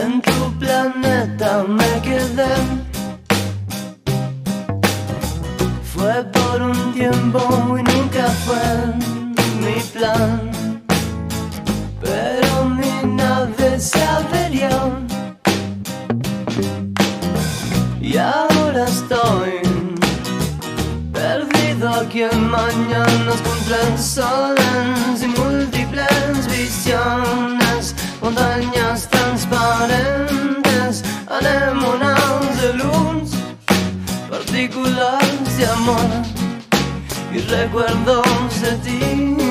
En tu planeta me quedé. Fue por un tiempo y nunca fue mi plan. Pero mi nave se averió. Y ahora estoy perdido aquí en mañanas Con planes y múltiples visiones, montañas transparentes anemonas de luz, partículas de amor y recuerdos de ti.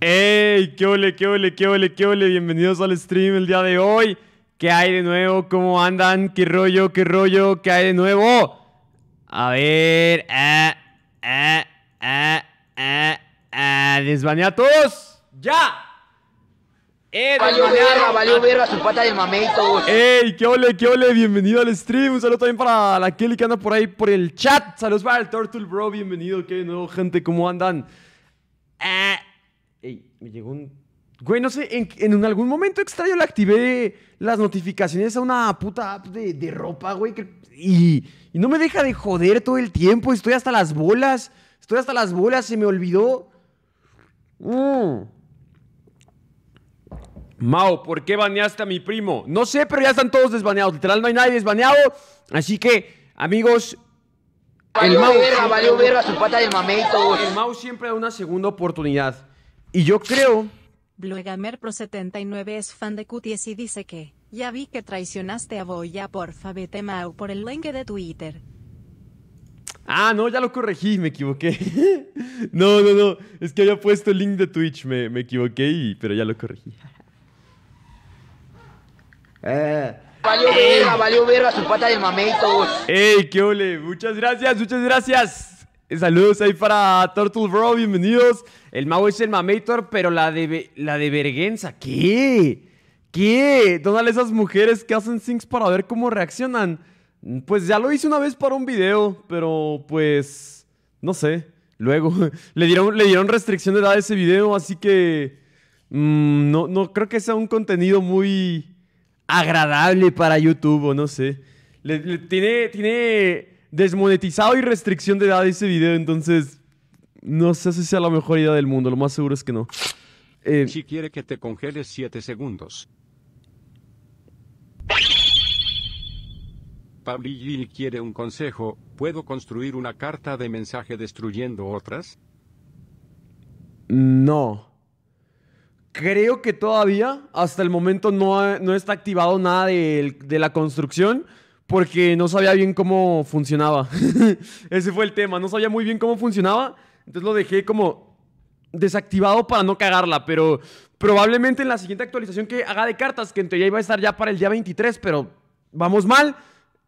¡Ey! ¿Qué ole, qué ole, qué ole, qué ole? Bienvenidos al stream el día de hoy. ¿Qué hay de nuevo? ¿Cómo andan? ¿Qué rollo, qué rollo? ¿Qué hay de nuevo? A ver. Eh, eh, eh, ¡Eh! eh a todos! ¡Ya! ¡Eh, ah, valió verga, valió verga su pata de mamito, ¡Ey! ¿Qué ole, qué ole? Bienvenido al stream. Un saludo también para la Kelly que anda por ahí por el chat. Saludos para el Turtle Bro. Bienvenido, ¿qué de nuevo, gente? ¿Cómo andan? ¡Eh! me llegó un... Güey, no sé, en, algún momento extraño le activé las notificaciones a una puta app de, ropa, güey. y, no me deja de joder todo el tiempo. Estoy hasta las bolas. Estoy hasta las bolas, se me olvidó. Mm. Mau, ¿por qué baneaste a mi primo? No sé, pero ya están todos desbaneados. Literal, no hay nadie desbaneado. Así que, amigos. el Mao. a su pata de El Mao siempre da una segunda oportunidad. Y yo creo... Bluegamer Pro 79 es fan de Cuties y dice que, ya vi que traicionaste a Boya, por vete Mau por el lengue de Twitter. Ah, no, ya lo corregí, me equivoqué. no, no, no, es que había puesto el link de Twitch, me, me equivoqué, pero ya lo corregí. eh. Valió verga, valió verga su pata de mameito. Ey, qué ole, muchas gracias, muchas gracias. Saludos ahí para Turtle Bro, bienvenidos. El mago es el Mamator, pero la de, la de vergüenza, ¿qué? ¿Qué? Todas esas mujeres que hacen things para ver cómo reaccionan. Pues ya lo hice una vez para un video, pero pues. No sé. Luego le dieron, le dieron restricción de edad a ese video, así que. Mm, no, no creo que sea un contenido muy agradable para YouTube, o no sé. tiene. Tiene desmonetizado y restricción de edad de ese video, entonces no sé si sea la mejor idea del mundo, lo más seguro es que no. Eh, si quiere que te congeles 7 segundos. Pabril quiere un consejo, ¿puedo construir una carta de mensaje destruyendo otras? No. Creo que todavía, hasta el momento, no, está activado nada de, de la construcción porque no sabía bien cómo funcionaba. Ese fue el tema, no sabía muy bien cómo funcionaba, entonces lo dejé como desactivado para no cagarla, pero probablemente en la siguiente actualización que haga de cartas, que en teoría iba a estar ya para el día 23, pero vamos mal,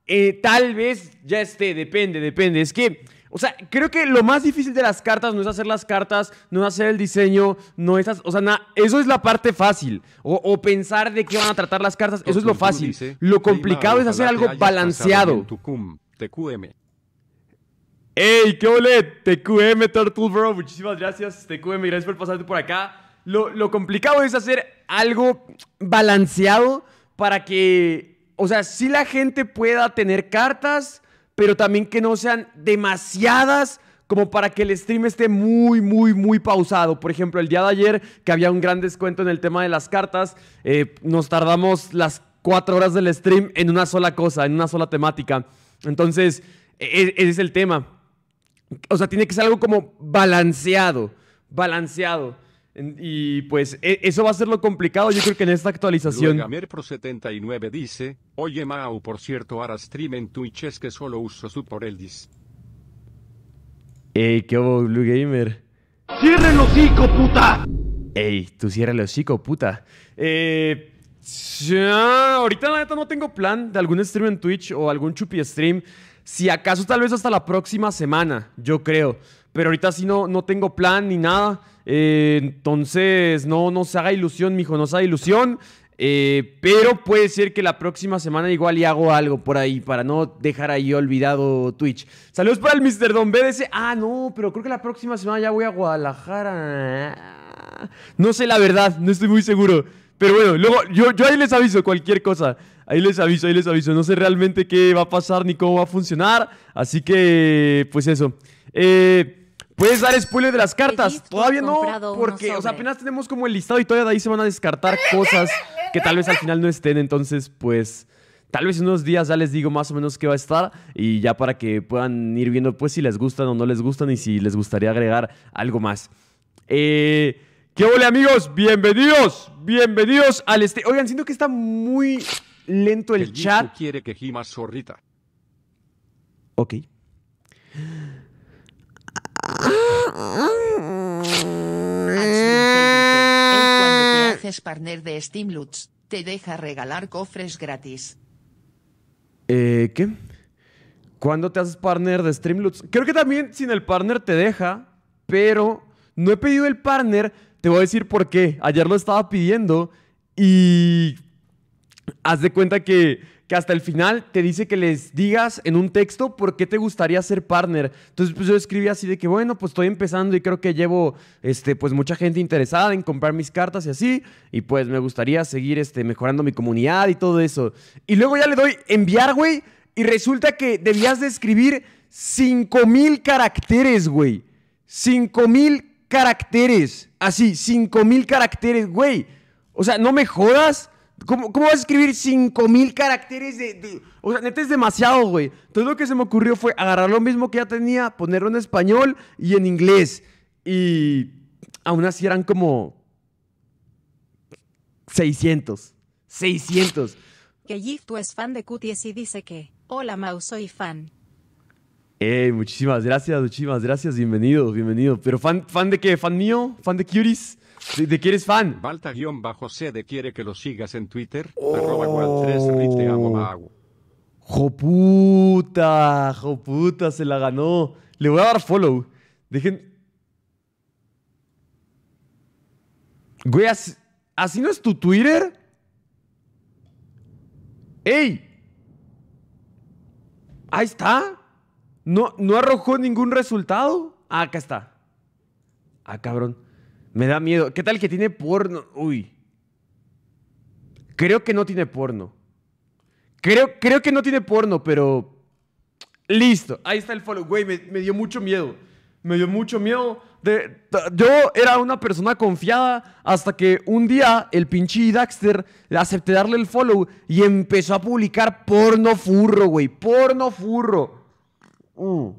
eh, tal vez ya esté, depende, depende. Es que o sea, creo que lo más difícil de las cartas no es hacer las cartas, no es hacer el diseño, no es... O sea, eso es la parte fácil. O, pensar de qué van a tratar las cartas, eso es lo fácil. Lo complicado es hacer algo balanceado. TQM. ¡Ey! ¿Qué ole? TQM Turtle Bro. Muchísimas gracias, TQM. Gracias por pasarte por acá. Lo, lo complicado es hacer algo balanceado para que, o sea, si la gente pueda tener cartas pero también que no sean demasiadas como para que el stream esté muy, muy, muy pausado. Por ejemplo, el día de ayer, que había un gran descuento en el tema de las cartas, eh, nos tardamos las cuatro horas del stream en una sola cosa, en una sola temática. Entonces, e, e, ese es el tema. O sea, tiene que ser algo como balanceado, balanceado. Y pues e, eso va a ser lo complicado, yo creo que en esta actualización. Gamer79 dice, oye Mau, por cierto, stream en Twitch que solo uso su por Ey, qué hubo, Blue Gamer. ¡Cierra el hocico, puta! Ey, tú cierra el hocico, puta. Eh, ahorita la neta no tengo plan de algún stream en Twitch o algún chupi stream. Si acaso, tal vez hasta la próxima semana, yo creo pero ahorita sí no, no tengo plan ni nada. Eh, entonces, no, no se haga ilusión, mijo, no se haga ilusión. Eh, pero puede ser que la próxima semana igual y hago algo por ahí para no dejar ahí olvidado Twitch. Saludos para el Mr. Don BDC. Ah, no, pero creo que la próxima semana ya voy a Guadalajara. No sé la verdad, no estoy muy seguro. Pero bueno, luego yo, yo ahí les aviso cualquier cosa. Ahí les aviso, ahí les aviso. No sé realmente qué va a pasar ni cómo va a funcionar. Así que, pues eso. Eh, ¿Puedes dar spoiler de las cartas? Todavía no, porque apenas tenemos como el listado y todavía de ahí se van a descartar cosas que tal vez al final no estén. Entonces, pues, tal vez en unos días ya les digo más o menos qué va a estar y ya para que puedan ir viendo pues si les gustan o no les gustan y si les gustaría agregar algo más. Eh, ¿Qué ole amigos? Bienvenidos, bienvenidos al este... Oigan, siento que está muy lento el, chat. quiere que Gima zorrita. Ok. cuando te haces partner de Steam te deja regalar cofres gratis. Eh, ¿Qué? ¿Cuándo te haces partner de SteamLoots Creo que también sin el partner te deja, pero no he pedido el partner. Te voy a decir por qué. Ayer lo estaba pidiendo y haz de cuenta que, hasta el final te dice que les digas en un texto por qué te gustaría ser partner. Entonces, pues yo escribí así de que, bueno, pues estoy empezando y creo que llevo, este, pues mucha gente interesada en comprar mis cartas y así, y pues me gustaría seguir, este, mejorando mi comunidad y todo eso. Y luego ya le doy enviar, güey, y resulta que debías de escribir 5000 caracteres, güey. 5000 caracteres. Así, 5000 caracteres, güey. O sea, no me jodas. ¿Cómo, vas a escribir 5000 caracteres de, O sea, neta es demasiado, güey. Todo lo que se me ocurrió fue agarrar lo mismo que ya tenía, ponerlo en español y en inglés. Y aún así eran como 600. 600. Que tú es fan de Cuties y dice que, hola Mau, soy fan. Eh, muchísimas gracias, muchísimas gracias, bienvenido, bienvenido. Pero fan, fan de qué, fan mío, fan de Cuties. ¿De quién es fan? balta de quiere que lo sigas en Twitter. Oh. Arroba Joputa, joputa, se la ganó. Le voy a dar follow. Dejen. Güey, así, no es tu Twitter. ¡Ey! Ahí está. No, no arrojó ningún resultado. Ah, acá está. Ah, cabrón. Me da miedo. ¿Qué tal que tiene porno? Uy. Creo que no tiene porno. Creo, creo que no tiene porno, pero... Listo. Ahí está el follow. Güey, me, dio mucho miedo. Me dio mucho miedo. yo era una persona confiada hasta que un día el pinche Daxter le acepté darle el follow y empezó a publicar porno furro, güey. Porno furro. Uh.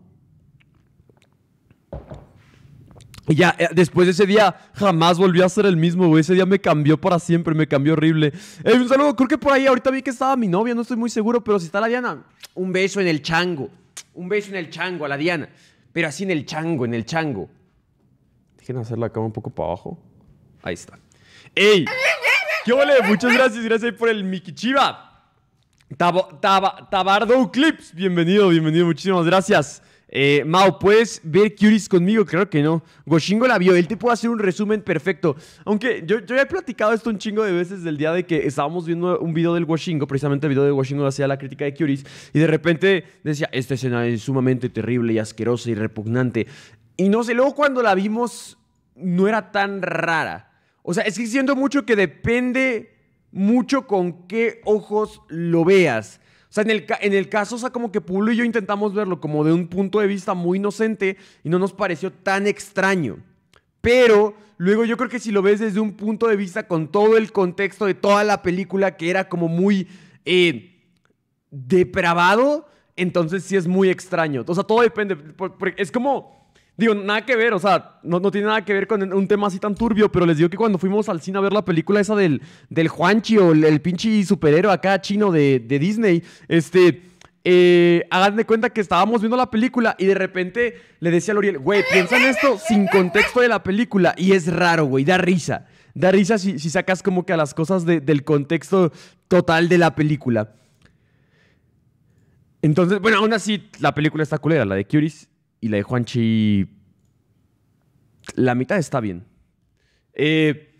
ya, eh, después de ese día jamás volvió a ser el mismo, güey. Ese día me cambió para siempre, me cambió horrible. Eh, un saludo, creo que por ahí ahorita vi que estaba mi novia, no estoy muy seguro, pero si está la Diana, un beso en el chango. Un beso en el chango a la Diana. Pero así en el chango, en el chango. Dejen hacer la cama un poco para abajo. Ahí está. ¡Ey! ¡Qué ole! Muchas gracias, gracias por el Mikichiba Chiva. tabardo Clips, bienvenido, bienvenido, muchísimas gracias. Eh, Mao, ¿puedes ver Curis conmigo? Creo que no. Goshingo la vio. Él te puede hacer un resumen perfecto. Aunque yo, yo he platicado esto un chingo de veces del día de que estábamos viendo un video del Goshingo, precisamente el video de Goshingo hacía la crítica de Curis, y de repente decía, esta escena es sumamente terrible y asquerosa y repugnante. Y no sé, luego cuando la vimos no era tan rara. O sea, es que siento mucho que depende mucho con qué ojos lo veas. O sea, en el, caso, o sea, como que Pulo y yo intentamos verlo como de un punto de vista muy inocente y no nos pareció tan extraño. Pero luego yo creo que si lo ves desde un punto de vista con todo el contexto de toda la película que era como muy eh, depravado, entonces sí es muy extraño. O sea, todo depende. Es como Digo, nada que ver, o sea, no, no, tiene nada que ver con un tema así tan turbio, pero les digo que cuando fuimos al cine a ver la película esa del, del Juanchi o el, pinche superhéroe acá chino de, Disney, este, eh, hagan de cuenta que estábamos viendo la película y de repente le decía a Loriel, güey, piensa en esto sin contexto de la película y es raro, güey, da risa. Da risa si, sacas como que a las cosas del contexto total de la película. Entonces, bueno, aún así, la película está culera, la de Curis y la de Juanchi, la mitad está bien. Eh,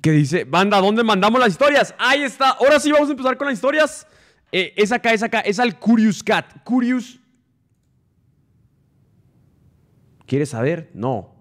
que dice, banda, ¿dónde mandamos las historias? Ahí está, ahora sí vamos a empezar con las historias. esa eh, es acá, es acá, es al Curious Cat. Curious. ¿Quieres saber? No.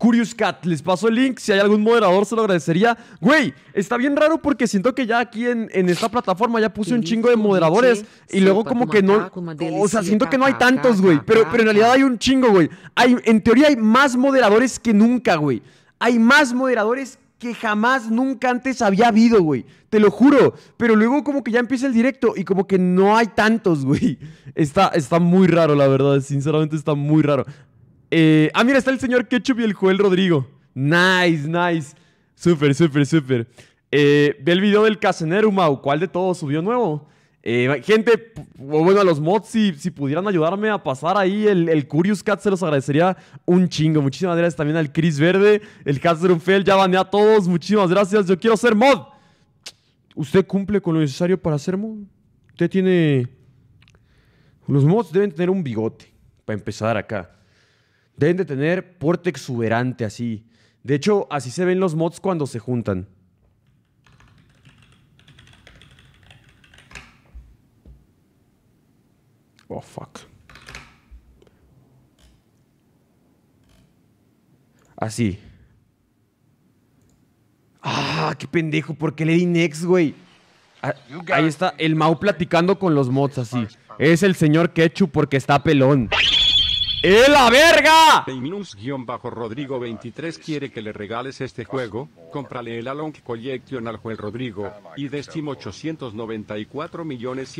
Curious Cat. Les paso el link. Si hay algún moderador, se lo agradecería. Güey, está bien raro porque siento que ya aquí en, esta plataforma ya puse un chingo de moderadores. Y luego, como que no. O sea, siento que no hay tantos, güey. Pero, pero en realidad hay un chingo, güey. Hay, en teoría hay más moderadores que nunca, güey. Hay más moderadores que jamás, nunca antes había habido, güey. Te lo juro. Pero luego como que ya empieza el directo y como que no hay tantos, güey. Está, está muy raro, la verdad. Sinceramente está muy raro. Eh, ah, mira, está el señor Ketchup y el Joel Rodrigo. Nice, nice. Súper, súper, súper. Eh, ve el video del Casenero, Mau. ¿Cuál de todos subió nuevo? Eh, gente, bueno, a los mods, si, pudieran ayudarme a pasar ahí el, Curious Cat, se los agradecería un chingo. Muchísimas gracias también al Chris Verde, el Castrumfel, ya banea a todos. Muchísimas gracias. Yo quiero ser mod. ¿Usted cumple con lo necesario para ser mod? Usted tiene. Los mods deben tener un bigote, para empezar acá. Deben de tener porte exuberante así. De hecho, así se ven los mods cuando se juntan. Oh, fuck. Así. Ah, qué pendejo. ¿Por qué le di next, güey? Ah, ahí está el Mau platicando con los mods así. Es el señor Ketchup porque está pelón. ¡Eh, la verga! bajo rodrigo 23 quiere que le regales este juego. Cómprale el Along Collection al Juan Rodrigo. Y décimo 894 millones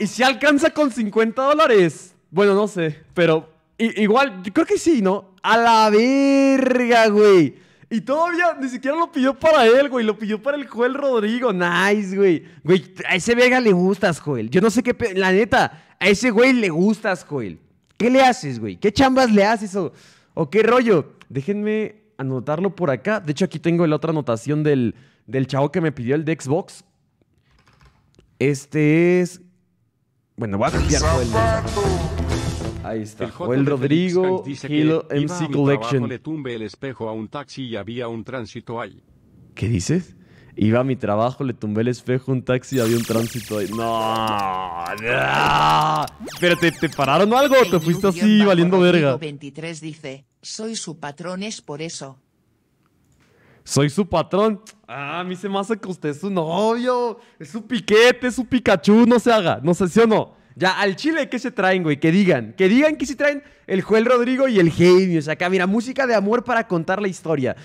¿Y si alcanza con 50 dólares? Bueno, no sé, pero igual, yo creo que sí, ¿no? A la verga, güey. Y todavía ni siquiera lo pidió para él, güey. Lo pidió para el Joel Rodrigo. Nice, güey. Güey, a ese vega le gustas, Joel. Yo no sé qué. La neta, a ese güey le gustas, Joel. ¿Qué le haces, güey? ¿Qué chambas le haces o, qué rollo? Déjenme anotarlo por acá. De hecho, aquí tengo la otra anotación del, del chavo que me pidió el de Xbox. Este es. Bueno, voy a copiar Joel. Ahí está. El Rodrigo, MC Collection. el espejo a un taxi y había un tránsito ahí. ¿Qué dices? Iba a mi trabajo, le tumbé el espejo, a un taxi y había un tránsito ahí. No, Pero te, te pararon algo, te fuiste así valiendo verga. 23 dice, soy su patrón, es por eso. Soy su patrón. Ah, a mí se me hace que usted es su novio. Es su piquete, es su Pikachu, no se haga. No sé si o no. Ya, al Chile, ¿qué se traen, güey? Que digan. Que digan que se traen el Joel Rodrigo y el Genius. Acá, mira, música de amor para contar la historia.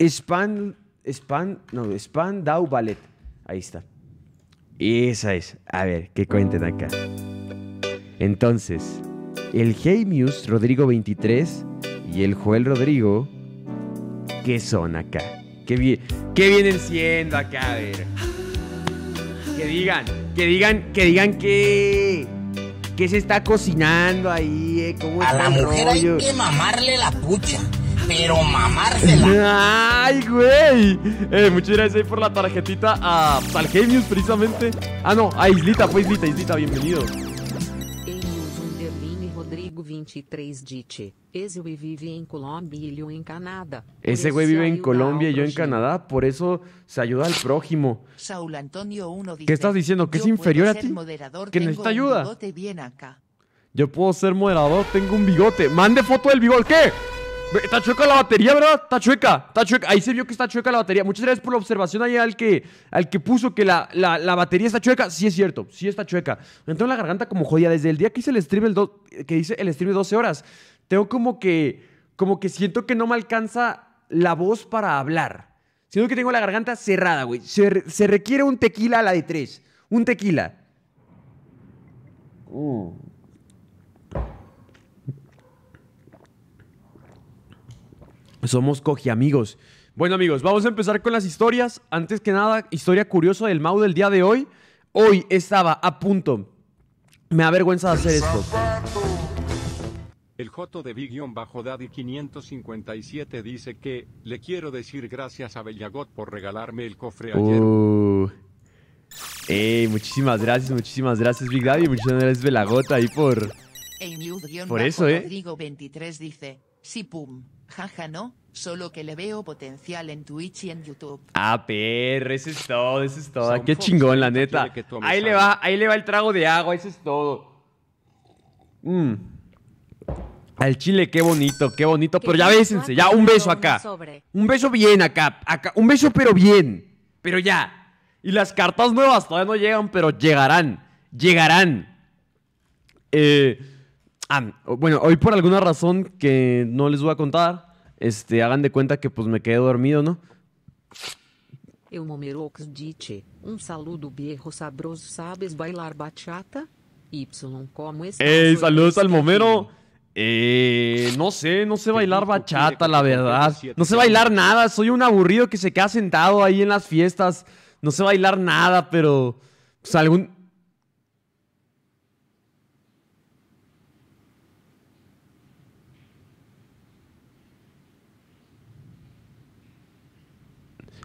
Span. Span. No, Span Dau Ballet. Ahí está. Esa es. A ver, que cuenten acá. Entonces, el Genius Rodrigo 23 y el Joel Rodrigo. ¿Qué son acá? ¿Qué, ¿Qué vienen siendo acá? A ver. Que digan, que digan, que digan que... ¿Qué se está cocinando ahí? Eh? ¿Cómo a la mujer hay que mamarle la pucha, pero mamársela. ¡Ay, güey! Eh, muchas gracias por la tarjetita a Salgenius, precisamente. Ah, no, a Islita, fue pues, Islita, Islita, bienvenido ese güey vive en Colombia y yo en Canadá. Ese vive en Colombia y yo en Canadá, por eso se ayuda al prójimo. ¿Qué estás diciendo? ¿Que es inferior a ti? ¿Que necesita ayuda? Yo puedo ser moderador, tengo un bigote. Mande foto del bigote. ¿Qué? Está chueca la batería, ¿verdad? Está chueca, está chueca. Ahí se vio que está chueca la batería. Muchas gracias por la observación ahí al que, al que puso que la, batería está chueca. Sí es cierto, sí está chueca. Me la garganta como jodida. Desde el día que hice el stream, el que hice el stream de 12 horas, tengo como que, como que siento que no me alcanza la voz para hablar. Siento que tengo la garganta cerrada, güey. Se, requiere un tequila a la de tres. Un tequila. Uh. Somos amigos. Bueno, amigos, vamos a empezar con las historias. Antes que nada, historia curiosa del Mau del día de hoy. Hoy estaba a punto. Me avergüenza de hacer esto. El Joto de Big-Daddy 557 dice que le quiero decir gracias a Bellagot por regalarme el cofre ayer. Uh. muchísimas gracias, muchísimas gracias Big Daddy, muchísimas gracias Bellagot ahí por... por eso, eh. Rodrigo 23 dice, sí, pum. Jaja, no, solo que le veo potencial en Twitch y en YouTube. Ah, perro, eso es todo, eso es todo. Qué chingón, la neta. Ahí le va, ahí le va el trago de agua, eso es todo. Mm. Al chile, qué bonito, qué bonito. Pero ya bésense, ya un beso acá. Un beso bien acá, acá. Un beso, pero bien. Pero ya. Y las cartas nuevas todavía no llegan, pero llegarán. Llegarán. Eh, Ah, bueno, hoy por alguna razón que no les voy a contar, este, hagan de cuenta que pues me quedé dormido, ¿no? El momero um saludo viejo sabroso, sabes bailar bachata? Y pues, como es. ¡Ey, saludos este al Momero! Eh, no sé, no sé bailar bachata, la verdad. No sé bailar nada, soy un aburrido que se queda sentado ahí en las fiestas. No sé bailar nada, pero pues, algún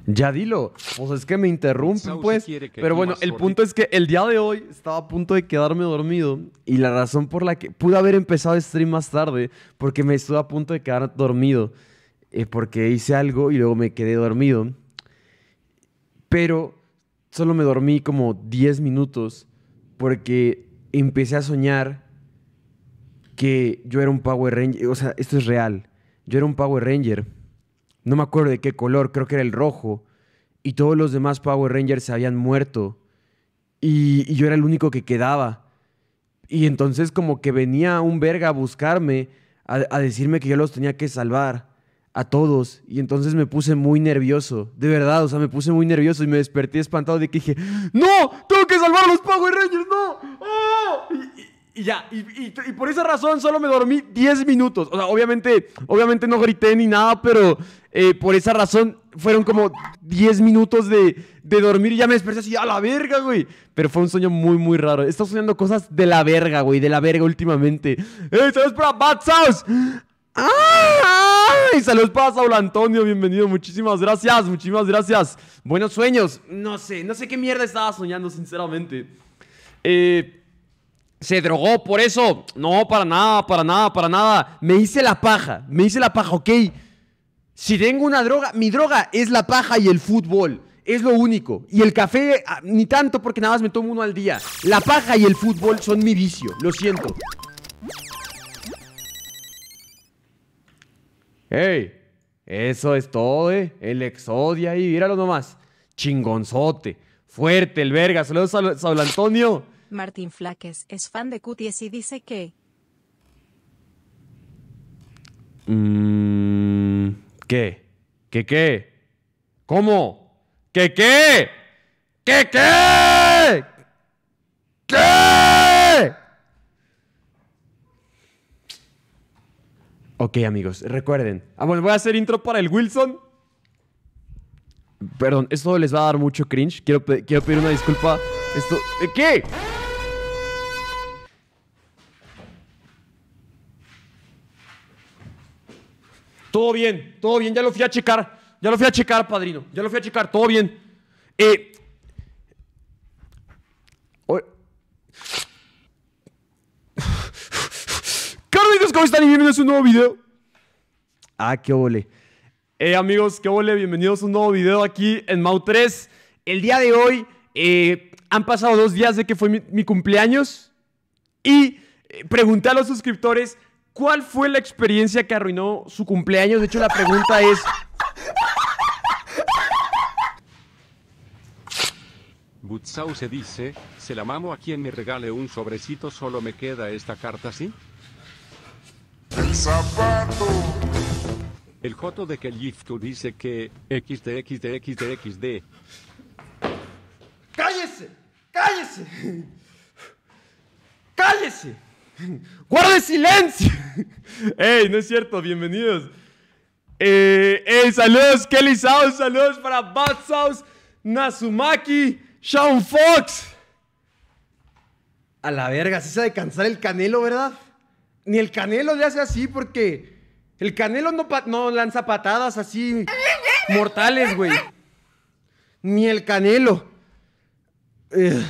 Ya dilo. o sea, es que me interrumpen, pues. Pero bueno, el punto es que el día de hoy estaba a punto de quedarme dormido y la razón por la que pude haber empezado el stream más tarde, porque me estuve a punto de quedar dormido, eh, porque hice algo y luego me quedé dormido. Pero solo me dormí como 10 minutos porque empecé a soñar que yo era un Power Ranger. O sea, esto es real. Yo era un Power Ranger no me acuerdo de qué color, creo que era el rojo, y todos los demás Power Rangers se habían muerto, y, yo era el único que quedaba. Y entonces como que venía un verga a buscarme, a, decirme que yo los tenía que salvar a todos y entonces me puse muy nervioso, de verdad, o sea, me puse muy nervioso y me desperté espantado de que dije, no, tengo que salvar a los Power Rangers, no, ¡Oh! Y ya, y, por esa razón solo me dormí 10 minutos. O sea, obviamente, obviamente no grité ni nada, pero eh, por esa razón fueron como 10 minutos de, dormir y ya me desperté así a la verga, güey. Pero fue un sueño muy, muy raro. He soñando cosas de la verga, güey, de la verga últimamente. ¡Ey, ¡Eh, saludos para Bad ¡Ay! ¡Ay, saludos para Saul Antonio, bienvenido, muchísimas gracias, muchísimas gracias. Buenos sueños. No sé, no sé qué mierda estaba soñando, sinceramente. Eh se drogó por eso. No, para nada, para nada, para nada. Me hice la paja, me hice la paja, ok. Si tengo una droga, mi droga es la paja y el fútbol. Es lo único. Y el café, ah, ni tanto porque nada más me tomo uno al día. La paja y el fútbol son mi vicio, lo siento. Hey, eso es todo, eh. El Exodia ahí, lo nomás. Chingonzote. Fuerte el verga. Saludos a Antonio. Martín Flaques es fan de Cuties y dice que... Mm, qué? ¿Cómo? ¿Qué qué? ¿Qué qué? ¿Qué? Ok, amigos, recuerden. Ah, bueno, voy a hacer intro para el Wilson. Perdón, esto les va a dar mucho cringe. Quiero, quiero pedir una disculpa. Esto. ¿Qué? Todo bien, todo bien, ya lo fui a checar, ya lo fui a checar, padrino, ya lo fui a checar, todo bien. Eh, Carlitos, ¿cómo están? Y bienvenidos a un nuevo video. Ah, qué ole. Eh, amigos, qué ole, bienvenidos a un nuevo video aquí en Mau 3. El día de hoy eh, han pasado dos días de que fue mi, cumpleaños y eh, pregunté a los suscriptores ¿Cuál fue la experiencia que arruinó su cumpleaños? De hecho, la pregunta es... Butsau se dice, se la mamo a quien me regale un sobrecito, solo me queda esta carta, ¿sí? El zapato. El joto de Kelyiftu dice que XD, XD. ¡Cállese! ¡Cállese! ¡Cállese! ¡Guarde silencio! ¡Ey, no es cierto! Bienvenidos. Eh, ¡Ey, saludos Kelly South! ¡Saludos para Bad South! ¡Nazumaki! ¡Sean Fox! A la verga, se sabe cansar el canelo, ¿verdad? Ni el canelo le hace así porque el canelo no, no lanza patadas así mortales, güey. Ni el canelo. Eh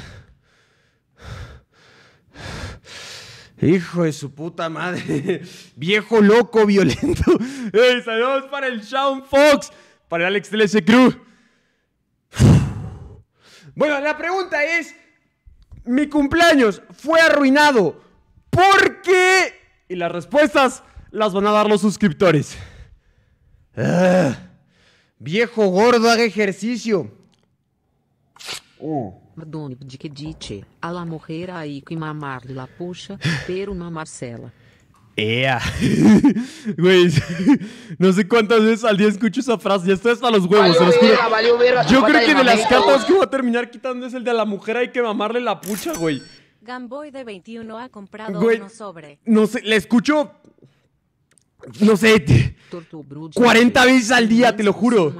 Hijo de su puta madre. Viejo loco, violento. saludos para el Sean Fox, para el Alex TLC Crew. Bueno, la pregunta es, mi cumpleaños fue arruinado. ¿Por qué? Y las respuestas las van a dar los suscriptores. Ah, viejo gordo, haga ejercicio. Oh. de dite, ela morrer aí que la puxa, uma Marcela. Güey, no sé cuántas veces al día escucho esa frase, ya estoy hasta los huevos, se los Yo creo que de las cartas que voy a terminar quitando es el de la mujer hay que mamarle la pucha, güey. Gamboy de 21 ha comprado uno sobre. No sé, le escucho no sé, 40 veces al día, te lo juro.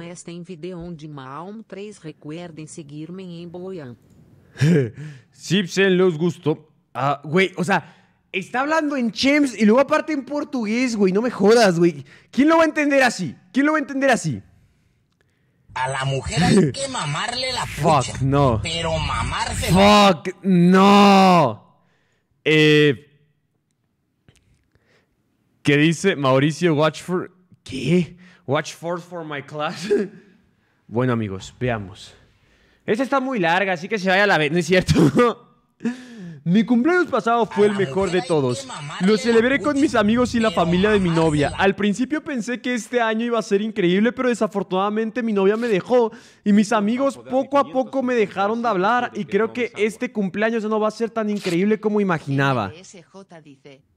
Sipsen los gustó. Ah, güey, o sea, está hablando en Chems y luego aparte en portugués, güey. No me jodas, güey. ¿Quién lo va a entender así? ¿Quién lo va a entender así? A la mujer hay que mamarle la pucha. Fuck, no. Pero mamarse. Fuck, no. Eh que dice Mauricio Watchford. ¿Qué? Watch for my class. bueno, amigos, veamos. Esta está muy larga, así que se vaya a la vez, ¿no es cierto? Mi cumpleaños pasado fue el ah, mejor de todos. Lo celebré con mis amigos y la familia de mi novia. Al principio pensé que este año iba a ser increíble, pero desafortunadamente mi novia me dejó y mis amigos poco a poco me dejaron de hablar y creo que este cumpleaños ya no va a ser tan increíble como imaginaba.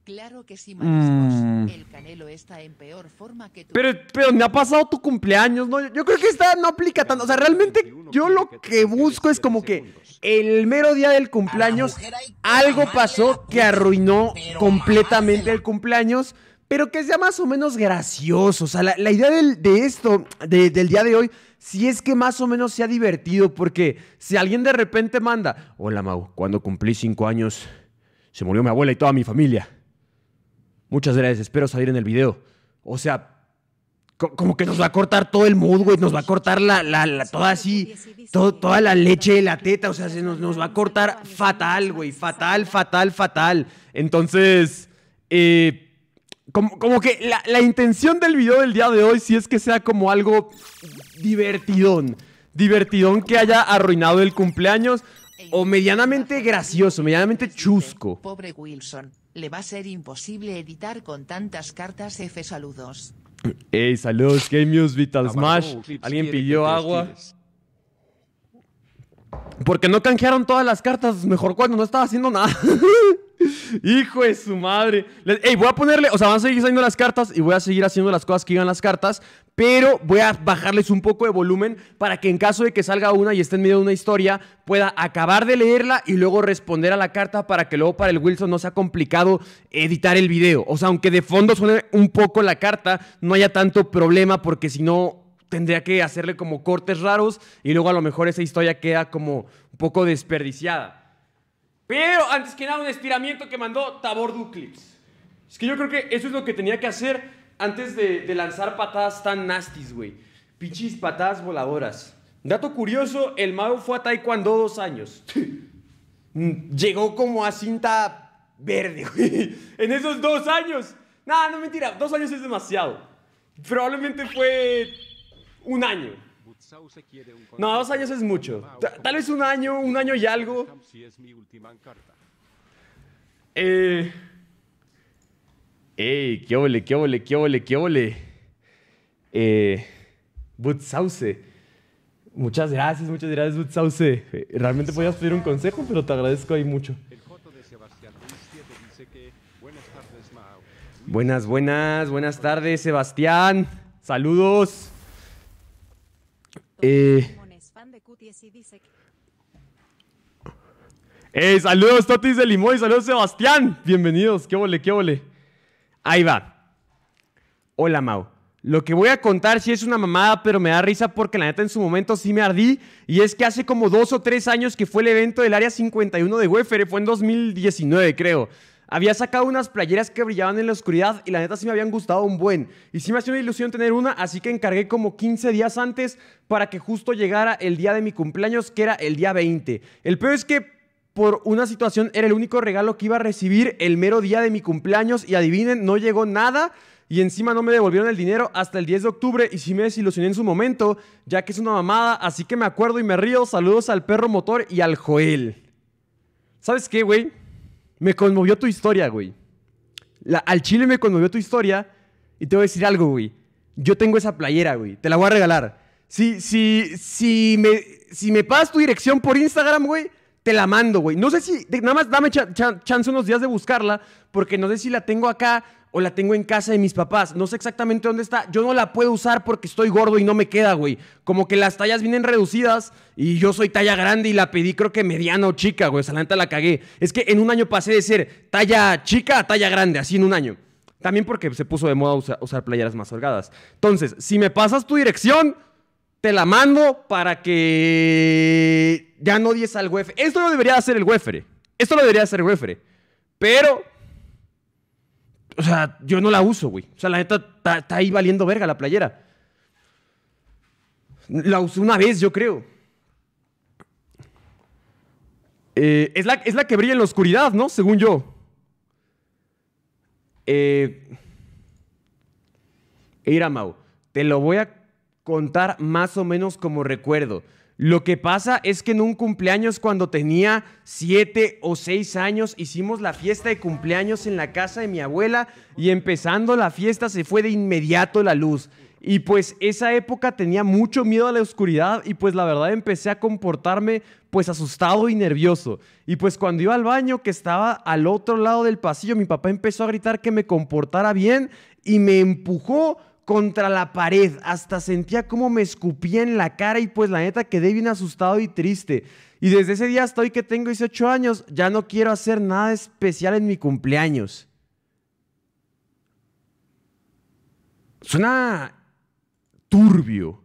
Claro que sí, Mariscos. Mm. El Canelo está en peor forma que tú. Pero, pero me ha pasado tu cumpleaños, ¿no? Yo creo que esta no aplica tanto. O sea, realmente yo lo que busco es como que el mero día del cumpleaños algo pasó que arruinó completamente el cumpleaños, pero que sea más o menos gracioso. O sea, la, idea de esto, del día de hoy, si es que más o menos sea divertido, porque si alguien de repente manda, hola Mau, cuando cumplí cinco años, se murió mi abuela y toda mi familia Muchas gracias, espero salir en el video. O sea, como que nos va a cortar todo el mood, güey. Nos va a cortar la, la, toda así, toda la leche, de la teta. O sea, se nos, va a cortar fatal, güey. Fatal, fatal, fatal. Entonces, eh, Como, como, que la, la, intención del video del día de hoy sí es que sea como algo divertidón. Divertidón que haya arruinado el cumpleaños. O medianamente gracioso, medianamente chusco. Pobre Wilson. Le va a ser imposible editar con tantas cartas F saludos. Eh, Ey, saludos, Game Vital Smash. Alguien pidió agua. Porque no canjearon todas las cartas, mejor cuando no estaba haciendo nada. Hijo de su madre. Ey, voy a ponerle, o sea, van a seguir saliendo las cartas y voy a seguir haciendo las cosas que iban las cartas, pero voy a bajarles un poco de volumen para que en caso de que salga una y esté en medio de una historia, pueda acabar de leerla y luego responder a la carta para que luego para el Wilson no sea complicado editar el video. O sea, aunque de fondo suene un poco la carta, no haya tanto problema porque si no tendría que hacerle como cortes raros y luego a lo mejor esa historia queda como un poco desperdiciada. Pero antes que nada un estiramiento que mandó Tabor Duclips. Es que yo creo que eso es lo que tenía que hacer antes de, lanzar patadas tan nasties, güey. Pichis patadas voladoras. Dato curioso, el mago fue a Taekwondo dos años. Mm, llegó como a cinta verde, güey. En esos dos años. nada, no mentira, dos años es demasiado. Probablemente fue un año. No, dos años es mucho. Tal vez un año, un año y algo. Eh, ¡Ey! ¡Qué ole, qué ole, qué ole, qué ole! Eh, Muchas gracias, muchas gracias, Butsauce. Realmente podías pedir un consejo, pero te agradezco ahí mucho. Buenas Buenas, buenas, tardes, Sebastián. Saludos. Eh. saludos, Totis de Limón y saludos, Sebastián. Bienvenidos, qué ole, qué ole. Ahí va. Hola, Mau. Lo que voy a contar sí es una mamada, pero me da risa porque la neta en su momento sí me ardí. Y es que hace como dos o tres años que fue el evento del Área 51 de Wefere, fue en 2019 creo. Había sacado unas playeras que brillaban en la oscuridad y la neta sí me habían gustado un buen. Y sí me hacía una ilusión tener una, así que encargué como 15 días antes para que justo llegara el día de mi cumpleaños, que era el día 20. El peor es que por una situación era el único regalo que iba a recibir el mero día de mi cumpleaños y adivinen, no llegó nada y encima no me devolvieron el dinero hasta el 10 de octubre y sí me desilusioné en su momento, ya que es una mamada, así que me acuerdo y me río. Saludos al perro motor y al Joel. ¿Sabes qué, güey? Me conmovió tu historia, güey. al chile me conmovió tu historia y te voy a decir algo, güey. Yo tengo esa playera, güey. Te la voy a regalar. Si, si, si, me, si me pasas tu dirección por Instagram, güey, te la mando, güey. No sé si. Nada más dame chance unos días de buscarla, porque no sé si la tengo acá o la tengo en casa de mis papás. No sé exactamente dónde está. Yo no la puedo usar porque estoy gordo y no me queda, güey. Como que las tallas vienen reducidas y yo soy talla grande y la pedí, creo que mediana o chica, güey. O sea, la neta la cagué. Es que en un año pasé de ser talla chica a talla grande, así en un año. También porque se puso de moda usar, usar playeras más holgadas. Entonces, si me pasas tu dirección te la mando para que ya no dies al güefe. Esto lo debería hacer el UEfre. Esto lo debería hacer el UEfre. Pero, o sea, yo no la uso, güey. O sea, la neta está ahí valiendo verga la playera. La usé una vez, yo creo. Eh, es, la, es, la, que brilla en la oscuridad, ¿no? Según yo. Eh, Mau, te lo voy a contar más o menos como recuerdo. Lo que pasa es que en un cumpleaños cuando tenía 7 o 6 años hicimos la fiesta de cumpleaños en la casa de mi abuela y empezando la fiesta se fue de inmediato la luz. Y pues esa época tenía mucho miedo a la oscuridad y pues la verdad empecé a comportarme pues asustado y nervioso. Y pues cuando iba al baño que estaba al otro lado del pasillo, mi papá empezó a gritar que me comportara bien y me empujó contra la pared. Hasta sentía como me escupía en la cara y pues la neta quedé bien asustado y triste. Y desde ese día hasta hoy que tengo 18 años, ya no quiero hacer nada especial en mi cumpleaños. Suena turbio.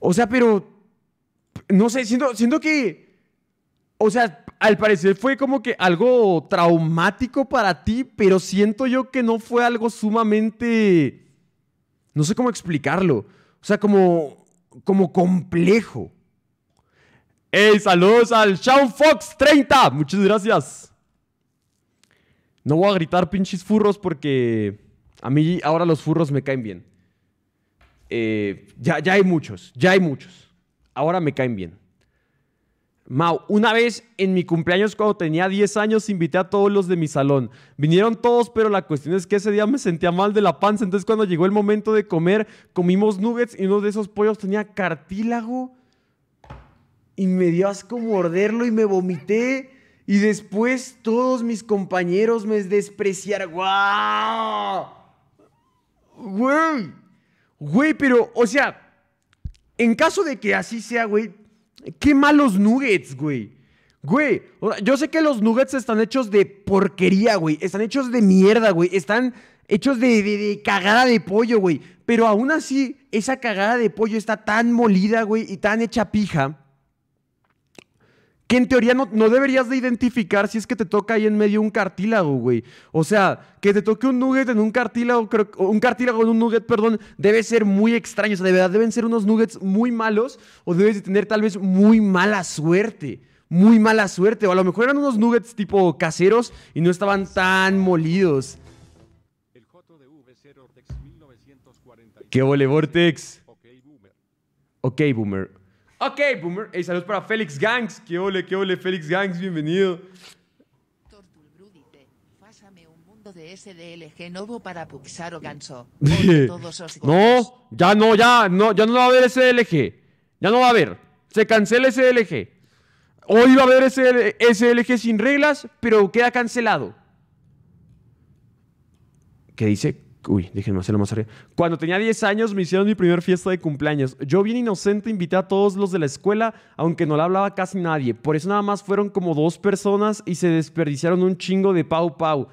O sea, pero... No sé, siento, siento que... O sea, al parecer fue como que algo traumático para ti, pero siento yo que no fue algo sumamente, no sé cómo explicarlo, o sea, como, como complejo. ¡Ey, saludos al Sean Fox 30! Muchas gracias. No voy a gritar pinches furros porque a mí ahora los furros me caen bien. Eh, ya hay muchos, ya hay muchos. Ahora me caen bien. Mau, una vez en mi cumpleaños cuando tenía 10 años invité a todos los de mi salón. Vinieron todos, pero la cuestión es que ese día me sentía mal de la panza. Entonces cuando llegó el momento de comer, comimos nuggets y uno de esos pollos tenía cartílago. Y me dio asco morderlo y me vomité. Y después todos mis compañeros me despreciaron. Wow. ¡Güey! Güey, pero, o sea, en caso de que así sea, güey, Qué malos nuggets, güey. Güey, yo sé que los nuggets están hechos de porquería, güey. Están hechos de mierda, güey. Están hechos de, cagada de pollo, güey. Pero aún así, esa cagada de pollo está tan molida, güey, y tan hecha pija que en teoría no, no, deberías de identificar si es que te toca ahí en medio un cartílago, güey. O sea, que te toque un nugget en un cartílago, un cartílago en un nugget, perdón, debe ser muy extraño. O sea, de verdad deben ser unos nuggets muy malos o debes de tener tal vez muy mala suerte. Muy mala suerte. O a lo mejor eran unos nuggets tipo caseros y no estaban tan molidos. El Qué vole, Vortex. Ok, Boomer. Ok, Boomer. Ok, Boomer. Y saludos para Félix Gangs. Qué ole, qué ole, Félix Gangs, bienvenido. para o no, ya no, ya, no, ya no va a haber SDLG. Ya no va a haber. Se cancela SDLG. Hoy va a haber SLG sin reglas, pero queda cancelado. ¿Qué dice? Uy, déjenme hacerlo más arriba. Cuando tenía 10 años me hicieron mi primer fiesta de cumpleaños. Yo bien inocente invité a todos los de la escuela, aunque no le hablaba casi nadie. Por eso nada más fueron como dos personas y se desperdiciaron un chingo de pau pau.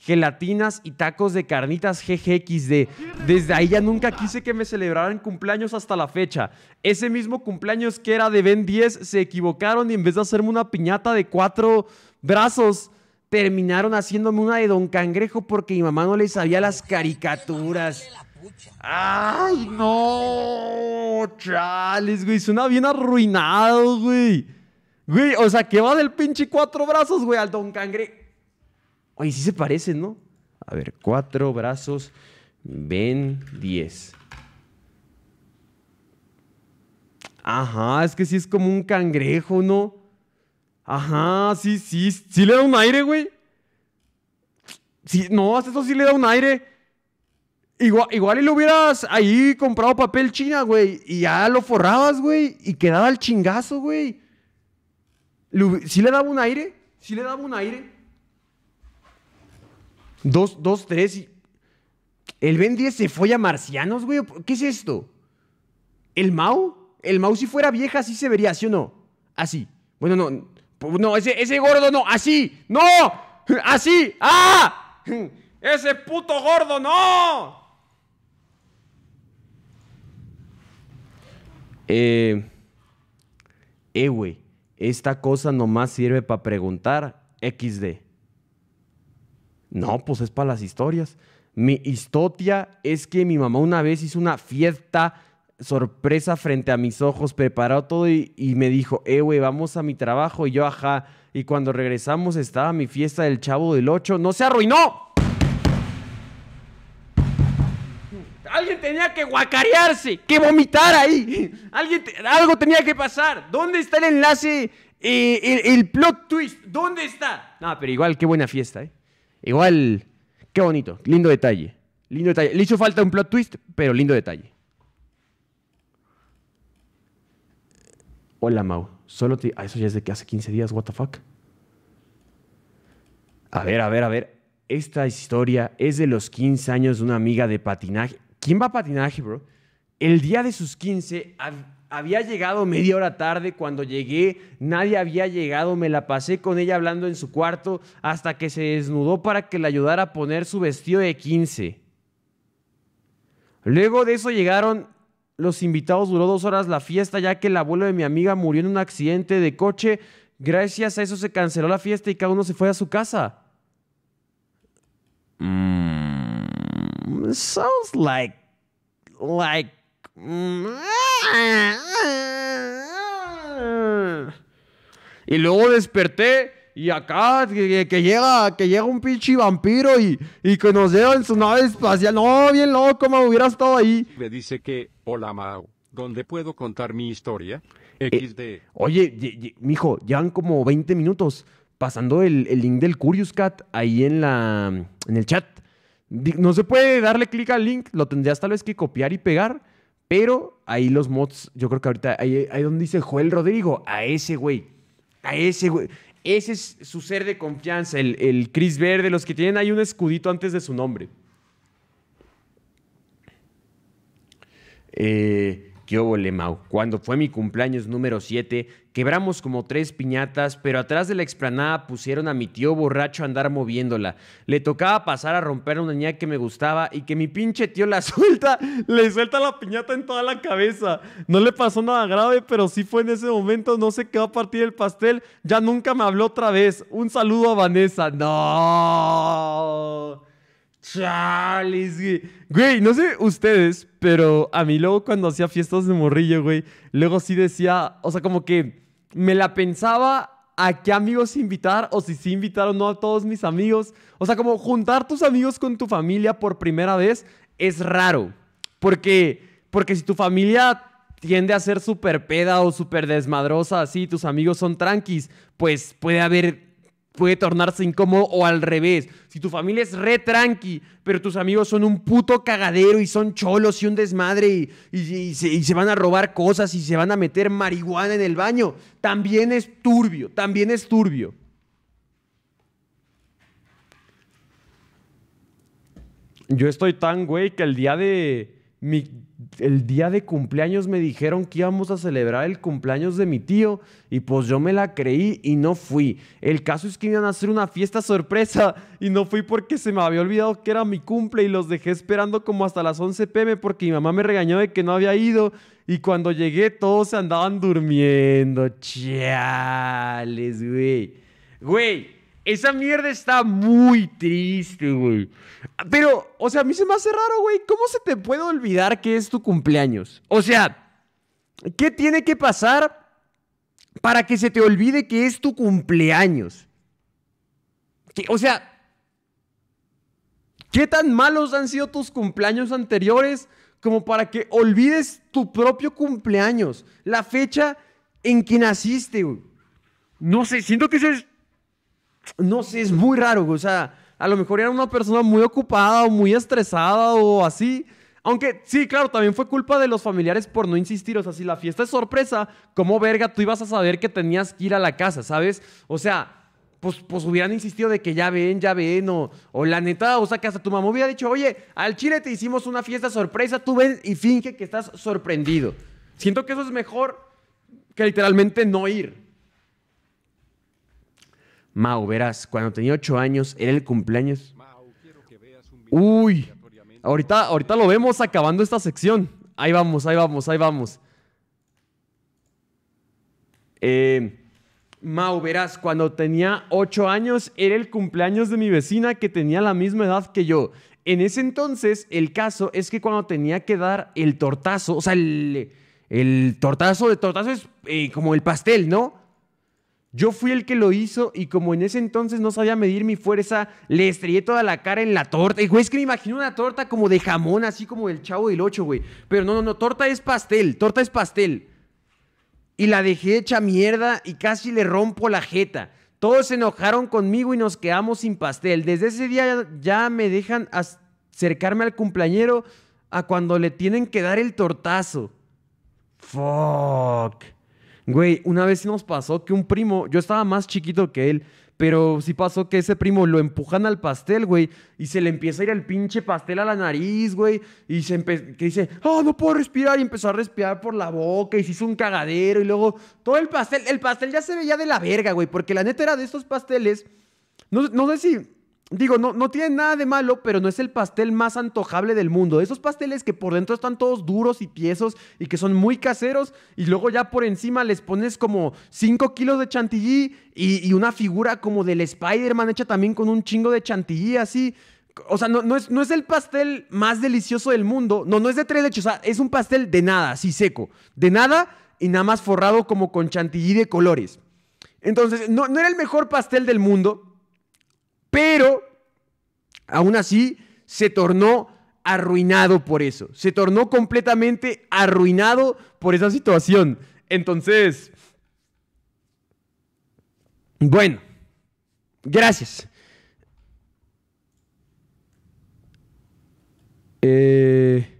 Gelatinas y tacos de carnitas GGXD. Desde ahí ya nunca quise que me celebraran cumpleaños hasta la fecha. Ese mismo cumpleaños que era de Ben 10 se equivocaron y en vez de hacerme una piñata de cuatro brazos terminaron haciéndome una de Don Cangrejo porque mi mamá no le sabía las caricaturas. ¡Ay, no! Chales, güey. Suena bien arruinado, güey. Güey, o sea, que va del pinche cuatro brazos, güey, al Don Cangrejo. Oye, sí se parece, ¿no? A ver, cuatro brazos, ven, diez. Ajá, es que sí es como un cangrejo, ¿no? Ajá, sí, sí, sí le da un aire, güey. Sí, no, hasta eso sí le da un aire. Igual, igual y le hubieras ahí comprado papel china, güey, y ya lo forrabas, güey, y quedaba el chingazo, güey. Sí le daba un aire, sí le daba un aire. Dos, dos, tres ¿El Ben 10 se a marcianos, güey? ¿Qué es esto? ¿El Mao? El Mao si fuera vieja sí se vería, ¿sí o no? Así. Bueno, no, pues, no, ese, gordo no, así, no, así, ¡ah! Ese puto gordo, no. Eh, eh, güey, esta cosa nomás sirve para preguntar XD. No, pues es para las historias. Mi historia es que mi mamá una vez hizo una fiesta sorpresa frente a mis ojos, preparó todo y, me dijo, eh, güey, vamos a mi trabajo. Y yo, ajá. Y cuando regresamos estaba mi fiesta del Chavo del 8. ¡No se arruinó! Alguien tenía que guacarearse, que vomitar ahí. Alguien algo tenía que pasar. ¿Dónde está el enlace, el, plot twist? ¿Dónde está? No, pero igual, qué buena fiesta, ¿eh? Igual, qué bonito, lindo detalle. Lindo detalle. Le hizo falta un plot twist, pero lindo detalle. Hola Mau, solo te... Ah, eso ya es de que hace 15 días, what the fuck. A ver, a ver, a ver. Esta historia es de los 15 años de una amiga de patinaje. ¿Quién va a patinaje, bro? El día de sus 15 había llegado media hora tarde. Cuando llegué, nadie había llegado. Me la pasé con ella hablando en su cuarto hasta que se desnudó para que le ayudara a poner su vestido de 15. Luego de eso llegaron los invitados duró dos horas la fiesta, ya que el abuelo de mi amiga murió en un accidente de coche. Gracias a eso se canceló la fiesta y cada uno se fue a su casa. Mm. sounds like. Like. Y luego desperté y acá, que, llega, que llega un pinche vampiro y, y que nos lleva en su nave espacial. No, bien loco, me hubiera estado ahí. Me dice que, hola Mao, ¿dónde puedo contar mi historia? Eh, XD. oye, mijo, llevan como 20 minutos pasando el, link del Curious Cat ahí en, la, en el chat. No se puede darle clic al link, lo tendrías tal vez que copiar y pegar, pero ahí los mods, yo creo que ahorita, ahí, ahí donde dice Joel Rodrigo, a ese güey, a ese güey. Ese es su ser de confianza, el, Cris Verde, los que tienen ahí un escudito antes de su nombre. Eh, tío Cuando fue mi cumpleaños número 7, quebramos como tres piñatas, pero atrás de la explanada pusieron a mi tío borracho a andar moviéndola. Le tocaba pasar a romper una niña que me gustaba y que mi pinche tío la suelta, le suelta la piñata en toda la cabeza. No le pasó nada grave, pero sí fue en ese momento, no sé qué va a partir el pastel. Ya nunca me habló otra vez. Un saludo a Vanessa. No. Chales, güey. Güey, no sé ustedes, pero a mí luego cuando hacía fiestas de morrillo, güey, luego sí decía, o sea, como que me la pensaba a qué amigos invitar o si sí invitar o no a todos mis amigos. O sea, como juntar tus amigos con tu familia por primera vez es raro. Porque, porque si tu familia tiende a ser súper peda o súper desmadrosa, así, tus amigos son tranquis, pues puede haber puede tornarse incómodo o al revés. Si tu familia es re tranqui, pero tus amigos son un puto cagadero y son cholos y un desmadre y, se, y, se, van a robar cosas y se van a meter marihuana en el baño, también es turbio, también es turbio. Yo estoy tan güey que el día de mi el día de cumpleaños me dijeron que íbamos a celebrar el cumpleaños de mi tío y pues yo me la creí y no fui. El caso es que iban a hacer una fiesta sorpresa y no fui porque se me había olvidado que era mi cumple y los dejé esperando como hasta las 11 pm porque mi mamá me regañó de que no había ido y cuando llegué todos se andaban durmiendo. Chales, güey. Güey. Esa mierda está muy triste, güey. Pero, o sea, a mí se me hace raro, güey. ¿Cómo se te puede olvidar que es tu cumpleaños? O sea, ¿qué tiene que pasar para que se te olvide que es tu cumpleaños? o sea, ¿qué tan malos han sido tus cumpleaños anteriores como para que olvides tu propio cumpleaños? La fecha en que naciste, güey. No sé, siento que eso es no sé, es muy raro, o sea, a lo mejor era una persona muy ocupada o muy estresada o así. Aunque sí, claro, también fue culpa de los familiares por no insistir. O sea, si la fiesta es sorpresa, ¿cómo verga tú ibas a saber que tenías que ir a la casa, sabes? O sea, pues, pues hubieran insistido de que ya ven, ya ven, o, o la neta, o sea, que hasta tu mamá hubiera dicho, oye, al chile te hicimos una fiesta sorpresa, tú ven y finge que estás sorprendido. Siento que eso es mejor que literalmente no ir. Mau, verás, cuando tenía ocho años, era el cumpleaños. Uy, ahorita, ahorita lo vemos acabando esta sección. Ahí vamos, ahí vamos, ahí vamos. Eh, Mau, verás, cuando tenía ocho años, era el cumpleaños de mi vecina que tenía la misma edad que yo. En ese entonces, el caso es que cuando tenía que dar el tortazo, o sea, el, tortazo de tortazo es eh, como el pastel, ¿no? Yo fui el que lo hizo y como en ese entonces no sabía medir mi fuerza, le estrellé toda la cara en la torta. Y güey, es que me imagino una torta como de jamón, así como del chavo del 8, güey. Pero no, no, no, torta es pastel, torta es pastel. Y la dejé hecha mierda y casi le rompo la jeta. Todos se enojaron conmigo y nos quedamos sin pastel. Desde ese día ya me dejan acercarme al cumpleañero a cuando le tienen que dar el tortazo. Fuck. Güey, una vez nos pasó que un primo, yo estaba más chiquito que él, pero sí pasó que ese primo lo empujan al pastel, güey, y se le empieza a ir el pinche pastel a la nariz, güey, y se que dice, oh, no puedo respirar, y empezó a respirar por la boca, y se hizo un cagadero, y luego todo el pastel, el pastel ya se veía de la verga, güey, porque la neta era de estos pasteles, no, no sé si Digo, no, no tiene nada de malo, pero no es el pastel más antojable del mundo. Esos pasteles que por dentro están todos duros y tiesos y que son muy caseros y luego ya por encima les pones como 5 kilos de chantilly y, una figura como del Spider-Man hecha también con un chingo de chantilly así. O sea, no, no, es, no es el pastel más delicioso del mundo. No, no es de tres leches. O sea, es un pastel de nada, así seco. De nada y nada más forrado como con chantilly de colores. Entonces, no, no era el mejor pastel del mundo pero aún así se tornó arruinado por eso, se tornó completamente arruinado por esa situación. Entonces, bueno, gracias. Eh,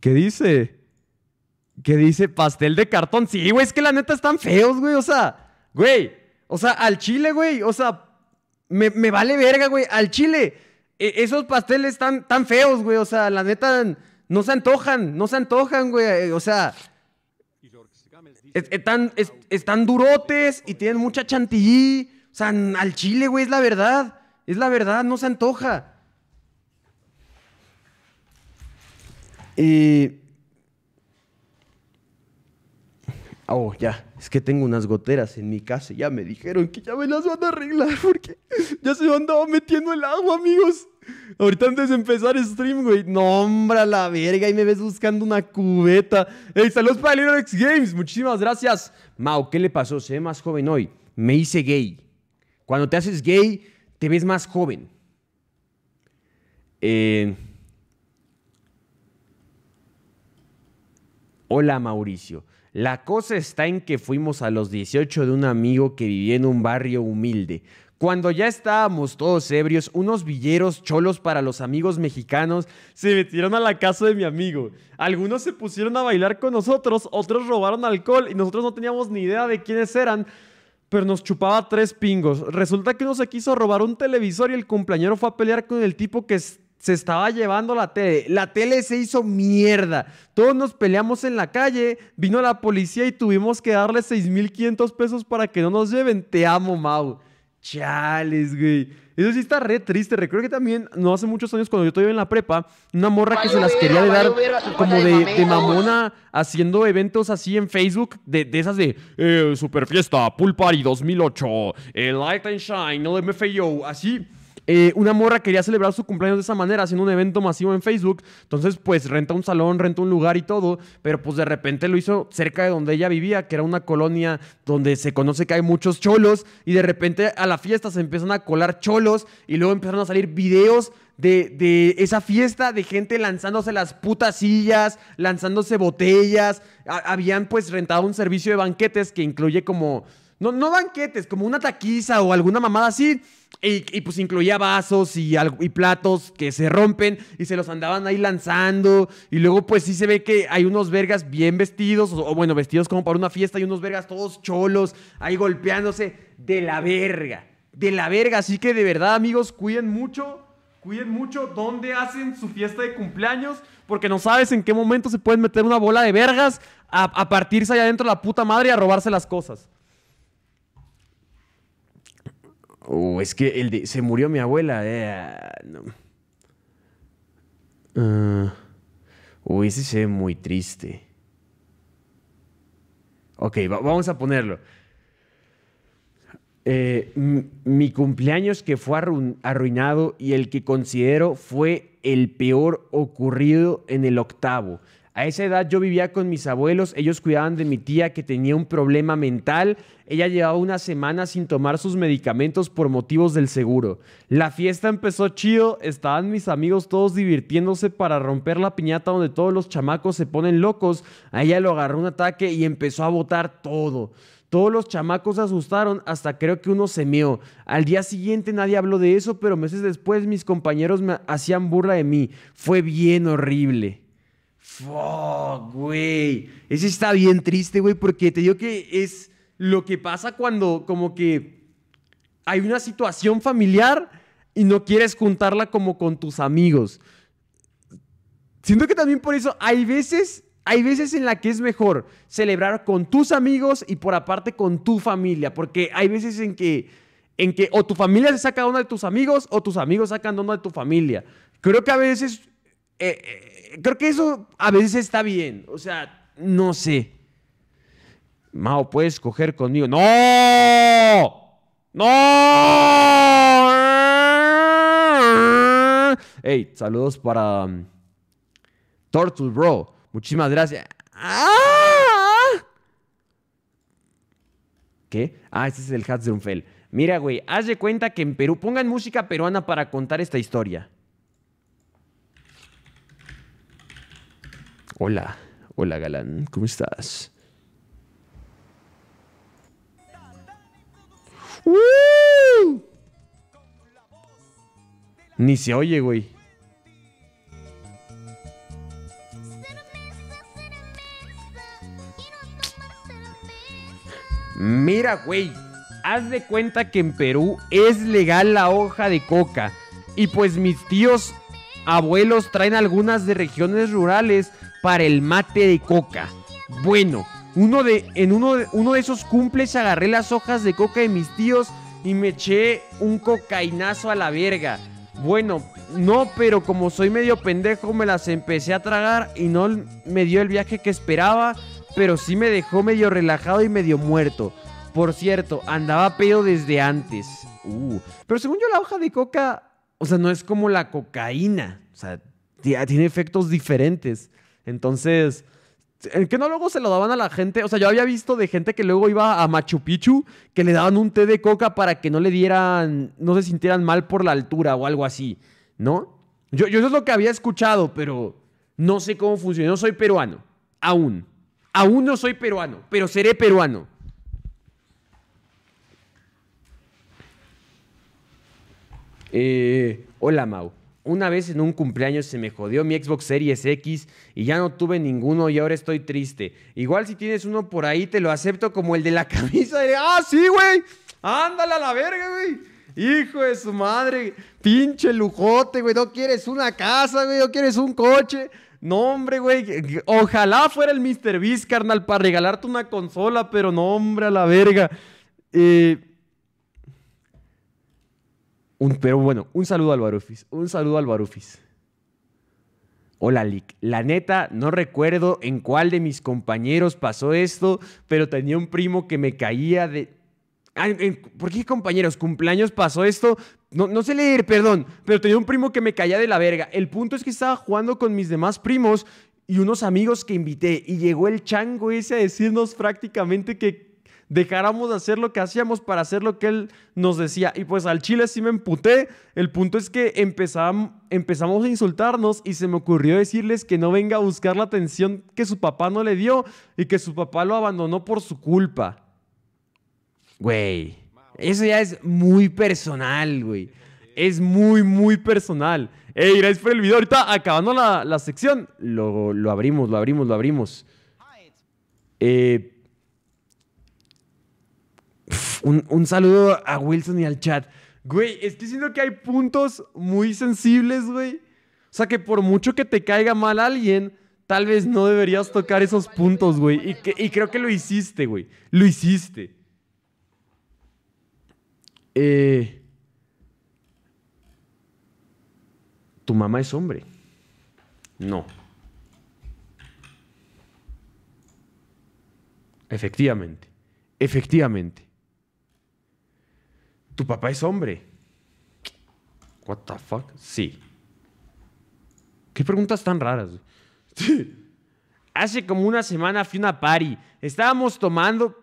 ¿Qué dice? ¿Qué dice? Pastel de cartón. Sí, güey, es que la neta están feos, güey. O sea, güey. O sea, al chile, güey. O sea, me, vale verga, güey. Al chile, e, esos pasteles están tan feos, güey. O sea, la neta, no se antojan, no se antojan, güey. Eh, o sea, están, están durotes y tienen mucha chantilly. O sea, al chile, güey, es la verdad. Es la verdad, no se antoja. Oh, ya es que tengo unas goteras en mi casa y ya me dijeron que ya me las van a arreglar porque ya se me andaba metiendo el agua, amigos. Ahorita antes de empezar stream, güey. Nombra la verga y me ves buscando una cubeta. saludos para el X Games. Muchísimas gracias. Mau, ¿qué le pasó? Se ve más joven hoy. Me hice gay. Cuando te haces gay, te ves más joven. Eh, hola, Mauricio. La cosa está en que fuimos a los 18 de un amigo que vivía en un barrio humilde. Cuando ya estábamos todos ebrios, unos villeros cholos para los amigos mexicanos se metieron a la casa de mi amigo. Algunos se pusieron a bailar con nosotros, otros robaron alcohol y nosotros no teníamos ni idea de quiénes eran pero nos chupaba tres pingos. Resulta que uno se quiso robar un televisor y el cumpleañero fue a pelear con el tipo que se estaba llevando la tele. La tele se hizo mierda. Todos nos peleamos en la calle, vino la policía y tuvimos que darle 6.500 pesos para que no nos lleven. Te amo, Mau. Chales, güey. Eso sí está re triste. Recuerdo que también, no hace muchos años, cuando yo todavía en la prepa, una morra que se las quería de dar como de, mamona haciendo eventos así en Facebook, de, esas de eh, Super Fiesta, Pool Party 2008, eh, Light and Shine, LMFAO, así eh, una morra quería celebrar su cumpleaños de esa manera, haciendo un evento masivo en Facebook. Entonces, pues renta un salón, renta un lugar y todo, pero pues de repente lo hizo cerca de donde ella vivía, que era una colonia donde se conoce que hay muchos cholos, y de repente a la fiesta se empiezan a colar cholos y luego empezaron a salir videos de, esa fiesta de gente lanzándose las putas sillas, lanzándose botellas. habían pues rentado un servicio de banquetes que incluye como no, banquetes, como una taquiza o alguna mamada así. Y, pues incluía vasos y, platos que se rompen y se los andaban ahí lanzando. Y luego pues sí se ve que hay unos vergas bien vestidos, o, bueno, vestidos como para una fiesta y unos vergas todos cholos ahí golpeándose de la verga. De la verga. Así que de verdad amigos, cuiden mucho. Cuiden mucho dónde hacen su fiesta de cumpleaños, porque no sabes en qué momento se pueden meter una bola de vergas a, partirse allá adentro la puta madre y a robarse las cosas. O oh, es que el se murió mi abuela. Eh, ah, no. Ah, uy, ese se ve muy triste. Ok, vamos a ponerlo. Eh, mi cumpleaños que fue arruinado y el que considero fue el peor ocurrido en el octavo. A esa edad yo vivía con mis abuelos, ellos cuidaban de mi tía que tenía un problema mental, ella llevaba una semana sin tomar sus medicamentos por motivos del seguro. La fiesta empezó chido, estaban mis amigos todos divirtiéndose para romper la piñata donde todos los chamacos se ponen locos, a ella lo agarró un ataque y empezó a botar todo. Todos los chamacos se asustaron, hasta creo que uno se meó. Al día siguiente nadie habló de eso, pero meses después mis compañeros me hacían burla de mí. Fue bien horrible. Fuck, güey. Ese está bien triste, güey, porque te digo que es lo que pasa cuando como que hay una situación familiar y no quieres juntarla como con tus amigos. Siento que también por eso hay veces, hay veces en la que es mejor celebrar con tus amigos y por aparte con tu familia, porque hay veces en que en que o tu familia se saca uno de tus amigos o tus amigos sacan uno de tu familia. Creo que a veces eh, eh, creo que eso a veces está bien. O sea, no sé. Mao, puedes coger conmigo. ¡No! ¡No! Hey, saludos para um, Turtle Bro. Muchísimas gracias. Ah. ¿Qué? Ah, este es el Hats de Mira, güey, haz de cuenta que en Perú. Pongan música peruana para contar esta historia. Hola, hola galán, ¿cómo estás? Ni se oye, güey. Mira, güey. Haz de cuenta que en Perú es legal la hoja de coca. Y pues mis tíos, abuelos traen algunas de regiones rurales para el mate de coca. Bueno, uno de, en uno de, uno de esos cumples agarré las hojas de coca de mis tíos y me eché un cocainazo a la verga. Bueno, no, pero como soy medio pendejo me las empecé a tragar y no me dio el viaje que esperaba, pero sí me dejó medio relajado y medio muerto. Por cierto, andaba pedo desde antes. Uh, pero según yo la hoja de coca, o sea, no es como la cocaína, o sea, tiene efectos diferentes. Entonces, ¿en que no luego se lo daban a la gente. O sea, yo había visto de gente que luego iba a Machu Picchu que le daban un té de coca para que no le dieran, no se sintieran mal por la altura o algo así, ¿no? Yo, yo eso es lo que había escuchado, pero no sé cómo funciona. Yo soy peruano, aún. Aún no soy peruano, pero seré peruano. Eh, hola, Mau una vez en un cumpleaños se me jodió mi Xbox Series X y ya no tuve ninguno y ahora estoy triste. Igual si tienes uno por ahí te lo acepto como el de la camisa. De... Ah, sí, güey. Ándale a la verga, güey. Hijo de su madre. Pinche lujote, güey. No quieres una casa, güey. No quieres un coche. No, hombre, güey. Ojalá fuera el Mr. Beast, carnal, para regalarte una consola, pero no, hombre, a la verga. Eh pero bueno, un saludo al Barufis. Un saludo al Barufis. Hola, Lick. La neta, no recuerdo en cuál de mis compañeros pasó esto, pero tenía un primo que me caía de. ¿Por qué compañeros? ¿Cumpleaños pasó esto? No, no sé leer, perdón, pero tenía un primo que me caía de la verga. El punto es que estaba jugando con mis demás primos y unos amigos que invité y llegó el chango ese a decirnos prácticamente que dejáramos de hacer lo que hacíamos para hacer lo que él nos decía. Y pues al chile sí me emputé. El punto es que empezamos a insultarnos y se me ocurrió decirles que no venga a buscar la atención que su papá no le dio y que su papá lo abandonó por su culpa. Güey, eso ya es muy personal, güey. Es muy, muy personal. Ey, gracias por el video. Ahorita acabando la, sección, lo, lo abrimos, lo abrimos, lo abrimos. Eh, un, saludo a Wilson y al chat. Güey, que siento que hay puntos muy sensibles, güey. O sea que por mucho que te caiga mal alguien, tal vez no deberías tocar esos puntos, güey. Y, creo que lo hiciste, güey. Lo hiciste. Eh, ¿Tu mamá es hombre? No. Efectivamente. Efectivamente tu papá es hombre. What the fuck? Sí. Qué preguntas tan raras. Hace como una semana fui a una party. Estábamos tomando.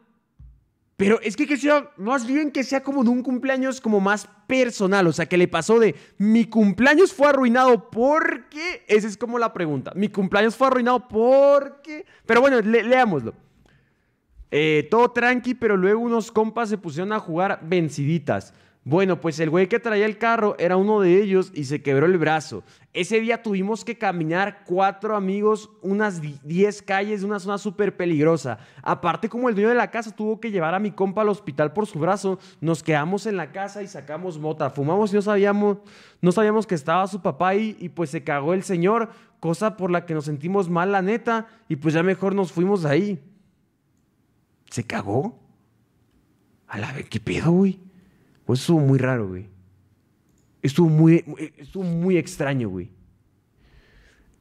Pero es que que más bien que sea como de un cumpleaños como más personal, o sea, que le pasó de mi cumpleaños fue arruinado porque esa es como la pregunta. Mi cumpleaños fue arruinado porque, pero bueno, leámoslo. Eh, todo tranqui, pero luego unos compas se pusieron a jugar venciditas. Bueno, pues el güey que traía el carro era uno de ellos y se quebró el brazo. Ese día tuvimos que caminar cuatro amigos unas 10 calles de una zona súper peligrosa. Aparte, como el dueño de la casa tuvo que llevar a mi compa al hospital por su brazo, nos quedamos en la casa y sacamos mota. Fumamos y no sabíamos, no sabíamos que estaba su papá ahí y pues se cagó el señor, cosa por la que nos sentimos mal, la neta, y pues ya mejor nos fuimos ahí se cagó. A la vez, ¿qué pedo, güey? Pues estuvo muy raro, güey. Estuvo muy, muy extraño, güey.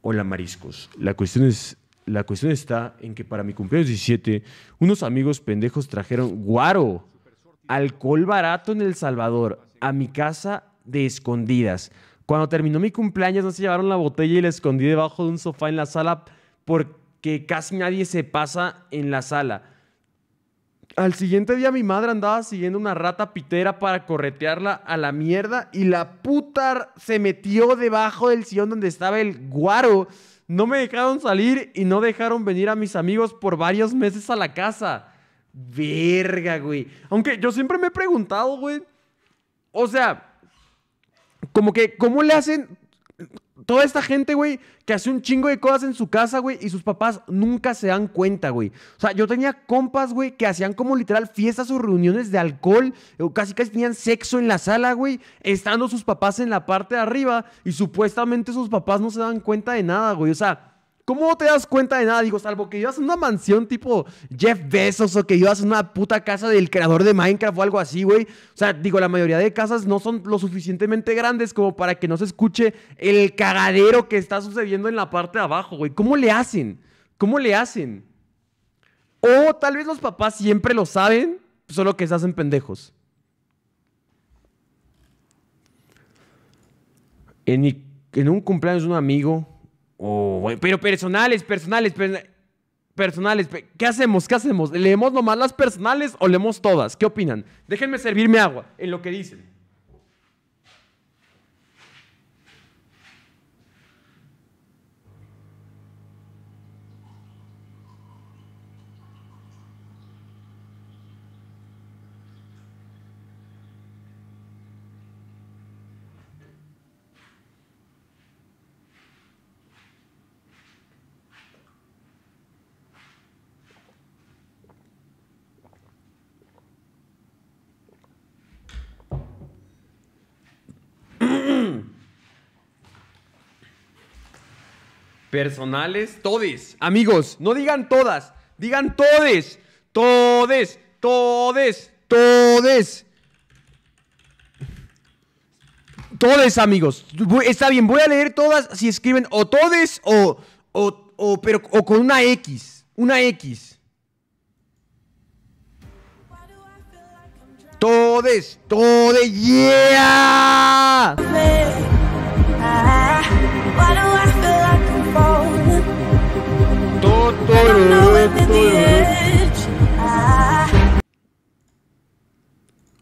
Hola, mariscos. La cuestión es. La cuestión está en que para mi cumpleaños 17, unos amigos pendejos trajeron guaro, alcohol barato en El Salvador, a mi casa de escondidas. Cuando terminó mi cumpleaños, no se llevaron la botella y la escondí debajo de un sofá en la sala porque casi nadie se pasa en la sala. Al siguiente día mi madre andaba siguiendo una rata pitera para corretearla a la mierda y la puta se metió debajo del sillón donde estaba el guaro. No me dejaron salir y no dejaron venir a mis amigos por varios meses a la casa. Verga, güey. Aunque yo siempre me he preguntado, güey. O sea, como que, ¿cómo le hacen toda esta gente, güey, que hace un chingo de cosas en su casa, güey, y sus papás nunca se dan cuenta, güey. O sea, yo tenía compas, güey, que hacían como literal fiestas o reuniones de alcohol, o casi casi tenían sexo en la sala, güey, estando sus papás en la parte de arriba y supuestamente sus papás no se dan cuenta de nada, güey. O sea, ¿Cómo te das cuenta de nada? Digo, salvo que ibas a una mansión tipo Jeff Bezos o que ibas a una puta casa del creador de Minecraft o algo así, güey. O sea, digo, la mayoría de casas no son lo suficientemente grandes como para que no se escuche el cagadero que está sucediendo en la parte de abajo, güey. ¿Cómo le hacen? ¿Cómo le hacen? O tal vez los papás siempre lo saben, solo que se hacen pendejos. En, en un cumpleaños de un amigo Oh, pero personales, personales, personales. ¿qué hacemos? ¿Qué hacemos? ¿Leemos nomás las personales o leemos todas? ¿Qué opinan? Déjenme servirme agua en lo que dicen. personales, todes. Amigos, no digan todas, digan todes. Todes, todes, todes. Todes, amigos. Está bien, voy a leer todas si escriben o todes o, pero, o con una X. Una X. Todes, todes, yeah.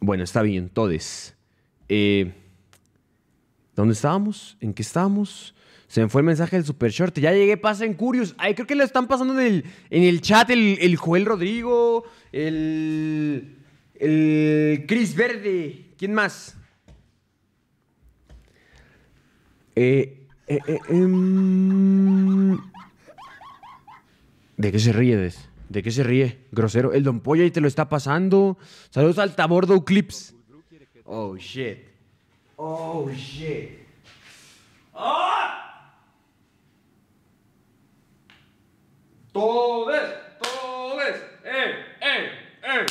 Bueno, está bien, entonces. Eh, ¿Dónde estábamos? ¿En qué estábamos? Se me fue el mensaje del super short. Ya llegué, pasen Curious. Ay, creo que lo están pasando en el, chat el, Joel Rodrigo, el. El Cris Verde. ¿Quién más? Eh, eh, eh, em. ¿De qué se ríe, Des? ¿De qué se ríe? Grosero. El Don Pollo ahí te lo está pasando. Saludos al Tabordo Clips. Oh, shit. Oh, shit. Ah. Todes, todos, eh, eh, eh.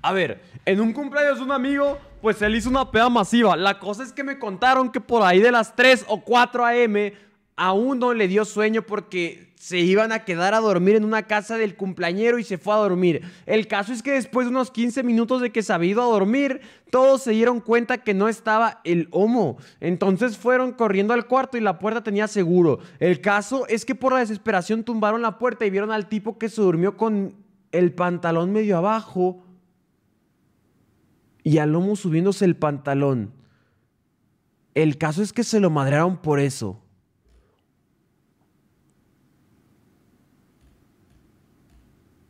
A ver, en un cumpleaños de un amigo, pues él hizo una peda masiva. La cosa es que me contaron que por ahí de las 3 o 4 a.m a uno le dio sueño porque se iban a quedar a dormir en una casa del cumpleañero y se fue a dormir. El caso es que después de unos 15 minutos de que se había ido a dormir, todos se dieron cuenta que no estaba el homo. Entonces fueron corriendo al cuarto y la puerta tenía seguro. El caso es que por la desesperación tumbaron la puerta y vieron al tipo que se durmió con el pantalón medio abajo y al homo subiéndose el pantalón. El caso es que se lo madrearon por eso.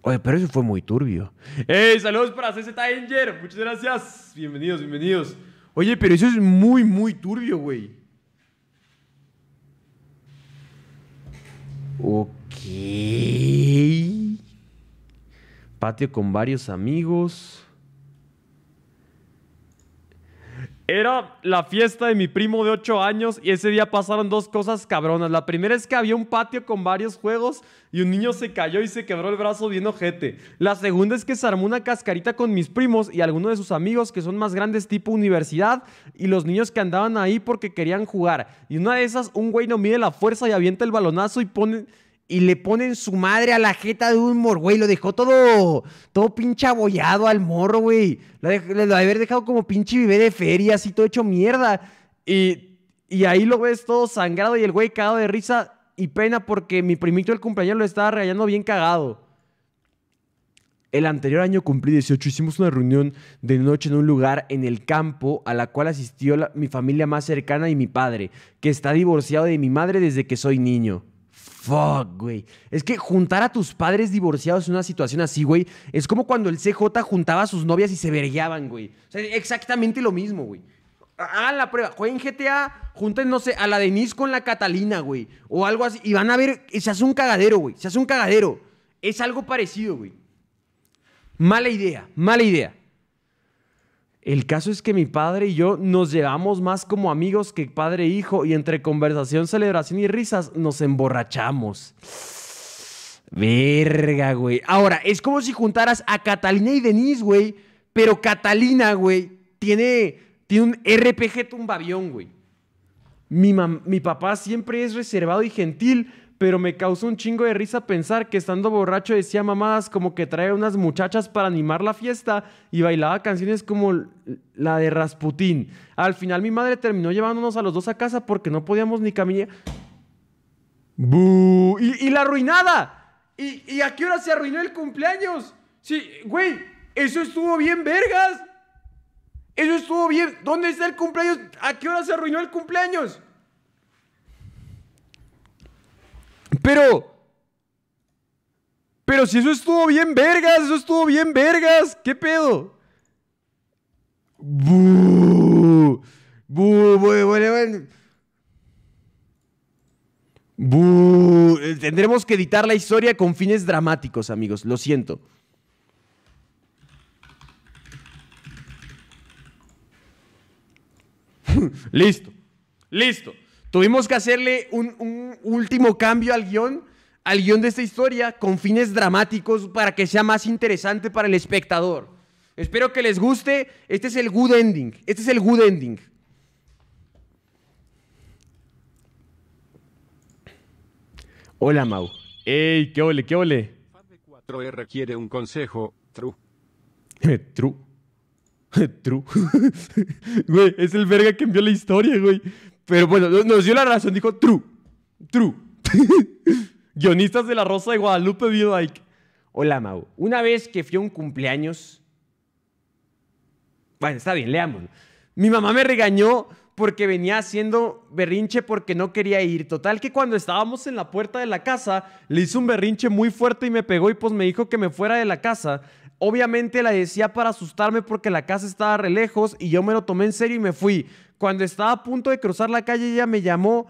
Oye, pero eso fue muy turbio. ¡Ey! Saludos para C.C. Tanger. Muchas gracias. Bienvenidos, bienvenidos. Oye, pero eso es muy, muy turbio, güey. Ok. Patio con varios amigos. Era la fiesta de mi primo de 8 años y ese día pasaron dos cosas cabronas. La primera es que había un patio con varios juegos y un niño se cayó y se quebró el brazo bien ojete. La segunda es que se armó una cascarita con mis primos y algunos de sus amigos que son más grandes tipo universidad y los niños que andaban ahí porque querían jugar. Y una de esas, un güey no mide la fuerza y avienta el balonazo y pone y le ponen su madre a la jeta de un morro, güey. Lo dejó todo, todo pinche abollado al morro, güey. Lo, de, haber dejado como pinche bebé de feria, así todo hecho mierda. Y, ahí lo ves todo sangrado y el güey cagado de risa y pena porque mi primito el cumpleaños lo estaba rayando bien cagado. El anterior año cumplí 18, hicimos una reunión de noche en un lugar en el campo a la cual asistió mi familia más cercana y mi padre, que está divorciado de mi madre desde que soy niño. Fuck, güey. Es que juntar a tus padres divorciados en una situación así, güey, es como cuando el CJ juntaba a sus novias y se vergueaban, güey. O sea, exactamente lo mismo, güey. Hagan la prueba, jueguen GTA, junten, no sé, a la Denise con la Catalina, güey, o algo así, y van a ver, se hace un cagadero, güey, se hace un cagadero. Es algo parecido, güey. Mala idea, mala idea. El caso es que mi padre y yo nos llevamos más como amigos que padre e hijo y entre conversación, celebración y risas nos emborrachamos. Verga, güey. Ahora, es como si juntaras a Catalina y Denise, güey. Pero Catalina, güey, tiene, tiene un RPG tumbavión, güey. Mi, mi papá siempre es reservado y gentil, pero me causó un chingo de risa pensar que estando borracho decía mamadas como que trae unas muchachas para animar la fiesta y bailaba canciones como la de Rasputín. Al final mi madre terminó llevándonos a los dos a casa porque no podíamos ni caminar. ¡Y, la arruinada! ¿Y, ¿Y a qué hora se arruinó el cumpleaños? Sí, güey, eso estuvo bien, vergas. Eso estuvo bien. ¿Dónde está el cumpleaños? ¿A qué hora se arruinó el cumpleaños? Pero... Pero si eso estuvo bien vergas, eso estuvo bien vergas, ¿qué pedo? bueno, bueno, eh, Tendremos que editar la historia con fines dramáticos, amigos, lo siento. Listo. Listo. Tuvimos que hacerle un, último cambio al guión, al guión de esta historia, con fines dramáticos para que sea más interesante para el espectador. Espero que les guste. Este es el good ending. Este es el good ending. Hola, Mau. Ey, qué ole, qué ole. 4 r quiere un consejo. True. True. True. güey, es el verga que envió la historia, güey. Pero bueno, nos dio la razón, dijo true. True. Guionistas de La Rosa de Guadalupe vio Hola, Mau. Una vez que fui a un cumpleaños. Bueno, está bien, leamos Mi mamá me regañó porque venía haciendo berrinche porque no quería ir. Total que cuando estábamos en la puerta de la casa, le hizo un berrinche muy fuerte y me pegó y pues me dijo que me fuera de la casa. Obviamente la decía para asustarme porque la casa estaba re lejos y yo me lo tomé en serio y me fui. Cuando estaba a punto de cruzar la calle, ella me llamó.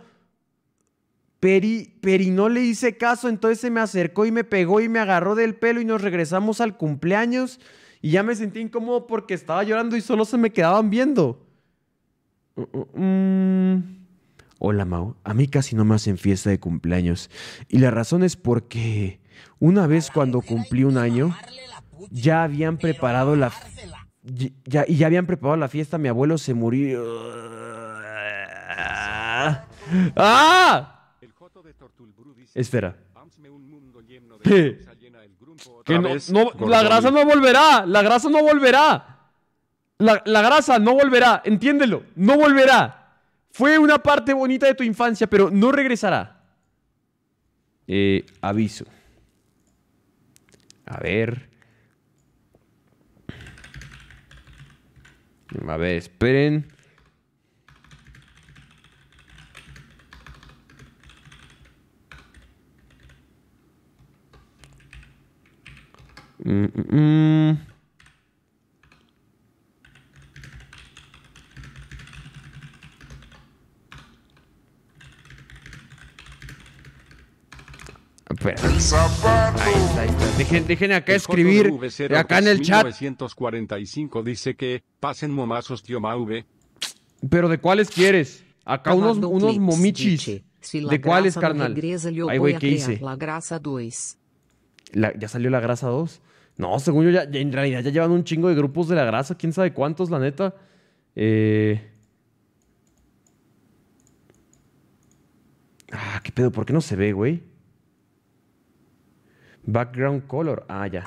Peri, Peri no le hice caso, entonces se me acercó y me pegó y me agarró del pelo y nos regresamos al cumpleaños y ya me sentí incómodo porque estaba llorando y solo se me quedaban viendo. Uh, uh, mm. Hola Mau, a mí casi no me hacen fiesta de cumpleaños y la razón es porque una vez cuando cumplí un año ya habían preparado la y ya, habían preparado la fiesta, mi abuelo se murió. ¡Ah! Espera. la grasa no volverá, la grasa no volverá. La, la, grasa no volverá, entiéndelo, no volverá. Fue una parte bonita de tu infancia, pero no regresará. Eh, aviso. A ver. A ver, esperen. Mm -mm. mm. Dejen, acá escribir. Acá en el chat. dice que pasen momazos, tío Mauve. Pero ¿de cuáles quieres? Acá unos, unos momichis. ¿De cuáles, carnal? Ahí, güey, ¿qué hice? La grasa 2. ¿Ya salió la grasa 2? No, según yo, ya, en realidad ya llevan un chingo de grupos de la grasa. ¿Quién sabe cuántos, la neta? Eh. Ah, qué pedo, ¿por qué no se ve, güey? Background color. Ah, ya.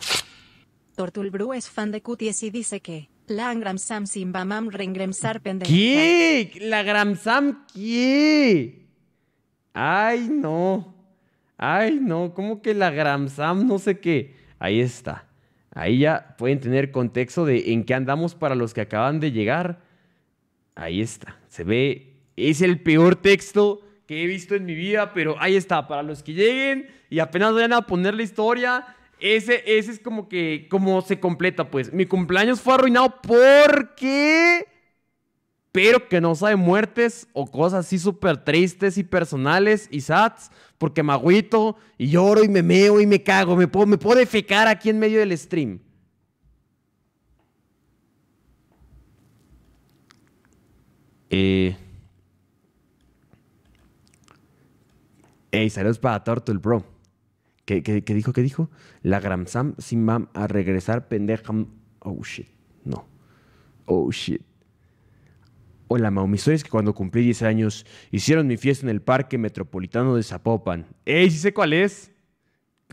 Tortul es fan de Cuties y dice que la Sam ¿Qué? ¿La Gramsam qué? Ay, no. Ay, no. ¿Cómo que la Gramsam no sé qué? Ahí está. Ahí ya pueden tener contexto de en qué andamos para los que acaban de llegar. Ahí está. Se ve. Es el peor texto que he visto en mi vida, pero ahí está. Para los que lleguen y apenas vayan a poner la historia. Ese, ese es como que, como se completa, pues. Mi cumpleaños fue arruinado porque... Pero que no sabe muertes o cosas así súper tristes y personales y sats, porque me agüito y lloro y me meo y me cago, me puedo, me puedo defecar aquí en medio del stream. Eh. Ey, saludos para Turtle, bro. ¿Qué, dijo? ¿Qué dijo? La Gramsam mam a regresar pendeja. Oh shit. No. Oh shit. Hola, Maumi, Mi es que cuando cumplí 10 años hicieron mi fiesta en el Parque Metropolitano de Zapopan. ¡Ey, sí sé cuál es!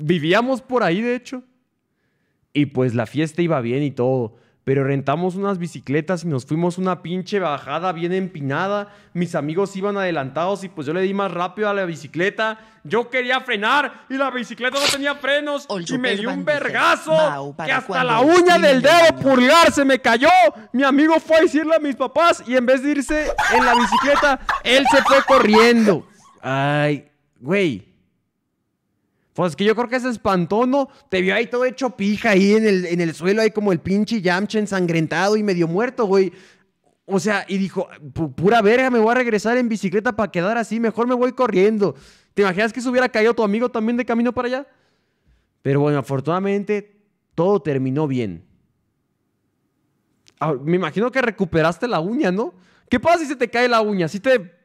Vivíamos por ahí, de hecho. Y pues la fiesta iba bien y todo pero rentamos unas bicicletas y nos fuimos una pinche bajada bien empinada. Mis amigos iban adelantados y pues yo le di más rápido a la bicicleta. Yo quería frenar y la bicicleta no tenía frenos y me dio un vergazo que hasta la uña del dedo pulgar se me cayó. Mi amigo fue a decirle a mis papás y en vez de irse en la bicicleta, él se fue corriendo. Ay, güey. Pues que yo creo que se espantó, ¿no? Te vio ahí todo hecho pija ahí en el, en el suelo, ahí como el pinche Yamcha ensangrentado y medio muerto, güey. O sea, y dijo, pura verga, me voy a regresar en bicicleta para quedar así, mejor me voy corriendo. ¿Te imaginas que se hubiera caído tu amigo también de camino para allá? Pero bueno, afortunadamente todo terminó bien. Ah, me imagino que recuperaste la uña, ¿no? ¿Qué pasa si se te cae la uña? Si te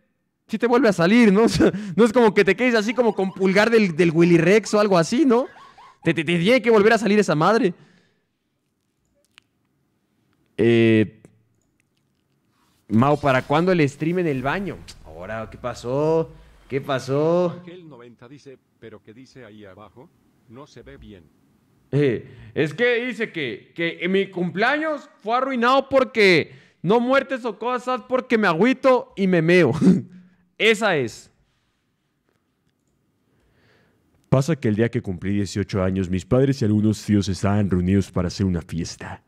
si te vuelve a salir, ¿no? no es como que te quedes así como con pulgar del, del Willy Rex o algo así, ¿no? Te, tiene que volver a salir esa madre. Eh, Mau, ¿para cuándo el stream en el baño? Ahora, ¿qué pasó? ¿Qué pasó? el 90 dice, pero ¿qué dice ahí abajo? No se ve bien. Eh, es que dice que, que en mi cumpleaños fue arruinado porque no muertes o cosas porque me agüito y me meo. Esa es. Pasa que el día que cumplí 18 años, mis padres y algunos tíos estaban reunidos para hacer una fiesta.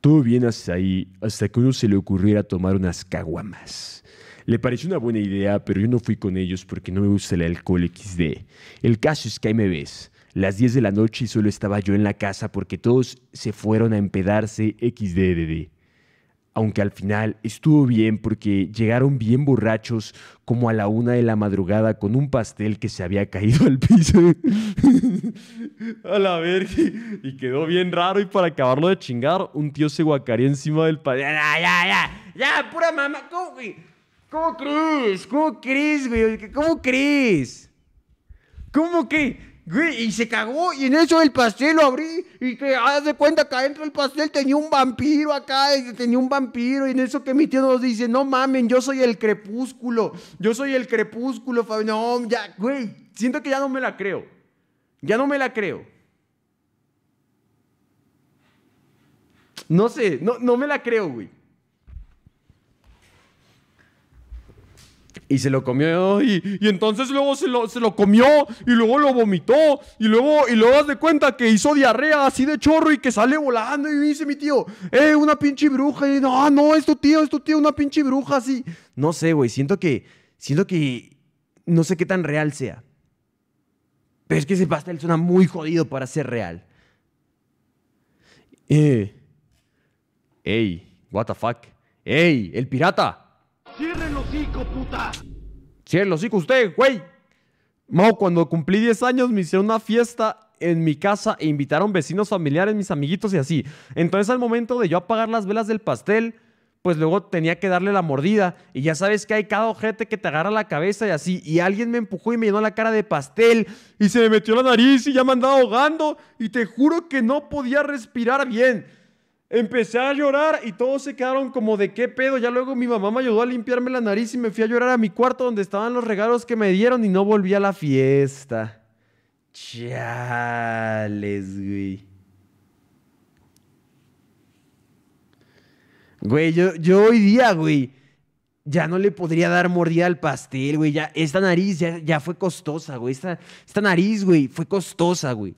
Todo bien hasta ahí, hasta que uno se le ocurriera tomar unas caguamas. Le pareció una buena idea, pero yo no fui con ellos porque no me gusta el alcohol XD. El caso es que ahí me ves. Las 10 de la noche y solo estaba yo en la casa porque todos se fueron a empedarse XDDD aunque al final estuvo bien porque llegaron bien borrachos como a la una de la madrugada con un pastel que se había caído al piso. a la verga. Y quedó bien raro y para acabarlo de chingar, un tío se guacaría encima del padre. ¡Ya, Ya, ya, ya, ya, pura mamá. ¿Cómo, güey? ¿Cómo crees? ¿Cómo crees, güey? ¿Cómo crees? ¿Cómo que? Güey, y se cagó, y en eso el pastel lo abrí, y que haz de cuenta que adentro el pastel tenía un vampiro acá, tenía un vampiro, y en eso que mi tío nos dice, no mamen, yo soy el crepúsculo, yo soy el crepúsculo, fa No, ya, güey, siento que ya no me la creo, ya no me la creo. No sé, no, no me la creo, güey. Y se lo comió y, entonces luego se lo, comió y luego lo vomitó y luego, y luego de cuenta que hizo diarrea así de chorro y que sale volando y dice mi tío, eh, una pinche bruja. Y no, no, es tu tío, es tu tío, una pinche bruja así. No sé, güey, siento que, siento que no sé qué tan real sea. Pero es que ese pastel suena muy jodido para ser real. Eh. Ey, what the fuck. Ey, el pirata puta! lo sí, usted, güey. Mau, cuando cumplí 10 años me hicieron una fiesta en mi casa e invitaron vecinos familiares, mis amiguitos y así. Entonces al momento de yo apagar las velas del pastel, pues luego tenía que darle la mordida y ya sabes que hay cada ojete que te agarra la cabeza y así. Y alguien me empujó y me llenó la cara de pastel y se me metió la nariz y ya me andaba ahogando y te juro que no podía respirar bien. Empecé a llorar y todos se quedaron como de qué pedo. Ya luego mi mamá me ayudó a limpiarme la nariz y me fui a llorar a mi cuarto donde estaban los regalos que me dieron y no volví a la fiesta. Chales, güey. Güey, yo, hoy día, güey, ya no le podría dar mordida al pastel, güey. Ya, esta nariz ya, fue costosa, güey. Esta, esta nariz, güey, fue costosa, güey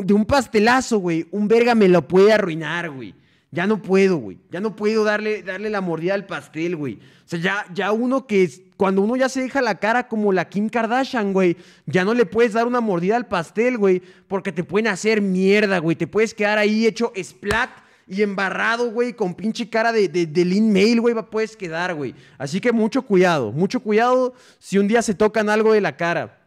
de un pastelazo, güey, un verga me lo puede arruinar, güey. Ya no puedo, güey. Ya no puedo darle, darle la mordida al pastel, güey. O sea, ya, ya uno que cuando uno ya se deja la cara como la Kim Kardashian, güey, ya no le puedes dar una mordida al pastel, güey, porque te pueden hacer mierda, güey. Te puedes quedar ahí hecho splat y embarrado, güey, con pinche cara de, de, de lean mail, güey, puedes quedar, güey. Así que mucho cuidado, mucho cuidado si un día se tocan algo de la cara.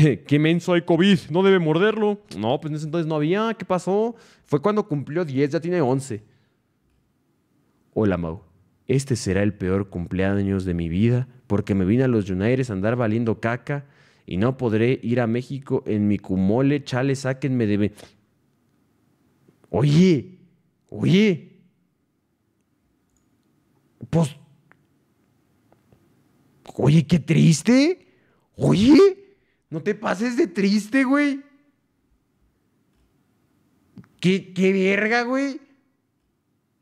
qué menso hay COVID, no debe morderlo. No, pues en ese entonces no había, ¿qué pasó? Fue cuando cumplió 10, ya tiene 11. Hola Mau, este será el peor cumpleaños de mi vida porque me vine a los United a andar valiendo caca y no podré ir a México en mi cumole, chale, sáquenme de... Oye, oye, pues... Oye, qué triste. Oye. No te pases de triste, güey. ¿Qué, qué verga, güey?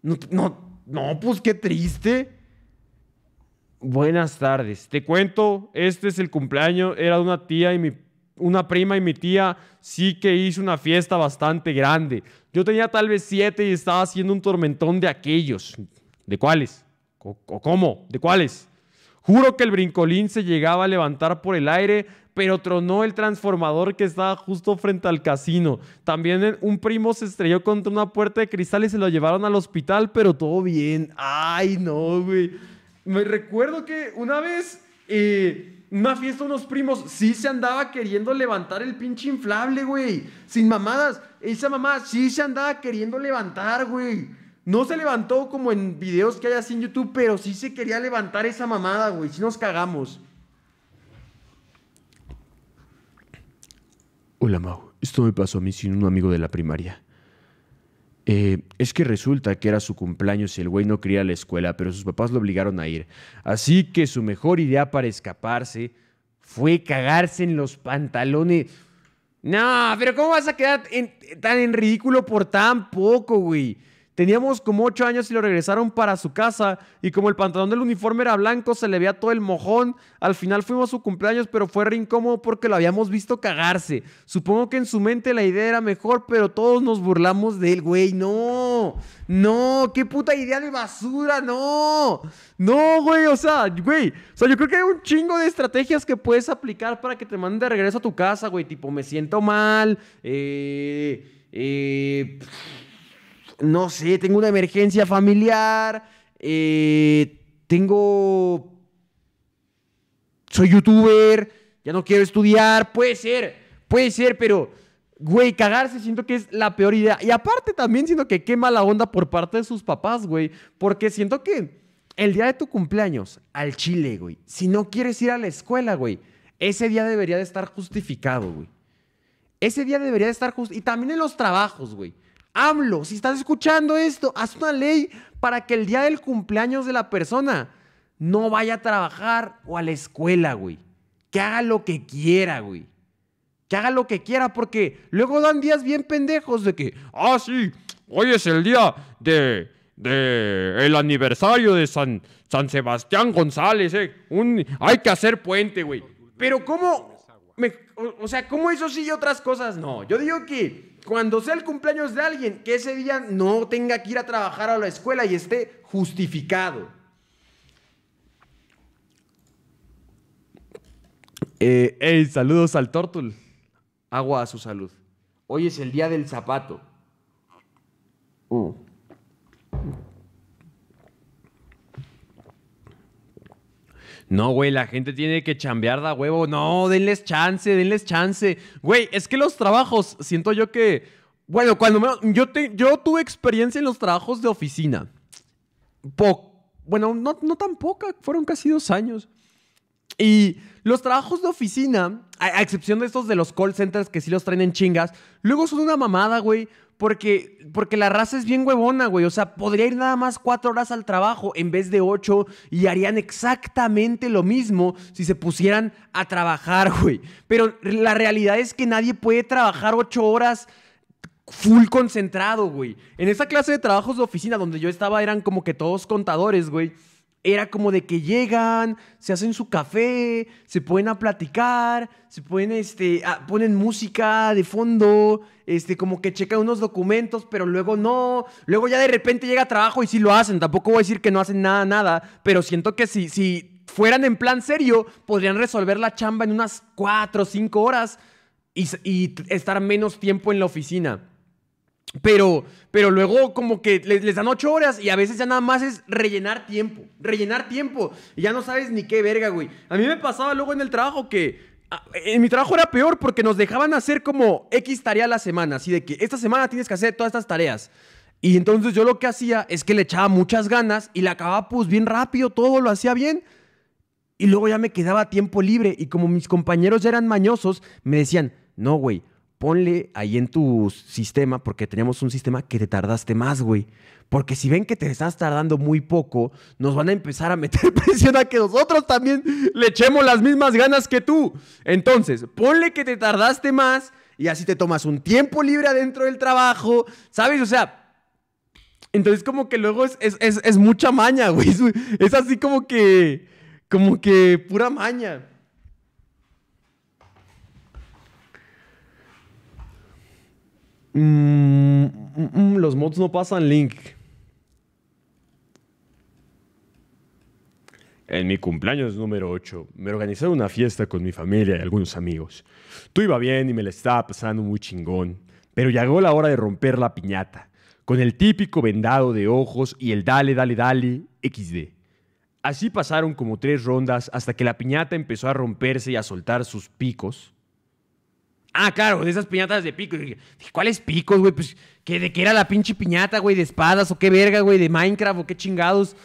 No, no, no, pues qué triste. Buenas tardes. Te cuento, este es el cumpleaños. Era una tía y mi una prima y mi tía sí que hizo una fiesta bastante grande. Yo tenía tal vez siete y estaba haciendo un tormentón de aquellos. ¿De cuáles? ¿O cómo? ¿De cuáles? Juro que el brincolín se llegaba a levantar por el aire pero tronó el transformador que estaba justo frente al casino. También un primo se estrelló contra una puerta de cristal y se lo llevaron al hospital, pero todo bien. Ay, no, güey. Me recuerdo que una vez, eh, una fiesta, unos primos, sí se andaba queriendo levantar el pinche inflable, güey. Sin mamadas. Esa mamá sí se andaba queriendo levantar, güey. No se levantó como en videos que hay así en YouTube, pero sí se quería levantar esa mamada, güey. Si sí nos cagamos. Hola Mau, esto me pasó a mí sin un amigo de la primaria. Eh, es que resulta que era su cumpleaños y el güey no quería la escuela, pero sus papás lo obligaron a ir. Así que su mejor idea para escaparse fue cagarse en los pantalones. No, pero ¿cómo vas a quedar tan en ridículo por tan poco, güey? Teníamos como ocho años y lo regresaron para su casa y como el pantalón del uniforme era blanco se le veía todo el mojón. Al final fuimos a su cumpleaños pero fue re incómodo porque lo habíamos visto cagarse. Supongo que en su mente la idea era mejor pero todos nos burlamos de él, güey. No, no, qué puta idea de basura, no. No, güey, o sea, güey. O sea, yo creo que hay un chingo de estrategias que puedes aplicar para que te mande de regreso a tu casa, güey. Tipo, me siento mal. Eh... eh no sé, tengo una emergencia familiar, eh, tengo... Soy youtuber, ya no quiero estudiar, puede ser, puede ser, pero, güey, cagarse siento que es la peor idea. Y aparte también siento que qué mala onda por parte de sus papás, güey, porque siento que el día de tu cumpleaños, al chile, güey, si no quieres ir a la escuela, güey, ese día debería de estar justificado, güey. Ese día debería de estar justificado, Y también en los trabajos, güey hablo si estás escuchando esto, haz una ley para que el día del cumpleaños de la persona no vaya a trabajar o a la escuela, güey. Que haga lo que quiera, güey. Que haga lo que quiera, porque luego dan días bien pendejos de que, ah, sí, hoy es el día de, el aniversario de San, San Sebastián González, eh. Un, hay que hacer puente, güey. Pero ¿cómo? o, o sea, ¿cómo eso sí y otras cosas? No, yo digo que cuando sea el cumpleaños de alguien, que ese día no tenga que ir a trabajar a la escuela y esté justificado. Eh, saludos al Tortul. Agua a su salud. Hoy es el día del zapato. Uh. No, güey, la gente tiene que chambear da huevo. No, denles chance, denles chance. Güey, es que los trabajos, siento yo que. Bueno, cuando me. Yo, yo tuve experiencia en los trabajos de oficina. bueno, no, tan poca, fueron casi dos años. Y los trabajos de oficina, a, excepción de estos de los call centers que sí los traen en chingas, luego son una mamada, güey. Porque, porque la raza es bien huevona, güey. O sea, podría ir nada más cuatro horas al trabajo en vez de ocho y harían exactamente lo mismo si se pusieran a trabajar, güey. Pero la realidad es que nadie puede trabajar ocho horas full concentrado, güey. En esa clase de trabajos de oficina donde yo estaba eran como que todos contadores, güey era como de que llegan, se hacen su café, se pueden a platicar, se pueden, este, ponen música de fondo, este, como que checan unos documentos, pero luego no, luego ya de repente llega trabajo y sí lo hacen, tampoco voy a decir que no hacen nada, nada, pero siento que si, si fueran en plan serio, podrían resolver la chamba en unas cuatro o cinco horas y, y estar menos tiempo en la oficina. Pero, pero luego como que les, dan ocho horas y a veces ya nada más es rellenar tiempo, rellenar tiempo. Y ya no sabes ni qué verga, güey. A mí me pasaba luego en el trabajo que... Ah, en mi trabajo era peor porque nos dejaban hacer como X tarea a la semana, así de que esta semana tienes que hacer todas estas tareas. Y entonces yo lo que hacía es que le echaba muchas ganas y la acababa pues bien rápido, todo lo hacía bien. Y luego ya me quedaba tiempo libre y como mis compañeros ya eran mañosos, me decían, no, güey, ponle ahí en tu sistema, porque tenemos un sistema que te tardaste más, güey. Porque si ven que te estás tardando muy poco, nos van a empezar a meter presión a que nosotros también le echemos las mismas ganas que tú. Entonces, ponle que te tardaste más y así te tomas un tiempo libre adentro del trabajo, ¿sabes? O sea... Entonces como que luego es, es, mucha maña, güey. Es, así como que... Como que pura maña. Mm, mm, mm, los mods no pasan link. En mi cumpleaños número 8, me organizé una fiesta con mi familia y algunos amigos. Todo iba bien y me la estaba pasando muy chingón, pero llegó la hora de romper la piñata, con el típico vendado de ojos y el dale, dale, dale, XD. Así pasaron como tres rondas hasta que la piñata empezó a romperse y a soltar sus picos Ah, claro, de esas piñatas de pico. Dije, ¿cuáles picos, güey? Pues, ¿qué, ¿de qué era la pinche piñata, güey? ¿De espadas o qué verga, güey? ¿De Minecraft o qué chingados?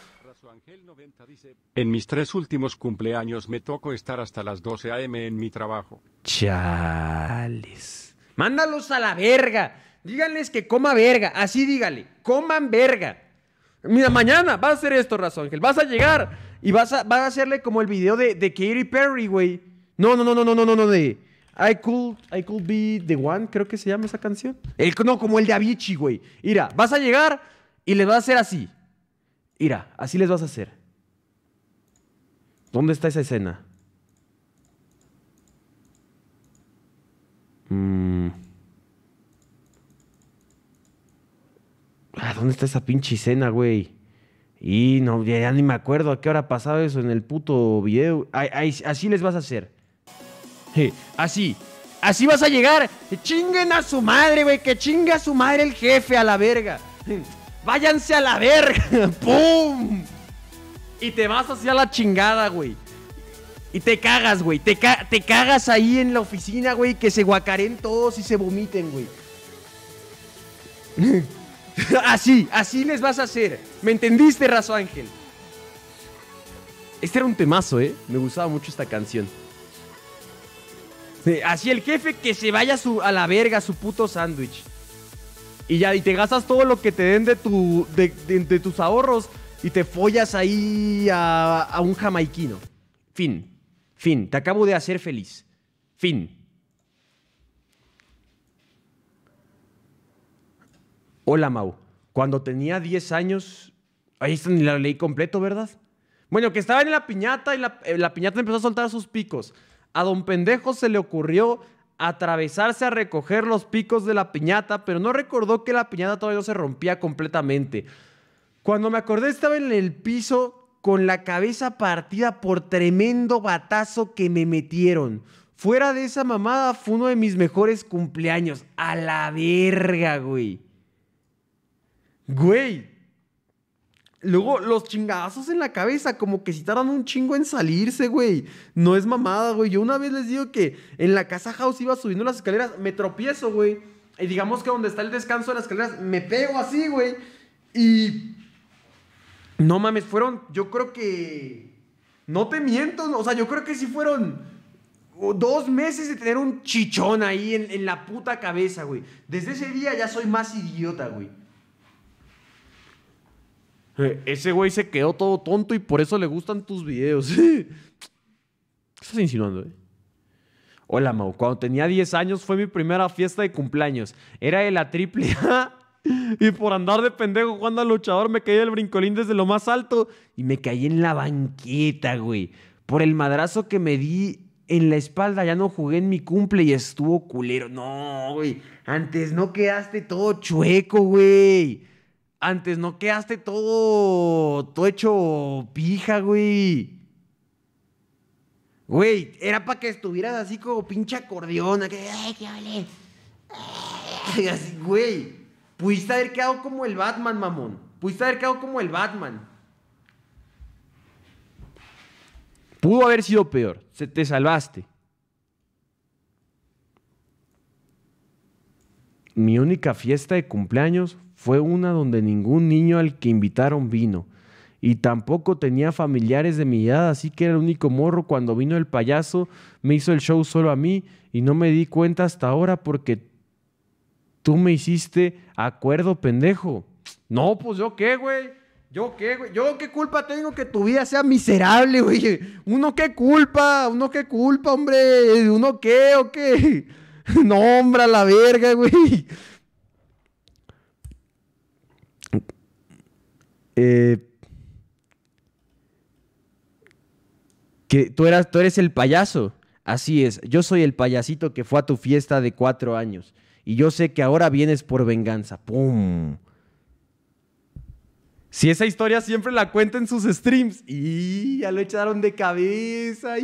En mis tres últimos cumpleaños me tocó estar hasta las 12 a.m. en mi trabajo. Chales. Mándalos a la verga. Díganles que coma verga. Así dígale. Coman verga. Mira, mañana va a ser esto, Razo Ángel. Vas a llegar y vas a, a hacerle como el video de, de Katy Perry, güey. No, no, no, no, no, no, no, no, de. I could, I could be the one, creo que se llama esa canción. no, como el de Avicii, güey. Mira, vas a llegar y les vas a hacer así. Mira, así les vas a hacer. ¿Dónde está esa escena? Mm. Ah, ¿Dónde está esa pinche escena, güey? Y no, ya, ni me acuerdo a qué hora pasaba eso en el puto video. así les vas a hacer. Así. Así vas a llegar. Chinguen a su madre, güey. Que chinga a su madre el jefe a la verga. Váyanse a la verga. ¡Pum! Y te vas hacia la chingada, güey. Y te cagas, güey. Te, te, cagas ahí en la oficina, güey. Que se guacaren todos y se vomiten, güey. así, así les vas a hacer. ¿Me entendiste, Razo Ángel? Este era un temazo, ¿eh? Me gustaba mucho esta canción. Así el jefe que se vaya a la verga su puto sándwich. Y ya, y te gastas todo lo que te den de, tu, de, tus ahorros y te follas ahí a, un jamaiquino. Fin. Fin. Te acabo de hacer feliz. Fin. Hola, Mau. Cuando tenía 10 años. Ahí está, ni la leí completo, ¿verdad? Bueno, que estaba en la piñata y la eh, piñata empezó a soltar sus picos. A don pendejo se le ocurrió atravesarse a recoger los picos de la piñata, pero no recordó que la piñata todavía se rompía completamente. Cuando me acordé estaba en el piso con la cabeza partida por tremendo batazo que me metieron. Fuera de esa mamada fue uno de mis mejores cumpleaños. A la verga, güey. Güey, Luego, los chingazos en la cabeza, como que si tardan un chingo en salirse, güey. No es mamada, güey. Yo una vez les digo que en la casa house iba subiendo las escaleras, me tropiezo, güey. Y digamos que donde está el descanso de las escaleras, me pego así, güey. Y. No mames, fueron. Yo creo que. No te miento, o sea, yo creo que sí fueron. Dos meses de tener un chichón ahí en, en la puta cabeza, güey. Desde ese día ya soy más idiota, güey. Ese güey se quedó todo tonto y por eso le gustan tus videos. ¿Qué estás insinuando, eh? Hola, Mau. Cuando tenía 10 años fue mi primera fiesta de cumpleaños. Era de la triple A. Y por andar de pendejo jugando al luchador me caí del brincolín desde lo más alto y me caí en la banqueta, güey. Por el madrazo que me di en la espalda ya no jugué en mi cumple y estuvo culero. No, güey. Antes no quedaste todo chueco, güey. Antes no quedaste todo, todo hecho pija, güey. Güey, era para que estuvieras así como pinche acordeón. así, güey. Pudiste haber quedado como el Batman, mamón. Pudiste haber quedado como el Batman. Pudo haber sido peor. Se te salvaste. Mi única fiesta de cumpleaños fue una donde ningún niño al que invitaron vino. Y tampoco tenía familiares de mi edad, así que era el único morro. Cuando vino el payaso, me hizo el show solo a mí y no me di cuenta hasta ahora porque tú me hiciste acuerdo pendejo. No, pues yo qué, güey. Yo qué, güey. Yo qué culpa tengo que tu vida sea miserable, güey. Uno qué culpa, uno qué culpa, hombre. Uno qué o qué. No, hombre, la verga, güey. Eh, que tú, eras, tú eres el payaso. Así es, yo soy el payasito que fue a tu fiesta de cuatro años. Y yo sé que ahora vienes por venganza. ¡Pum! Si esa historia siempre la cuenta en sus streams. Y ya lo echaron de cabeza.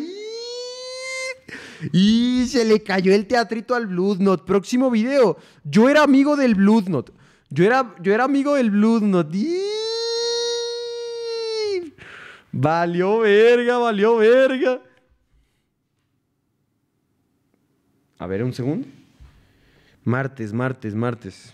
Y, se le cayó el teatrito al Bloodnot. Próximo video. Yo era amigo del Bloodnot. Yo era, yo era amigo del Bloodnot. Y Valió verga, valió verga. A ver, un segundo. Martes, martes, martes.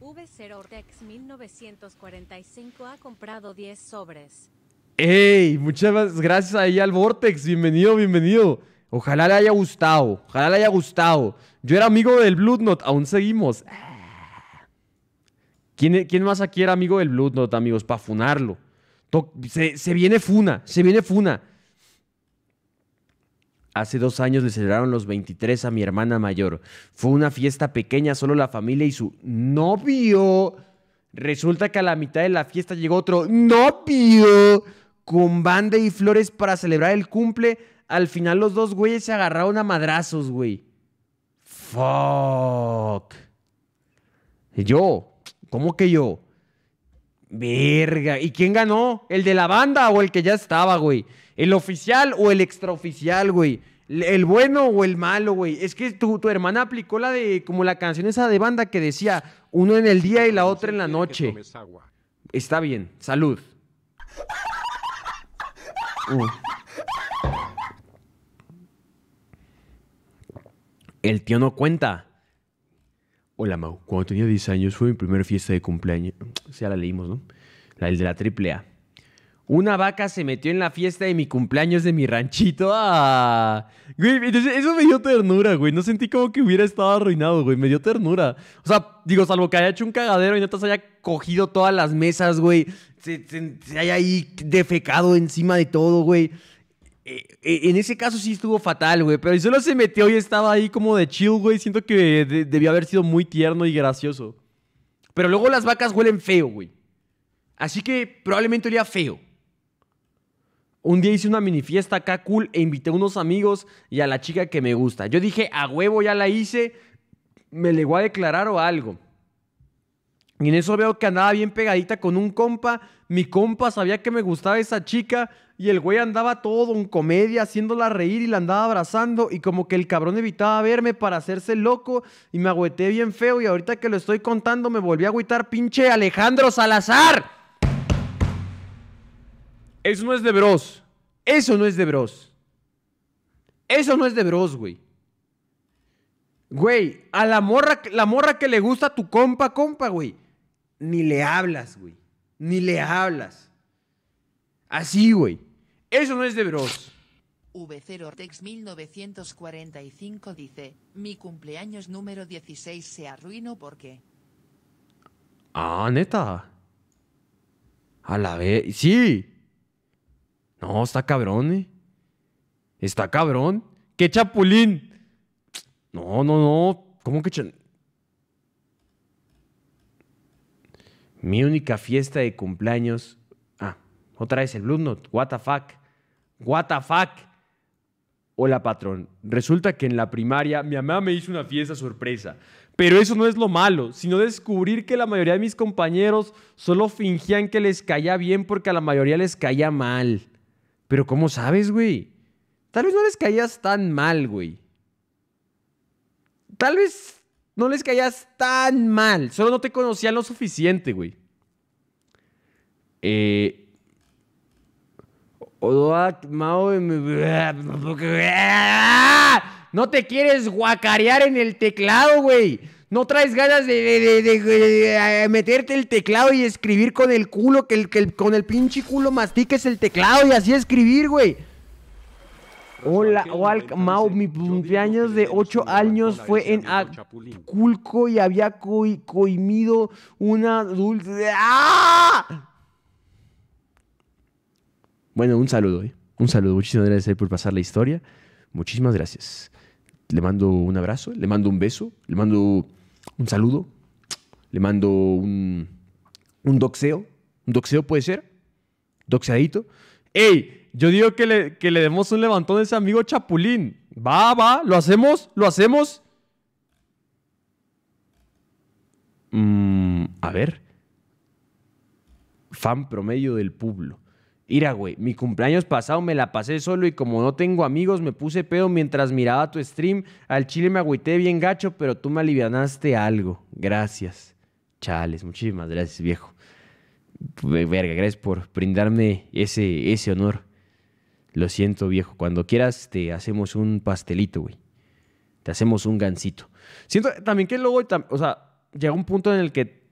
V0 Vortex 1945 ha comprado 10 sobres. ¡Ey! Muchas gracias ahí al Vortex. Bienvenido, bienvenido. Ojalá le haya gustado. Ojalá le haya gustado. Yo era amigo del Blood Aún seguimos. Ah. ¿Quién, más aquí era amigo del Note, amigos? Para funarlo. Se, se, viene funa, se viene funa. Hace dos años le celebraron los 23 a mi hermana mayor. Fue una fiesta pequeña, solo la familia y su novio. Resulta que a la mitad de la fiesta llegó otro novio con banda y flores para celebrar el cumple. Al final los dos güeyes se agarraron a madrazos, güey. Fuck. Yo, ¿Cómo que yo? Verga. ¿Y quién ganó? ¿El de la banda o el que ya estaba, güey? ¿El oficial o el extraoficial, güey? ¿El bueno o el malo, güey? Es que tu, hermana aplicó la de, como la canción esa de banda que decía, uno en el día y la otra en la noche. Está bien, salud. El tío no cuenta. Hola Mau, cuando tenía 10 años fue mi primera fiesta de cumpleaños. O la leímos, ¿no? La el de la triple A. Una vaca se metió en la fiesta de mi cumpleaños de mi ranchito. Ah. Güey, eso me dio ternura, güey. No sentí como que hubiera estado arruinado, güey. Me dio ternura. O sea, digo, salvo que haya hecho un cagadero y no te haya cogido todas las mesas, güey. Se, se haya ahí defecado encima de todo, güey. Eh, eh, en ese caso sí estuvo fatal, güey. Pero solo se metió y estaba ahí como de chill, güey. Siento que debía haber sido muy tierno y gracioso. Pero luego las vacas huelen feo, güey. Así que probablemente olía feo. Un día hice una mini fiesta acá cool e invité a unos amigos y a la chica que me gusta. Yo dije, a huevo ya la hice, me le voy a declarar o algo. Y en eso veo que andaba bien pegadita con un compa. Mi compa sabía que me gustaba esa chica. Y el güey andaba todo en comedia, haciéndola reír y la andaba abrazando. Y como que el cabrón evitaba verme para hacerse loco. Y me agüeté bien feo. Y ahorita que lo estoy contando, me volví a agüitar, pinche Alejandro Salazar. Eso no es de bros. Eso no es de bros. Eso no es de bros, güey. Güey, a la morra, la morra que le gusta tu compa, compa, güey ni le hablas, güey. Ni le hablas. Así, güey. Eso no es de bros. V0Tex1945 dice, mi cumpleaños número 16 se arruinó porque... Ah, neta. A la vez. Sí. No, está cabrón, eh. Está cabrón. ¡Qué chapulín! No, no, no. ¿Cómo que chapulín? Mi única fiesta de cumpleaños. Ah, otra vez el Blue Note. What the fuck. What the fuck. Hola, patrón. Resulta que en la primaria mi mamá me hizo una fiesta sorpresa. Pero eso no es lo malo, sino descubrir que la mayoría de mis compañeros solo fingían que les caía bien porque a la mayoría les caía mal. Pero ¿cómo sabes, güey? Tal vez no les caías tan mal, güey. Tal vez no les caías tan mal. Solo no te conocía lo suficiente, güey. Eh. Em, em, no te quieres guacarear en el teclado, güey. No traes ganas de, meterte el teclado y escribir con el culo, que, con el pinche culo mastiques el teclado y así escribir, güey. Hola, Walk Mau, mi cumpleaños de 8 años fue en Culco y había coimido una dulce. ¡Ah! Bueno, un saludo, ¿eh? un saludo. Muchísimas gracias por pasar la historia. Muchísimas gracias. Le mando un abrazo, le mando un beso, le mando un saludo, le mando un, un doxeo. ¿Un doxeo puede ser? ¿Doxeadito? ¡Ey! Yo digo que le, demos un levantón a ese amigo Chapulín. Va, va, lo hacemos, lo hacemos. Mm, a ver. Fan promedio del pueblo. Mira, güey, mi cumpleaños pasado me la pasé solo y como no tengo amigos me puse pedo mientras miraba tu stream. Al chile me agüité bien gacho, pero tú me alivianaste algo. Gracias. Chales, muchísimas gracias, viejo. Verga, gracias por brindarme ese, ese honor. Lo siento, viejo. Cuando quieras, te hacemos un pastelito, güey. Te hacemos un gansito. Siento también que luego, o sea, llega un punto en el que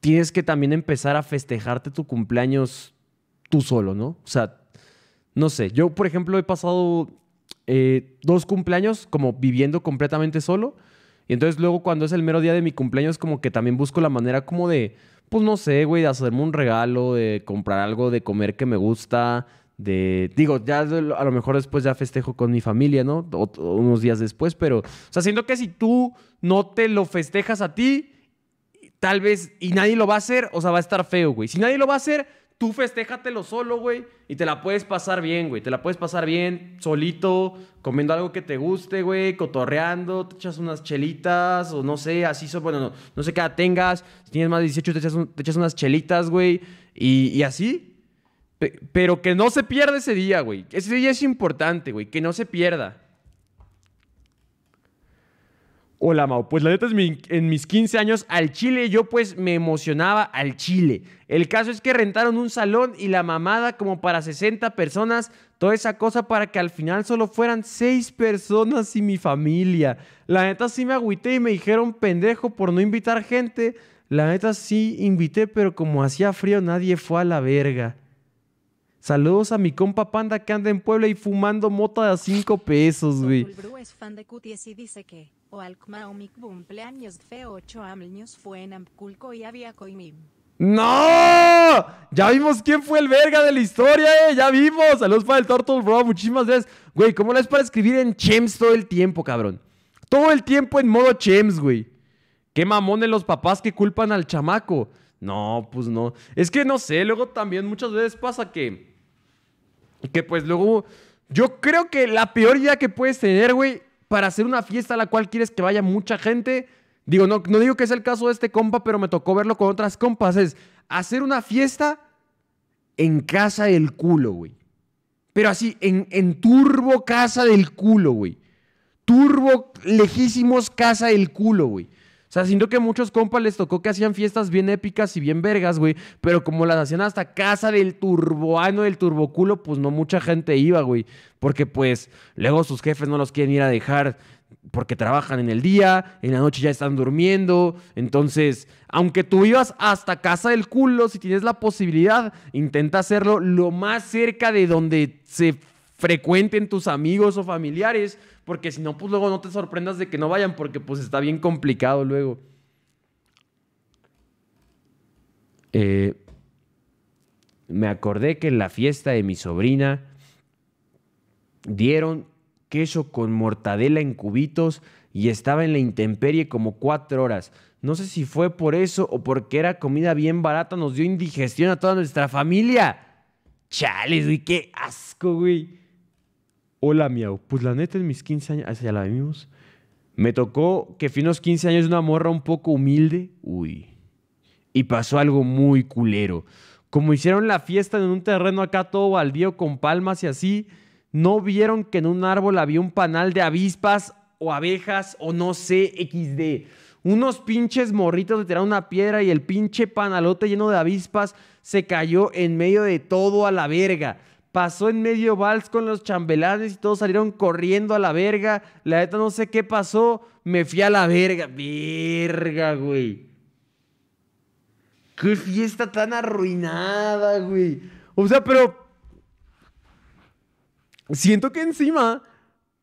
tienes que también empezar a festejarte tu cumpleaños tú solo, ¿no? O sea, no sé. Yo, por ejemplo, he pasado eh, dos cumpleaños como viviendo completamente solo. Y entonces luego cuando es el mero día de mi cumpleaños, como que también busco la manera como de, pues no sé, güey, de hacerme un regalo, de comprar algo, de comer que me gusta, digo ya a lo mejor después ya festejo con mi familia no unos días después pero o sea siento que si tú no te lo festejas a ti tal vez y nadie lo va a hacer o sea va a estar feo güey si nadie lo va a hacer tú festéjatelo solo güey y te la puedes pasar bien güey te la puedes pasar bien solito comiendo algo que te guste güey cotorreando te echas unas chelitas o no sé así bueno no, sé qué tengas si tienes más de 18 te echas, unas chelitas güey y, y así pero que no se pierda ese día, güey. Ese día es importante, güey. Que no se pierda. Hola, Mau. Pues la neta es mi, en mis 15 años al Chile yo pues me emocionaba al Chile. El caso es que rentaron un salón y la mamada como para 60 personas, toda esa cosa para que al final solo fueran 6 personas y mi familia. La neta sí me agüité y me dijeron pendejo por no invitar gente. La neta sí invité, pero como hacía frío nadie fue a la verga. Saludos a mi compa Panda que anda en Puebla y fumando mota de a 5 pesos, güey. ¡No! Ya vimos quién fue el verga de la historia, eh. Ya vimos. Saludos para el Turtle Bro. Muchísimas veces, Güey, ¿cómo la es para escribir en Chems todo el tiempo, cabrón? Todo el tiempo en modo Chems, güey. Qué mamón de los papás que culpan al chamaco. No, pues no. Es que no sé, luego también muchas veces pasa que que pues luego, yo creo que la peor idea que puedes tener, güey, para hacer una fiesta a la cual quieres que vaya mucha gente, digo, no, no digo que es el caso de este compa, pero me tocó verlo con otras compas, es hacer una fiesta en casa del culo, güey. Pero así, en, en turbo casa del culo, güey. Turbo lejísimos casa del culo, güey. O sea, siento que muchos compas les tocó que hacían fiestas bien épicas y bien vergas, güey. Pero como las hacían hasta casa del turboano, ah, del turboculo, pues no mucha gente iba, güey. Porque pues luego sus jefes no los quieren ir a dejar porque trabajan en el día, en la noche ya están durmiendo. Entonces, aunque tú ibas hasta casa del culo, si tienes la posibilidad, intenta hacerlo lo más cerca de donde se frecuenten tus amigos o familiares porque si no, pues luego no te sorprendas de que no vayan, porque pues está bien complicado luego. Eh, me acordé que en la fiesta de mi sobrina dieron queso con mortadela en cubitos y estaba en la intemperie como cuatro horas. No sé si fue por eso o porque era comida bien barata, nos dio indigestión a toda nuestra familia. Chales, güey, qué asco, güey. Hola, miau. Pues la neta, en mis 15 años, ya la vimos. Me tocó que fui unos 15 años una morra un poco humilde. Uy. Y pasó algo muy culero. Como hicieron la fiesta en un terreno acá todo baldío con palmas y así, no vieron que en un árbol había un panal de avispas o abejas o no sé, XD. Unos pinches morritos le tiraron una piedra y el pinche panalote lleno de avispas se cayó en medio de todo a la verga pasó en medio vals con los chambelanes y todos salieron corriendo a la verga. La neta no sé qué pasó, me fui a la verga. Verga, güey. Qué fiesta tan arruinada, güey. O sea, pero siento que encima,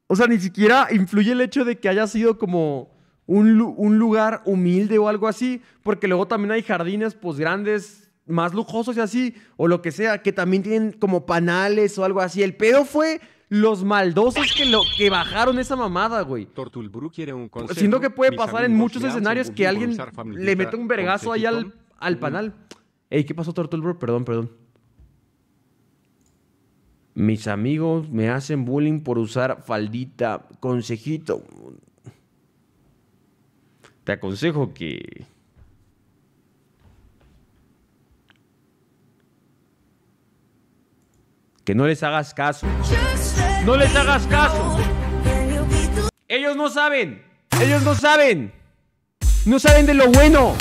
o sea, ni siquiera influye el hecho de que haya sido como un, un lugar humilde o algo así, porque luego también hay jardines pues grandes más lujosos y así, o lo que sea, que también tienen como panales o algo así. El pedo fue los maldosos que, lo, que bajaron esa mamada, güey. Tortulbru quiere un consejo. Siento que puede pasar en muchos escenarios que alguien le mete un vergazo ahí al, al panal. Ey, ¿qué pasó, Tortulbru? Perdón, perdón. Mis amigos me hacen bullying por usar faldita. Consejito. Te aconsejo que que no les hagas caso. No les hagas caso. Ellos no saben. Ellos no saben. No saben de lo bueno.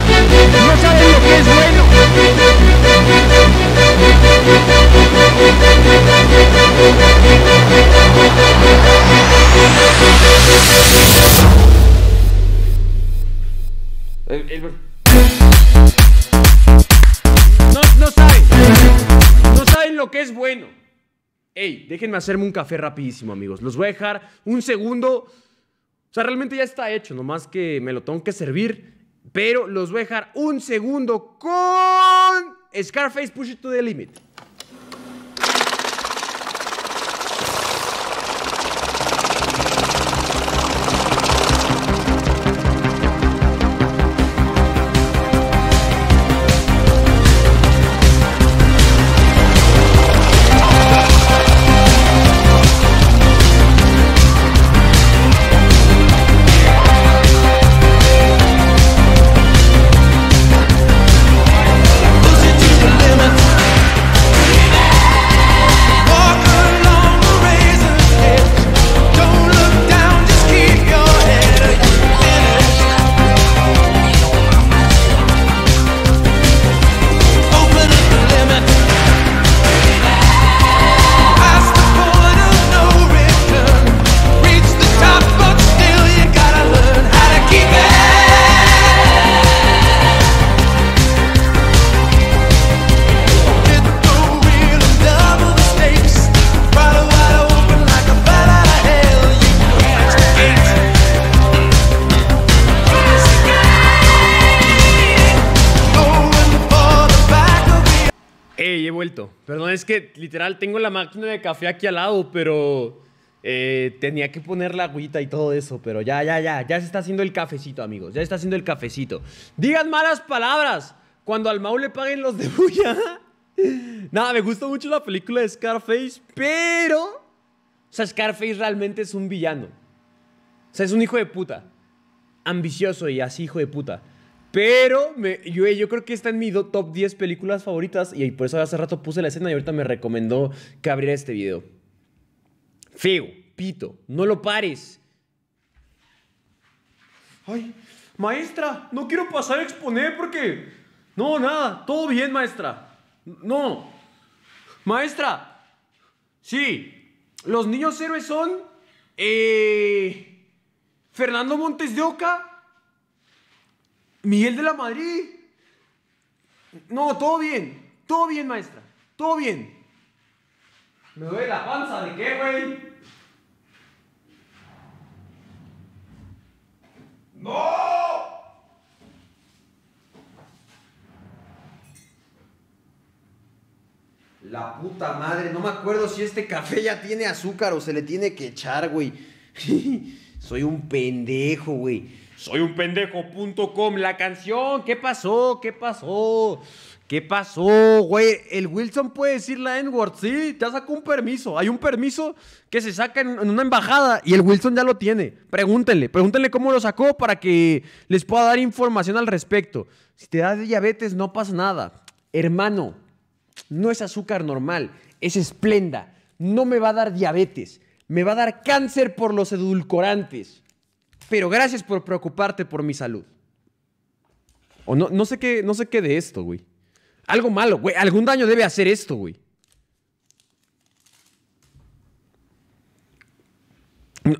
No saben lo que es bueno. el... Eh, eh, que es bueno. Ey, déjenme hacerme un café rapidísimo, amigos. Los voy a dejar un segundo. O sea, realmente ya está hecho, nomás que me lo tengo que servir. Pero los voy a dejar un segundo con Scarface Push It to the Limit. es que literal tengo la máquina de café aquí al lado, pero eh, tenía que poner la agüita y todo eso. Pero ya, ya, ya, ya se está haciendo el cafecito, amigos. Ya se está haciendo el cafecito. Digan malas palabras cuando al Mau le paguen los de bulla. Nada, me gustó mucho la película de Scarface, pero. O sea, Scarface realmente es un villano. O sea, es un hijo de puta. Ambicioso y así hijo de puta. Pero yo, creo que está en mi top 10 películas favoritas y por eso hace rato puse la escena y ahorita me recomendó que abriera este video. Feo, pito, no lo pares. Ay, maestra, no quiero pasar a exponer porque... No, nada, todo bien, maestra. No. Maestra, sí, los niños héroes son... Eh, Fernando Montes de Oca Miguel de la Madrid. No, todo bien. Todo bien, maestra. Todo bien. Me duele la panza, ¿de qué, güey? ¡No! La puta madre, no me acuerdo si este café ya tiene azúcar o se le tiene que echar, güey. Soy un pendejo, güey soyunpendejo.com, la canción, ¿qué pasó? ¿Qué pasó? ¿Qué pasó, güey? El Wilson puede decir la N-word, sí, ya sacó un permiso. Hay un permiso que se saca en, una embajada y el Wilson ya lo tiene. Pregúntenle, pregúntenle cómo lo sacó para que les pueda dar información al respecto. Si te da diabetes, no pasa nada. Hermano, no es azúcar normal, es esplenda. No me va a dar diabetes, me va a dar cáncer por los edulcorantes pero gracias por preocuparte por mi salud. O no, no sé qué, no de esto, güey. Algo malo, güey. Algún daño debe hacer esto, güey.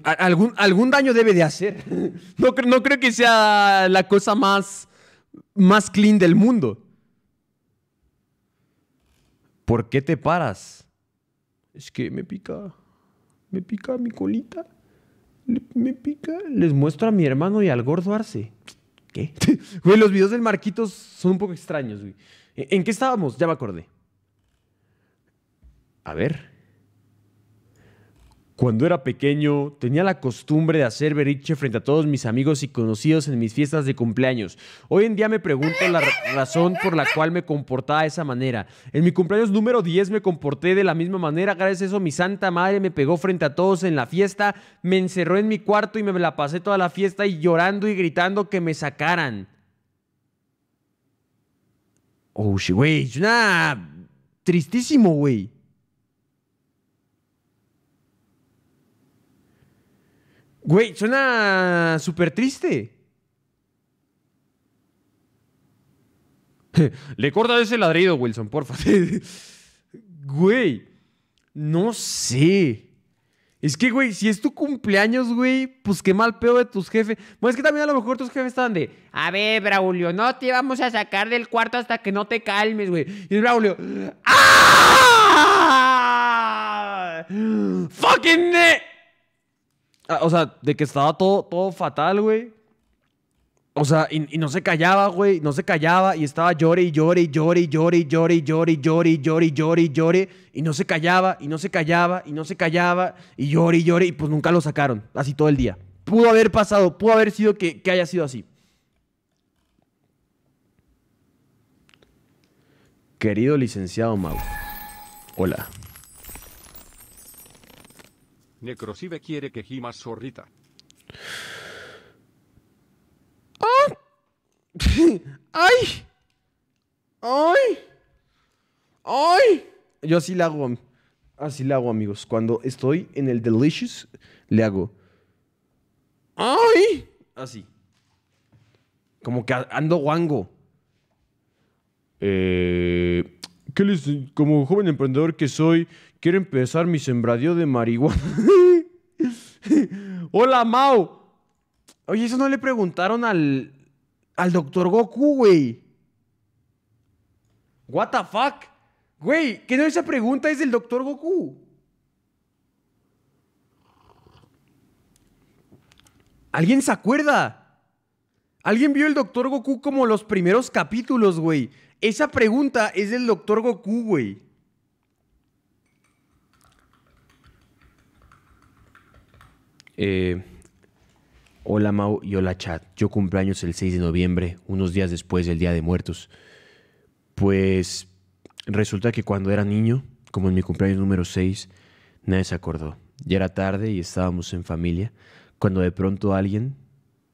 Algún, algún daño debe de hacer. No, no creo que sea la cosa más, más clean del mundo. ¿Por qué te paras? Es que me pica. Me pica mi colita me pica. Les muestro a mi hermano y al gordo Arce. ¿Qué? güey, los videos del Marquitos son un poco extraños, güey. ¿En qué estábamos? Ya me acordé. A ver. Cuando era pequeño, tenía la costumbre de hacer beriche frente a todos mis amigos y conocidos en mis fiestas de cumpleaños. Hoy en día me pregunto la razón por la cual me comportaba de esa manera. En mi cumpleaños número 10 me comporté de la misma manera. Gracias a eso, mi santa madre me pegó frente a todos en la fiesta, me encerró en mi cuarto y me la pasé toda la fiesta y llorando y gritando que me sacaran. Oh, güey, una... tristísimo, güey. Güey, suena súper triste. Le corta ese ladrido, Wilson, porfa. güey, no sé. Es que, güey, si es tu cumpleaños, güey, pues qué mal pedo de tus jefes. Bueno, es que también a lo mejor tus jefes estaban de, a ver, Braulio, no te vamos a sacar del cuarto hasta que no te calmes, güey. Y Braulio, ¡ah! ¡Fucking o sea, de que estaba todo, todo fatal, güey. O sea, y, no se callaba, güey, no se callaba y estaba llore y llore y llore y llore y llore y llore y llore y llore y llore y y no se callaba y no se callaba y no se callaba y llore y llore y pues nunca lo sacaron, así todo el día. Pudo haber pasado, pudo haber sido que, que haya sido así. Querido licenciado Mau, hola. Necrosive quiere que gimas zorrita. Ay, ¡Ay! ¡Ay! ¡Ay! Yo así la hago. Así la hago, amigos. Cuando estoy en el Delicious, le hago. ¡Ay! Así. Como que ando guango. Eh, ¿qué como joven emprendedor que soy, Quiero empezar mi sembradío de marihuana. Hola, Mao! Oye, eso no le preguntaron al. al doctor Goku, güey. What the fuck? Güey, ¿qué no esa pregunta es del doctor Goku? ¿Alguien se acuerda? ¿Alguien vio el doctor Goku como los primeros capítulos, güey? Esa pregunta es del doctor Goku, güey. Eh, hola Mau y hola chat. Yo años el 6 de noviembre, unos días después del Día de Muertos. Pues resulta que cuando era niño, como en mi cumpleaños número 6, nadie se acordó. Ya era tarde y estábamos en familia, cuando de pronto alguien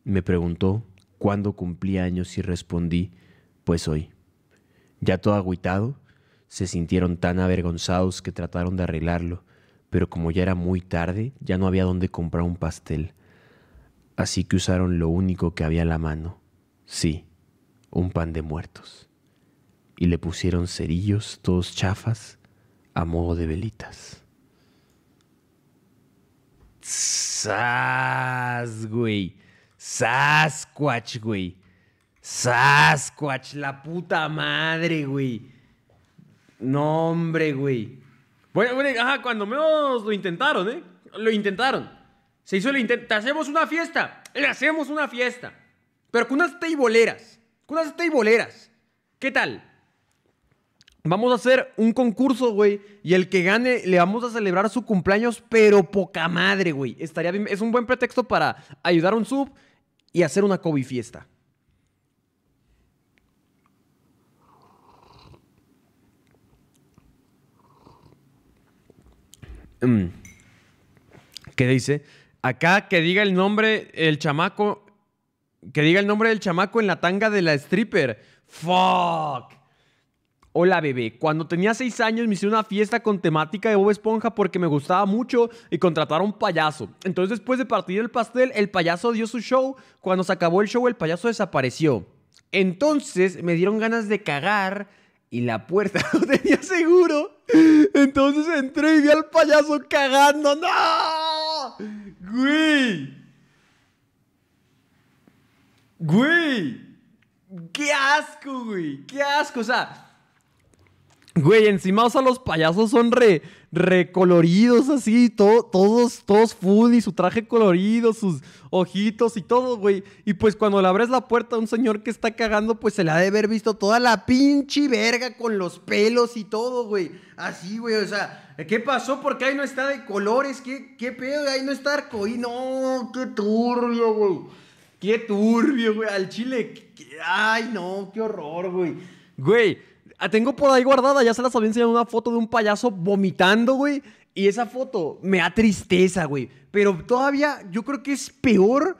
me preguntó cuándo cumplía años y respondí, pues hoy. Ya todo agüitado, se sintieron tan avergonzados que trataron de arreglarlo, pero como ya era muy tarde, ya no había donde comprar un pastel. Así que usaron lo único que había a la mano. Sí, un pan de muertos. Y le pusieron cerillos, todos chafas, a modo de velitas. ¡Sas, güey! ¡Sasquatch, güey! ¡Sasquatch, la puta madre, güey! No, hombre, güey. Bueno, cuando menos lo intentaron, ¿eh? Lo intentaron. Se hizo el intento. hacemos una fiesta. Le hacemos una fiesta. Pero con unas teiboleras. Con unas teiboleras. ¿Qué tal? Vamos a hacer un concurso, güey. Y el que gane, le vamos a celebrar su cumpleaños, pero poca madre, güey. Estaría Es un buen pretexto para ayudar a un sub y hacer una COVID fiesta. ¿Qué dice, acá que diga el nombre, el chamaco, que diga el nombre del chamaco en la tanga de la stripper. Fuck. Hola bebé, cuando tenía seis años me hice una fiesta con temática de Bob Esponja porque me gustaba mucho y contrataron un payaso. Entonces después de partir el pastel, el payaso dio su show. Cuando se acabó el show, el payaso desapareció. Entonces me dieron ganas de cagar y la puerta no tenía seguro. Entonces entré y vi al payaso cagando. ¡No! ¡Güey! ¡Güey! ¡Qué asco, güey! ¡Qué asco! O sea, güey, encima, o sea, los payasos son re recoloridos así, todo, todos, todos full y su traje colorido, sus ojitos y todo, güey. Y pues cuando le abres la puerta a un señor que está cagando, pues se le ha de haber visto toda la pinche verga con los pelos y todo, güey. Así, güey, o sea, ¿qué pasó? Porque ahí no está de colores, ¿qué, qué pedo? Ahí no está Y no, qué turbio, güey. Qué turbio, güey, al chile. Ay, no, qué horror, güey. Güey, tengo por ahí guardada, ya se las había enseñado una foto de un payaso vomitando, güey. Y esa foto me da tristeza, güey. Pero todavía yo creo que es peor,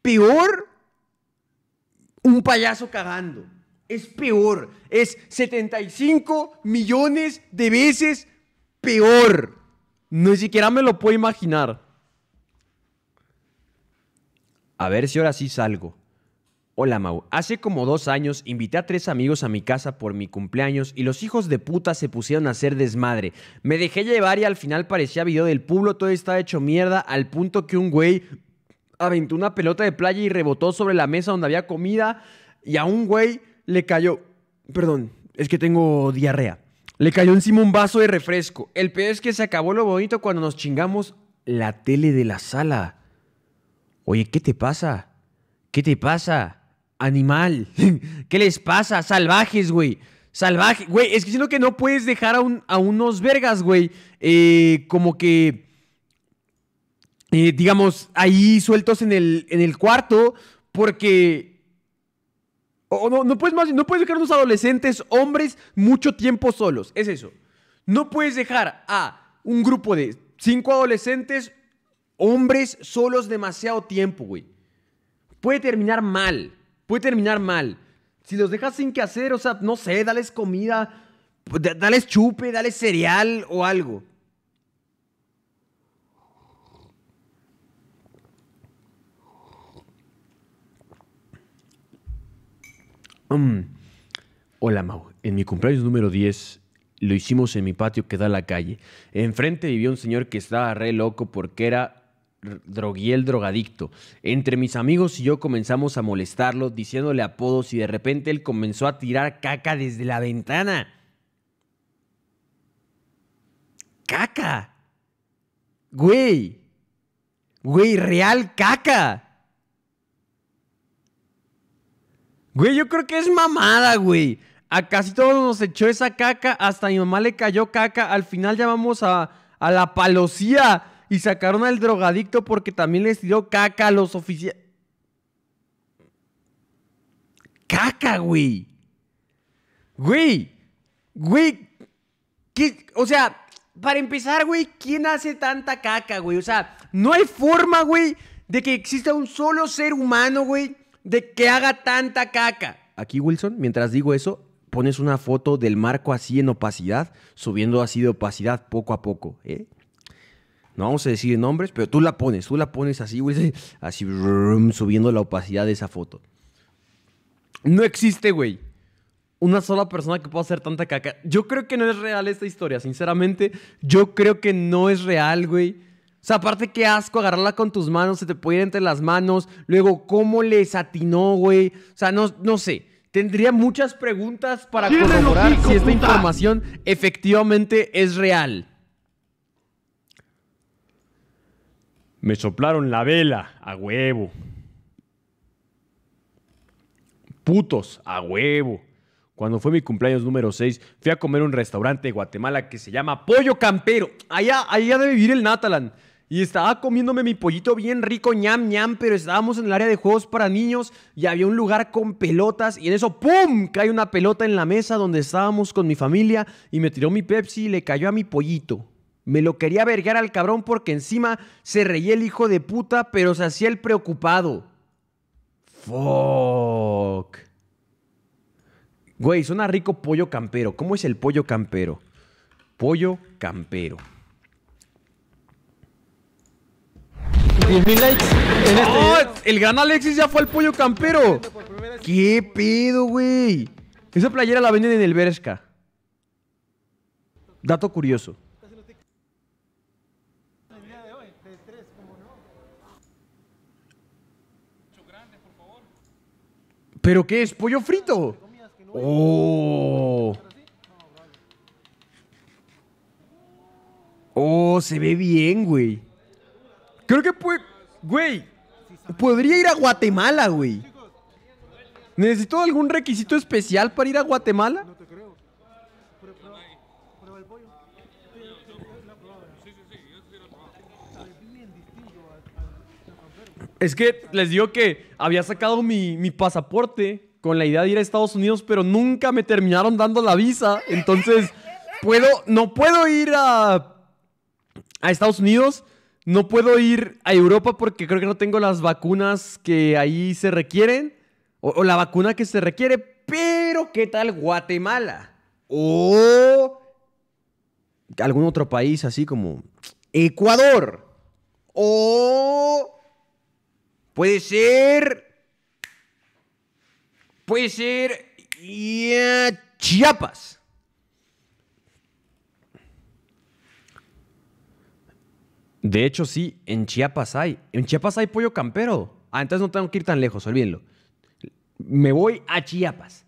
peor un payaso cagando. Es peor. Es 75 millones de veces peor. Ni siquiera me lo puedo imaginar. A ver si ahora sí salgo. Hola Mau, hace como dos años invité a tres amigos a mi casa por mi cumpleaños y los hijos de puta se pusieron a hacer desmadre. Me dejé llevar y al final parecía video del pueblo, todo estaba hecho mierda al punto que un güey aventó una pelota de playa y rebotó sobre la mesa donde había comida y a un güey le cayó... Perdón, es que tengo diarrea. Le cayó encima un vaso de refresco. El peor es que se acabó lo bonito cuando nos chingamos la tele de la sala. Oye, ¿qué te pasa? ¿Qué te pasa? Animal. ¿Qué les pasa? Salvajes, güey. Salvaje. Güey, es que siento que no puedes dejar a, unos vergas, güey. Eh, como que. Eh, digamos, ahí sueltos en el, en el cuarto. Porque. no, puedes no puedes dejar a unos adolescentes, hombres, mucho tiempo solos. Es eso. No puedes dejar a un grupo de cinco adolescentes, hombres, solos demasiado tiempo, güey. Puede terminar mal puede terminar mal. Si los dejas sin qué hacer, o sea, no sé, dales comida, pues, dales chupe, dales cereal o algo. Mm. Hola Mau, en mi cumpleaños número 10 lo hicimos en mi patio que da la calle. Enfrente vivió un señor que estaba re loco porque era el drogadicto. Entre mis amigos y yo comenzamos a molestarlo, diciéndole apodos y de repente él comenzó a tirar caca desde la ventana. ¡Caca! ¡Güey! ¡Güey, real caca! Güey, yo creo que es mamada, güey. A casi todos nos echó esa caca, hasta a mi mamá le cayó caca. Al final ya vamos a, a la palosía y sacaron al drogadicto porque también les tiró caca a los oficiales. Caca, güey. Güey. Güey. O sea, para empezar, güey, ¿quién hace tanta caca, güey? O sea, no hay forma, güey, de que exista un solo ser humano, güey, de que haga tanta caca. Aquí, Wilson, mientras digo eso, pones una foto del marco así en opacidad, subiendo así de opacidad poco a poco, ¿eh? no vamos a decir nombres, pero tú la pones, tú la pones así, güey, así, subiendo la opacidad de esa foto. No existe, güey. Una sola persona que pueda hacer tanta caca. Yo creo que no es real esta historia, sinceramente. Yo creo que no es real, güey. O sea, aparte qué asco agarrarla con tus manos, se te puede ir entre las manos. Luego, ¿cómo le satinó, güey? O sea, no, no sé. Tendría muchas preguntas para corroborar si esta información efectivamente es real. Me soplaron la vela, a huevo. Putos, a huevo. Cuando fue mi cumpleaños número 6, fui a comer un restaurante de Guatemala que se llama Pollo Campero. Allá, allá debe vivir el Natalán. Y estaba comiéndome mi pollito bien rico, ñam, ñam, pero estábamos en el área de juegos para niños y había un lugar con pelotas y en eso, ¡pum!, cae una pelota en la mesa donde estábamos con mi familia y me tiró mi Pepsi y le cayó a mi pollito. Me lo quería vergar al cabrón porque encima se reía el hijo de puta, pero se hacía el preocupado. Fuck. Güey, suena rico pollo campero. ¿Cómo es el pollo campero? Pollo campero. mil likes este ¡Oh! El gran Alexis ya fue el pollo campero. ¿Qué pedo, güey? Esa playera la venden en el Berska. Dato curioso. ¿Pero qué es? ¿Pollo frito? Oh. Oh, se ve bien, güey. Creo que puede... Güey, podría ir a Guatemala, güey. ¿Necesito algún requisito especial para ir a Guatemala? Es que les digo que había sacado mi, pasaporte con la idea de ir a Estados Unidos, pero nunca me terminaron dando la visa. Entonces, puedo, no puedo ir a, a Estados Unidos, no puedo ir a Europa porque creo que no tengo las vacunas que ahí se requieren, o, o la vacuna que se requiere, pero ¿qué tal Guatemala? O algún otro país así como Ecuador. O Puede ser. Puede ser. Chiapas. De hecho, sí, en Chiapas hay. En Chiapas hay pollo campero. Ah, entonces no tengo que ir tan lejos, olvídenlo. Me voy a Chiapas.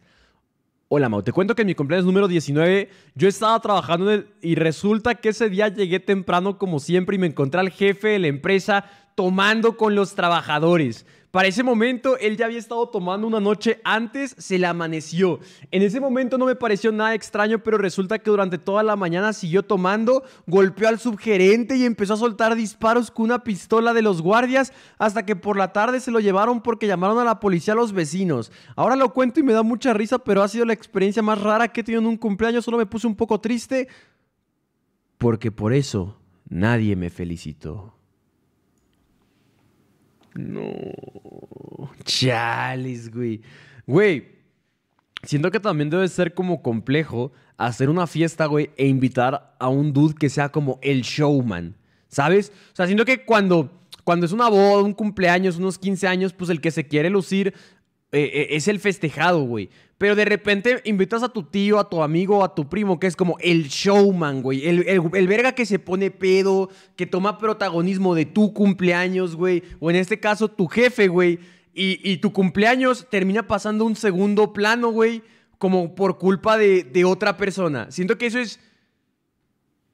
Hola, Mau. Te cuento que en mi cumpleaños número 19 yo estaba trabajando en y resulta que ese día llegué temprano como siempre y me encontré al jefe de la empresa tomando con los trabajadores. Para ese momento él ya había estado tomando una noche antes, se le amaneció. En ese momento no me pareció nada extraño, pero resulta que durante toda la mañana siguió tomando, golpeó al subgerente y empezó a soltar disparos con una pistola de los guardias hasta que por la tarde se lo llevaron porque llamaron a la policía a los vecinos. Ahora lo cuento y me da mucha risa, pero ha sido la experiencia más rara que he tenido en un cumpleaños, solo me puse un poco triste porque por eso nadie me felicitó. No. Chales, güey. Güey, siento que también debe ser como complejo hacer una fiesta, güey, e invitar a un dude que sea como el showman. ¿Sabes? O sea, siento que cuando, cuando es una boda, un cumpleaños, unos 15 años, pues el que se quiere lucir eh, eh, es el festejado, güey. Pero de repente invitas a tu tío, a tu amigo, a tu primo, que es como el showman, güey. El, verga que se pone pedo, que toma protagonismo de tu cumpleaños, güey. O en este caso, tu jefe, güey. Y, tu cumpleaños termina pasando un segundo plano, güey. Como por culpa de, otra persona. Siento que eso es.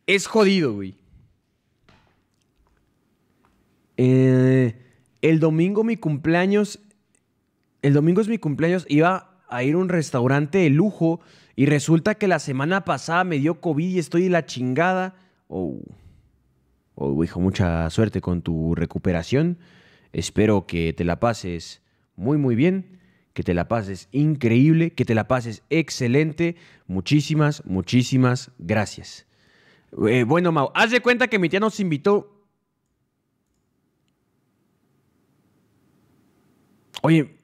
Es jodido, güey. Eh, el domingo mi cumpleaños. El domingo es mi cumpleaños. Iba a ir a un restaurante de lujo y resulta que la semana pasada me dio COVID y estoy de la chingada. Oh, oh. hijo, mucha suerte con tu recuperación. Espero que te la pases muy, muy bien, que te la pases increíble, que te la pases excelente. Muchísimas, muchísimas gracias. Eh, bueno, Mau, haz de cuenta que mi tía nos invitó. Oye,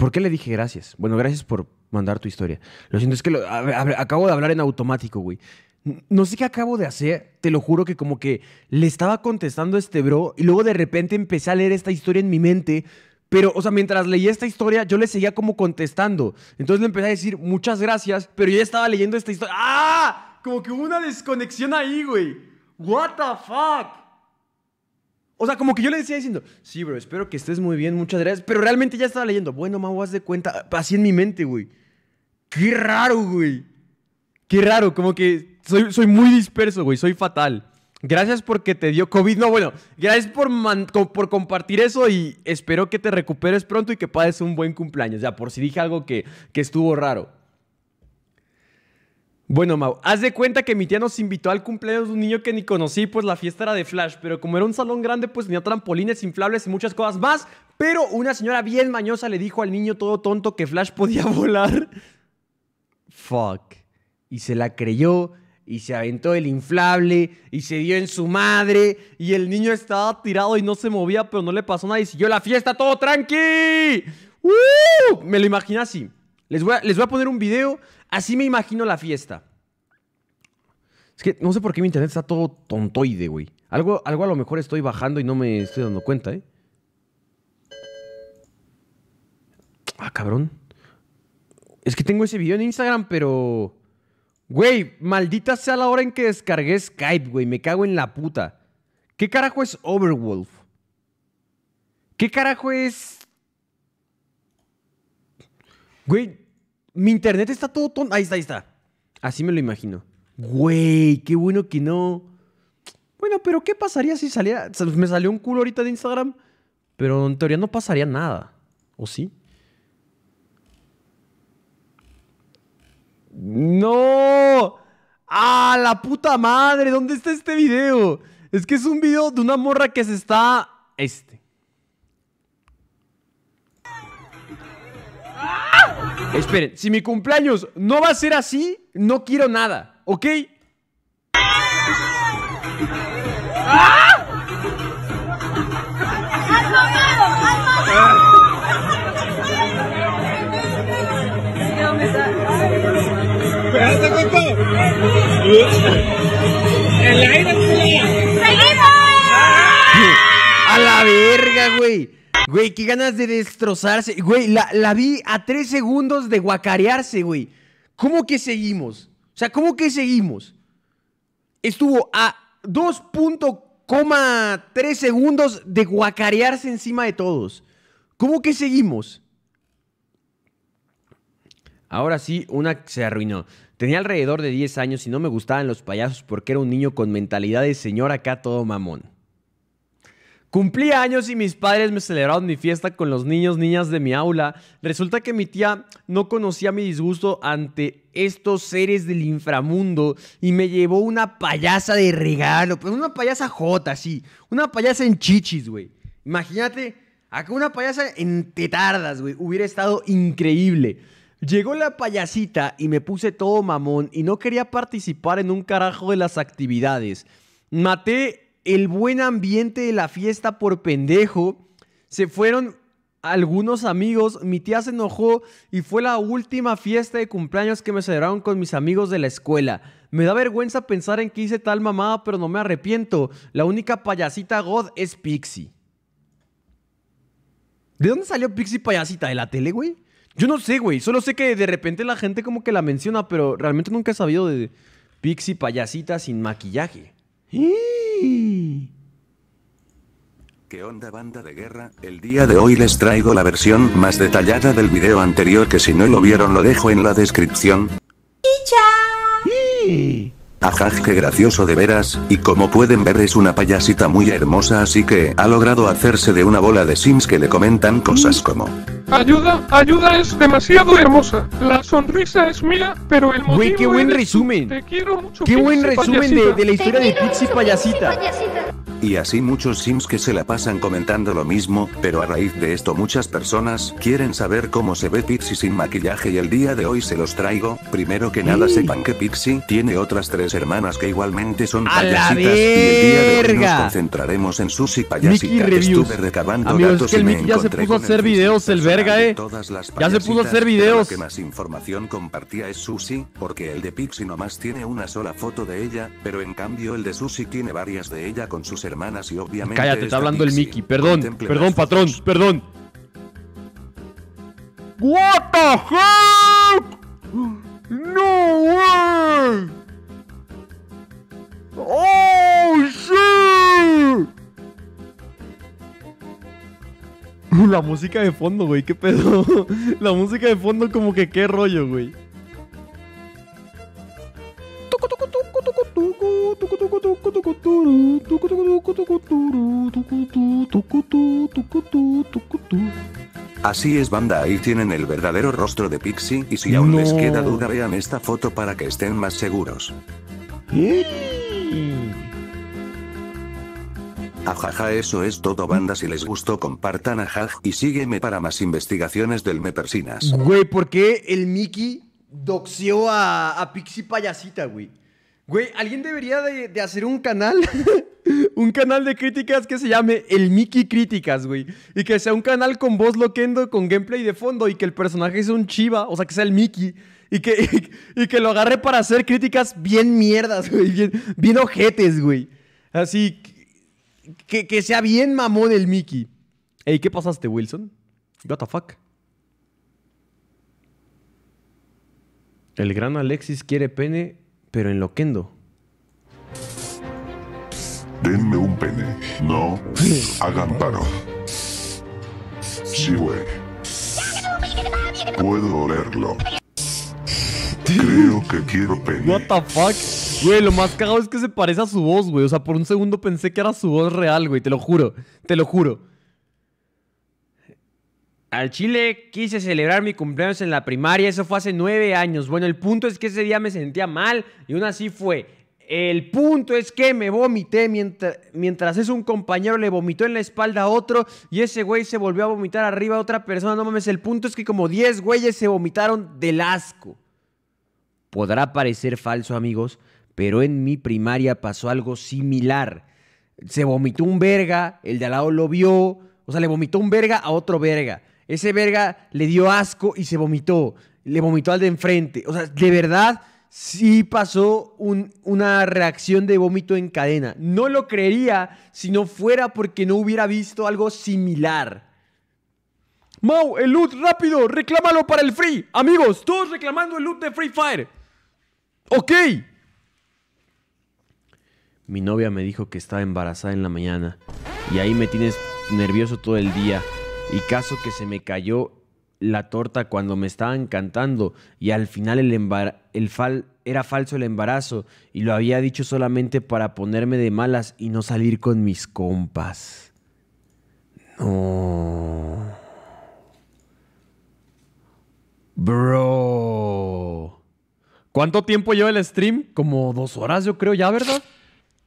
¿Por qué le dije gracias? Bueno, gracias por mandar tu historia. Lo siento, es que lo, acabo de hablar en automático, güey. No sé qué acabo de hacer, te lo juro que como que le estaba contestando a este bro y luego de repente empecé a leer esta historia en mi mente, pero o sea, mientras leía esta historia yo le seguía como contestando. Entonces le empecé a decir muchas gracias, pero yo ya estaba leyendo esta historia. ¡Ah! Como que hubo una desconexión ahí, güey. What the fuck? O sea, como que yo le decía diciendo, sí, bro, espero que estés muy bien, muchas gracias. Pero realmente ya estaba leyendo, bueno, Mau, haz de cuenta, así en mi mente, güey. Qué raro, güey. Qué raro, como que soy, soy muy disperso, güey, soy fatal. Gracias porque te dio COVID. No, bueno, gracias por, por compartir eso y espero que te recuperes pronto y que pases un buen cumpleaños. O sea, por si dije algo que, que estuvo raro. Bueno, Mau, haz de cuenta que mi tía nos invitó al cumpleaños de un niño que ni conocí, pues la fiesta era de Flash, pero como era un salón grande, pues tenía trampolines inflables y muchas cosas más, pero una señora bien mañosa le dijo al niño todo tonto que Flash podía volar. Fuck. Y se la creyó y se aventó el inflable y se dio en su madre y el niño estaba tirado y no se movía, pero no le pasó nada y siguió la fiesta todo tranqui. Me lo imaginé así. Les voy, a, les voy a poner un video Así me imagino la fiesta. Es que no sé por qué mi internet está todo tontoide, güey. Algo, algo a lo mejor estoy bajando y no me estoy dando cuenta, ¿eh? Ah, cabrón. Es que tengo ese video en Instagram, pero... Güey, maldita sea la hora en que descargué Skype, güey. Me cago en la puta. ¿Qué carajo es Overwolf? ¿Qué carajo es...? Güey, mi internet está todo tonto. Ahí está, ahí está. Así me lo imagino. Güey, qué bueno que no. Bueno, pero ¿qué pasaría si saliera? Me salió un culo ahorita de Instagram, pero en teoría no pasaría nada. ¿O sí? ¡No! ¡Ah, la puta madre! ¿Dónde está este video? Es que es un video de una morra que se está... Este. Esperen, si mi cumpleaños no va a ser así, no quiero nada, ¿ok? ¡A la verga, güey! Güey, qué ganas de destrozarse. Güey, la, vi a tres segundos de guacarearse, güey. ¿Cómo que seguimos? O sea, ¿cómo que seguimos? Estuvo a 2.3 segundos de guacarearse encima de todos. ¿Cómo que seguimos? Ahora sí, una se arruinó. Tenía alrededor de 10 años y no me gustaban los payasos porque era un niño con mentalidad de señor acá todo mamón. Cumplí años y mis padres me celebraron mi fiesta con los niños, niñas de mi aula. Resulta que mi tía no conocía mi disgusto ante estos seres del inframundo y me llevó una payasa de regalo, pues una payasa J. sí, una payasa en chichis, güey. Imagínate, acá una payasa en tetardas, güey, hubiera estado increíble. Llegó la payasita y me puse todo mamón y no quería participar en un carajo de las actividades. Maté el buen ambiente de la fiesta por pendejo. Se fueron algunos amigos, mi tía se enojó y fue la última fiesta de cumpleaños que me celebraron con mis amigos de la escuela. Me da vergüenza pensar en que hice tal mamada, pero no me arrepiento. La única payasita God es Pixie. ¿De dónde salió Pixie payasita? ¿De la tele, güey? Yo no sé, güey. Solo sé que de repente la gente como que la menciona, pero realmente nunca he sabido de Pixie payasita sin maquillaje. Y... ¿Qué onda banda de guerra? El día de hoy les traigo la versión más detallada del video anterior que si no lo vieron lo dejo en la descripción. Y Ajaj qué gracioso de veras, y como pueden ver es una payasita muy hermosa así que ha logrado hacerse de una bola de sims que le comentan cosas mm. como Ayuda, ayuda es demasiado hermosa. La sonrisa es mía, pero el motivo Güey, qué buen resumen. Te quiero mucho. Qué buen resumen de, la historia de Pixie payasita. Y así muchos sims que se la pasan comentando lo mismo, pero a raíz de esto muchas personas quieren saber cómo se ve Pixie sin maquillaje y el día de hoy se los traigo. Primero que nada sepan que Pixie tiene otras tres hermanas que igualmente son payasitas y el día de hoy nos concentraremos en Susi payasita. Estuve recabando datos y ya se puso hacer videos el verga, eh. Ya se pudo hacer videos. que más información compartía es Susy, porque el de Pixie nomás tiene una sola foto de ella, pero en cambio el de Susi tiene varias de ella con sus hermanas y obviamente. Cállate, está hablando el Mickey. Perdón, perdón, patrón, perdón. ¿What the heck? ¡No, way! ¡Oh, sí! La música de fondo, güey, qué pedo. La música de fondo, como que qué rollo, güey. Así es banda, ahí tienen el verdadero rostro de Pixie y si aún les queda duda vean esta foto para que estén más seguros. Ajaja eso es todo banda si les gustó compartan ajaj y sígueme para más investigaciones del Mepersinas. Güey, ¿por qué el Mickey doxió a, a Pixie Payasita, güey? Güey, alguien debería de, hacer un canal, un canal de críticas que se llame El Mickey Críticas, güey. Y que sea un canal con voz loquendo, con gameplay de fondo y que el personaje sea un chiva, o sea, que sea el Mickey. Y que, que lo agarre para hacer críticas bien mierdas, güey, bien, ojetes, güey. Así, que, que sea bien mamón el Mickey. Ey, ¿qué pasaste, Wilson? What the fuck? El gran Alexis quiere pene pero en Denme un pene. No. Hagan paro. Sí, güey. Puedo olerlo. Creo que quiero pene. What the fuck? Güey, lo más cagado es que se parece a su voz, güey. O sea, por un segundo pensé que era su voz real, güey. Te lo juro. Te lo juro. Al Chile quise celebrar mi cumpleaños en la primaria, eso fue hace nueve años. Bueno, el punto es que ese día me sentía mal y aún así fue. El punto es que me vomité mientras, mientras es un compañero le vomitó en la espalda a otro y ese güey se volvió a vomitar arriba a otra persona. No mames, el punto es que como diez güeyes se vomitaron del asco. Podrá parecer falso, amigos, pero en mi primaria pasó algo similar. Se vomitó un verga, el de al lado lo vio, o sea, le vomitó un verga a otro verga. Ese verga le dio asco y se vomitó. Le vomitó al de enfrente. O sea, de verdad, sí pasó una reacción de vómito en cadena. No lo creería si no fuera porque no hubiera visto algo similar. Mau, el loot rápido, reclámalo para el free. Amigos, todos reclamando el loot de Free Fire. Ok. Mi novia me dijo que estaba embarazada en la mañana. Y ahí me tienes nervioso todo el día. Y caso que se me cayó la torta cuando me estaban cantando y al final el, el era falso el embarazo y lo había dicho solamente para ponerme de malas y no salir con mis compas. No. Bro. ¿Cuánto tiempo lleva el stream? Como dos horas, yo creo ya, ¿verdad?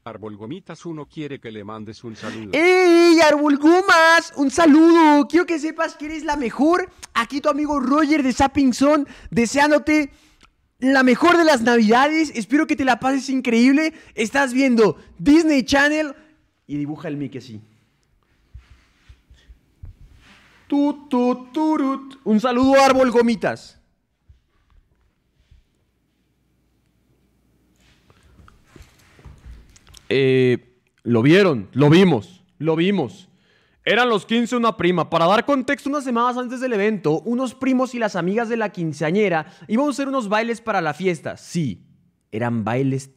Gomitas uno quiere que le mandes un saludo. ¡Ey, Arbolgomas! ¡Un saludo! Quiero que sepas que eres la mejor. Aquí tu amigo Roger de Zone deseándote la mejor de las navidades. Espero que te la pases increíble. Estás viendo Disney Channel y dibuja el Mickey así. Un saludo, Árbol Gomitas. Eh, lo vieron, lo vimos, lo vimos. Eran los 15 una prima. Para dar contexto, unas semanas antes del evento, unos primos y las amigas de la quinceañera iban a hacer unos bailes para la fiesta. Sí, eran bailes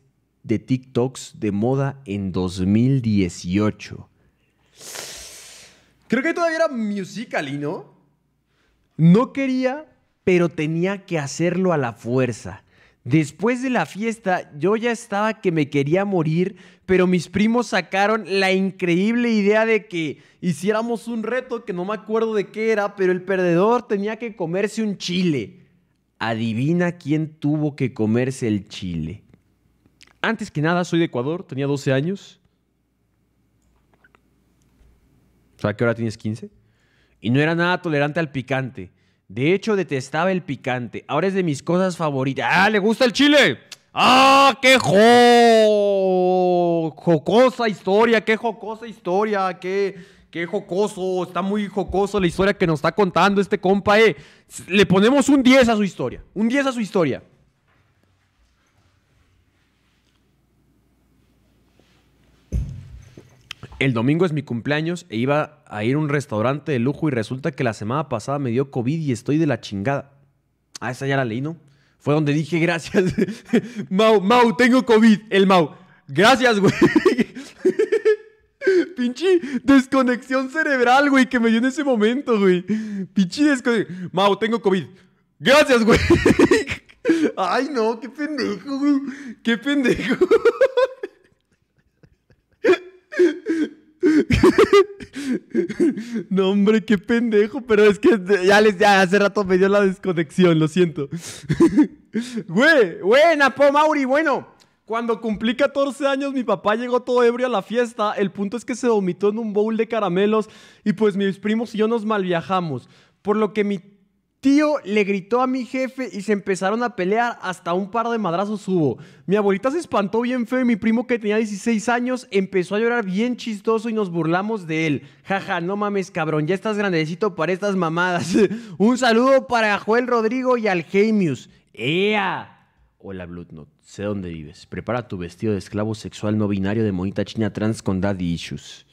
de TikToks de moda en 2018. Creo que todavía era musical, ¿y no? No quería, pero tenía que hacerlo a la fuerza. Después de la fiesta, yo ya estaba que me quería morir, pero mis primos sacaron la increíble idea de que hiciéramos un reto que no me acuerdo de qué era, pero el perdedor tenía que comerse un chile. Adivina quién tuvo que comerse el chile. Antes que nada, soy de Ecuador, tenía 12 años. ¿Sabes sea, que ahora tienes 15. Y no era nada tolerante al picante. De hecho, detestaba el picante. Ahora es de mis cosas favoritas. ¡Ah, le gusta el chile! ¡Ah, qué jo... jocosa historia! ¡Qué jocosa historia! ¡Qué, qué jocoso! Está muy jocoso la historia que nos está contando este compa, eh. Le ponemos un 10 a su historia. Un 10 a su historia. el domingo es mi cumpleaños e iba a ir a un restaurante de lujo y resulta que la semana pasada me dio COVID y estoy de la chingada. Ah, esa ya la leí, ¿no? Fue donde dije gracias. Mau, Mau, tengo COVID. El Mau. Gracias, güey. Pinche desconexión cerebral, güey, que me dio en ese momento, güey. Pinche desconexión. Mau, tengo COVID. Gracias, güey. Ay, no, qué pendejo, güey. Qué pendejo. No, hombre, qué pendejo, pero es que ya les hace rato me dio la desconexión, lo siento. Güey, buena, Po Mauri, bueno. Cuando cumplí 14 años, mi papá llegó todo ebrio a la fiesta. El punto es que se vomitó en un bowl de caramelos y pues mis primos y yo nos malviajamos. Por lo que mi tío le gritó a mi jefe y se empezaron a pelear, hasta un par de madrazos hubo. Mi abuelita se espantó bien feo y mi primo que tenía 16 años empezó a llorar bien chistoso y nos burlamos de él. Jaja, no mames cabrón, ya estás grandecito para estas mamadas. un saludo para Joel Rodrigo y al Gemius. ¡Ea! Hola Bloodnot, sé dónde vives. Prepara tu vestido de esclavo sexual no binario de monita china trans con daddy issues.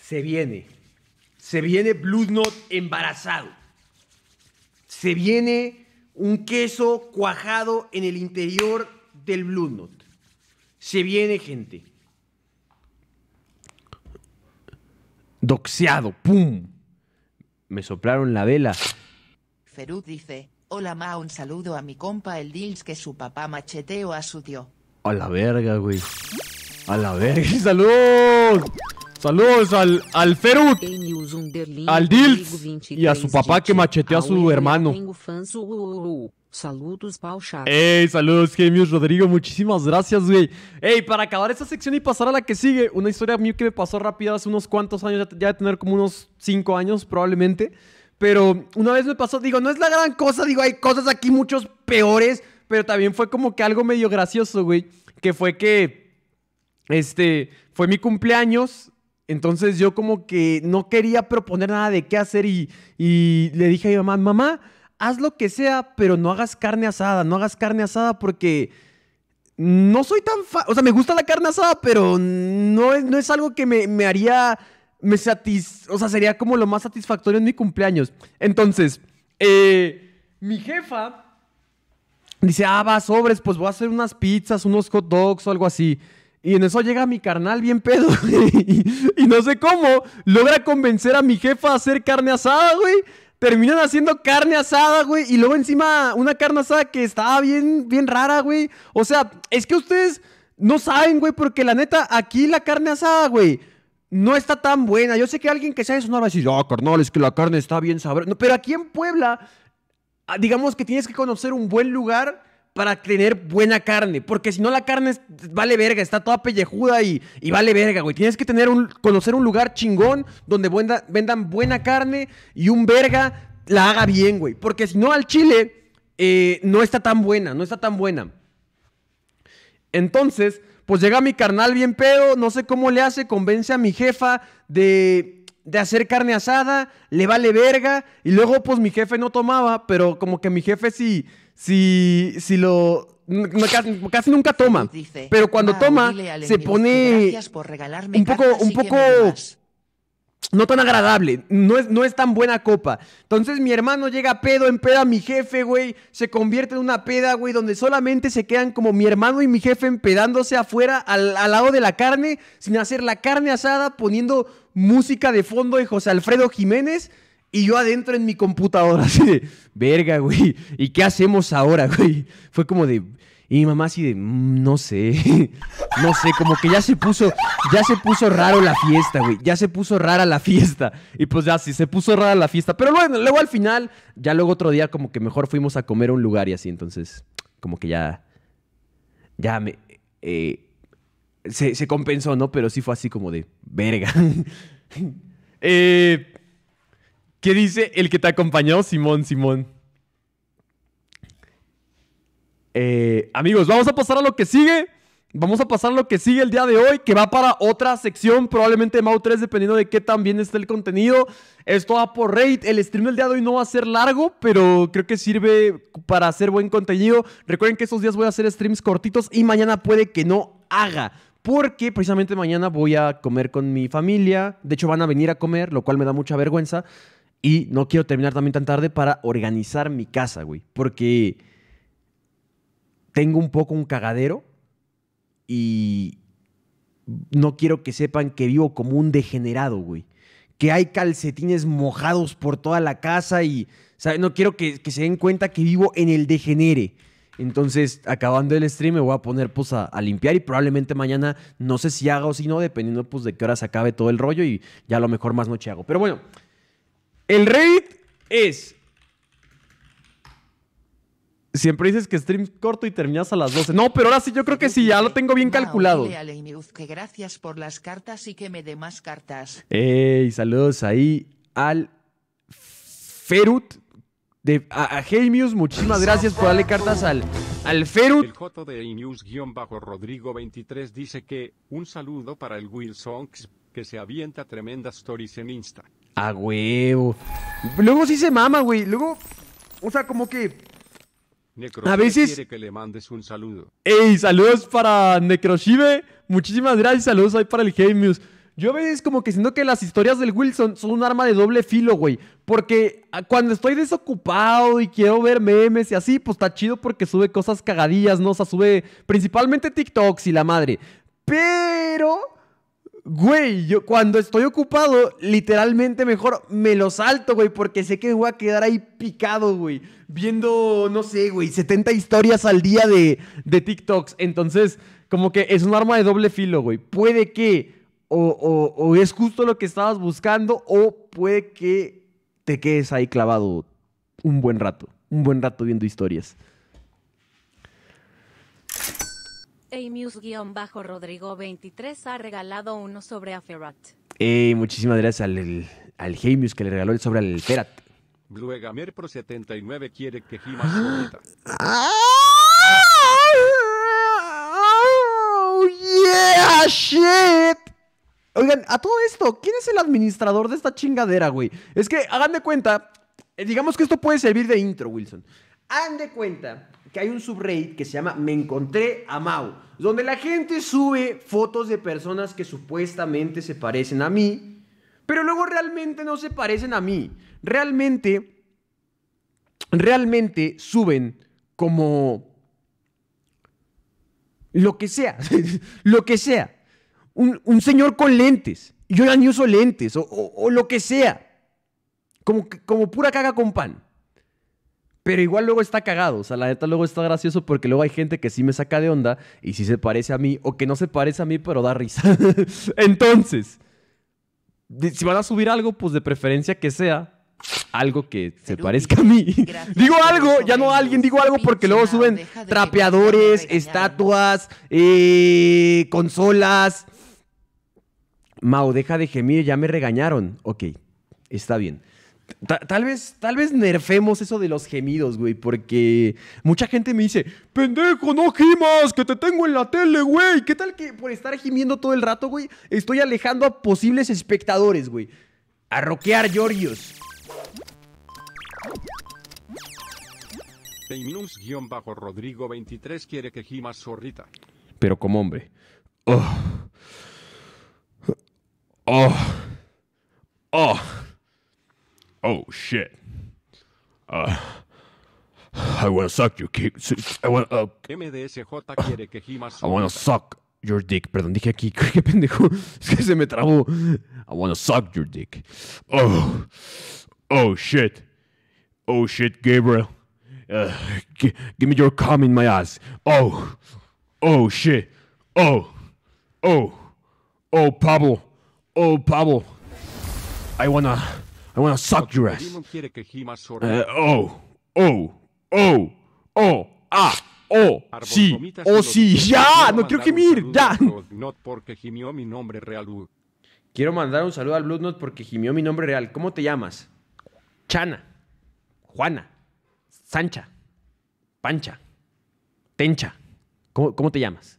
Se viene. Se viene Blue embarazado. Se viene un queso cuajado en el interior del Blue Se viene gente. Doxeado, ¡pum! Me soplaron la vela. Ferud dice, hola ma, un saludo a mi compa el Dils que su papá macheteó a su tío. A la verga, güey. A la verga, salud. Saludos al, al Ferut, um al Dilf e y a su papá que macheteó a su hermano. Uh, uh, uh, saludos, Hey, saludos, Gemius Rodrigo. Muchísimas gracias, güey. Ey, para acabar esta sección y pasar a la que sigue, una historia mía que me pasó rápida hace unos cuantos años, ya de tener como unos cinco años probablemente. Pero una vez me pasó, digo, no es la gran cosa, digo, hay cosas aquí muchos peores, pero también fue como que algo medio gracioso, güey. Que fue que, este, fue mi cumpleaños entonces yo como que no quería proponer nada de qué hacer y, le dije a mi mamá, mamá, haz lo que sea, pero no hagas carne asada, no hagas carne asada porque no soy tan o sea, me gusta la carne asada, pero no es, no es algo que me, haría, me satis o sea, sería como lo más satisfactorio en mi cumpleaños. Entonces, eh, mi jefa dice, ah, va, sobres, pues voy a hacer unas pizzas, unos hot dogs o algo así. Y en eso llega mi carnal bien pedo, Y, no sé cómo logra convencer a mi jefa a hacer carne asada, güey. Terminan haciendo carne asada, güey. Y luego encima una carne asada que estaba bien, bien rara, güey. O sea, es que ustedes no saben, güey, porque la neta, aquí la carne asada, güey. No está tan buena. Yo sé que alguien que sabe no va a decir, ah, carnal, es que la carne está bien sabrosa. pero aquí en Puebla, ah, digamos que tienes que conocer un buen lugar para tener buena carne. Porque si no, la carne vale verga, está toda pellejuda y, vale verga, güey. Tienes que tener un, conocer un lugar chingón donde vendan buena carne y un verga la haga bien, güey. Porque si no, al chile eh, no está tan buena, no está tan buena. Entonces, pues llega mi carnal bien pedo, no sé cómo le hace, convence a mi jefa de de hacer carne asada, le vale verga. Y luego, pues mi jefe no tomaba, pero como que mi jefe sí, si, si lo... Casi, nunca toma. pero cuando ah, toma, se pone un poco, un poco no tan agradable, no es, tan buena copa. Entonces mi hermano llega pedo, empeda a mi jefe, güey, se convierte en una peda, güey, donde solamente se quedan como mi hermano y mi jefe empedándose afuera al lado de la carne, sin hacer la carne asada, poniendo música de fondo de José Alfredo Jiménez y yo adentro en mi computadora, así de, verga, güey, ¿y qué hacemos ahora, güey? Fue como de, y mi mamá así de, mm, no sé, no sé, como que ya se puso, ya se puso raro la fiesta, güey, ya se puso rara la fiesta. Y pues ya sí, se puso rara la fiesta. Pero bueno, luego al final, ya luego otro día como que mejor fuimos a comer a un lugar y así, entonces como que ya, ya me, eh, se, se compensó, ¿no? Pero sí fue así como de, verga. eh... ¿Qué dice el que te acompañó, Simón, Simón? Eh, amigos, vamos a pasar a lo que sigue. Vamos a pasar a lo que sigue el día de hoy, que va para otra sección, probablemente Mau 3, dependiendo de qué tan bien esté el contenido. Esto va por raid. El stream del día de hoy no va a ser largo, pero creo que sirve para hacer buen contenido. Recuerden que estos días voy a hacer streams cortitos y mañana puede que no haga. Porque precisamente mañana voy a comer con mi familia. De hecho, van a venir a comer, lo cual me da mucha vergüenza. Y no quiero terminar también tan tarde para organizar mi casa, güey. Porque tengo un poco un cagadero y no quiero que sepan que vivo como un degenerado, güey. Que hay calcetines mojados por toda la casa y ¿sabes? no quiero que, se den cuenta que vivo en el degenere. Entonces, acabando el stream, me voy a poner pues a, limpiar y probablemente mañana no sé si hago o si no, dependiendo pues de qué hora se acabe todo el rollo y ya a lo mejor más noche hago. Pero bueno, el raid es. Siempre dices que stream corto y terminas a las 12. No, pero ahora sí, yo creo que sí, ya lo tengo bien calculado. que gracias por las cartas y que me dé más cartas. Ey, saludos ahí al Ferut. De, a, a muchísimas gracias por darle cartas al, al Ferut. El Joto de bajo rodrigo 23 dice que un saludo para el Wilson que se avienta tremendas stories en Insta. A huevo. Luego sí se mama, güey. Luego, o sea, como que... a veces... que le mandes un saludo. Ey, saludos para Necroshive. Muchísimas gracias. Saludos ahí para el Gamius. Yo a veces como que siento que las historias del Wilson son un arma de doble filo, güey. Porque ah, cuando estoy desocupado y quiero ver memes y así, pues está chido porque sube cosas cagadillas, ¿no? O sea, sube principalmente TikToks y la madre. Pero Güey, yo cuando estoy ocupado, literalmente mejor me lo salto, güey, porque sé que me voy a quedar ahí picado, güey. Viendo, no sé, güey, 70 historias al día de, de TikToks. Entonces, como que es un arma de doble filo, güey. Puede que o, o es justo lo que estabas buscando o puede que te quedes ahí clavado un buen rato, un buen rato viendo historias. bajo rodrigo 23 ha regalado uno sobre a Ferrat. muchísimas gracias al, al que le regaló el sobre al ferat Bluegamer Pro 79 quiere que Gimas Oh, yeah, shit. Oigan, a todo esto, ¿quién es el administrador de esta chingadera, güey? Es que hagan de cuenta, eh, digamos que esto puede servir de intro, Wilson. Hagan de cuenta que hay un subreddit que se llama Me encontré a Mau donde la gente sube fotos de personas que supuestamente se parecen a mí, pero luego realmente no se parecen a mí. Realmente, realmente suben como lo que sea, lo que sea. Un, señor con lentes, yo ya ni uso lentes, o, lo que sea. Como, como pura caga con pan. Pero igual luego está cagado. O sea, la neta luego está gracioso porque luego hay gente que sí me saca de onda y sí se parece a mí o que no se parece a mí, pero da risa. Entonces, si van a subir algo, pues de preferencia que sea algo que se parezca a mí. digo algo, ya no alguien, digo algo porque luego suben trapeadores, estatuas, eh, consolas. Mau, deja de gemir, ya me regañaron. Ok, está bien tal vez, tal vez nerfemos eso de los gemidos, güey, porque mucha gente me dice, pendejo, no gimas, que te tengo en la tele, güey. ¿Qué tal que por estar gimiendo todo el rato, güey, estoy alejando a posibles espectadores, güey? A roquear guión bajo rodrigo 23 quiere que gimas zorrita. Pero como hombre. Oh. Oh. Oh. oh shit. Uh, I want to suck you, kick. I want uh, I want to suck your dick. Perdón, dije aquí, qué pendejo. Es que se me trabó. I want to suck your dick. Oh, oh shit. Oh shit, Gabriel. Uh, g- give me your cum in my ass. Oh, oh shit. Oh, oh, oh, Pablo. Oh, Pablo. I wanna. I suck your eh, oh, oh, oh, oh, ah. Oh, sí, oh, sí, ya, no quiero ya. Quiero mandar un saludo al Blood porque gimió mi nombre real. ¿Cómo te llamas? Chana, Juana, Sancha, Pancha, Tencha. cómo te llamas?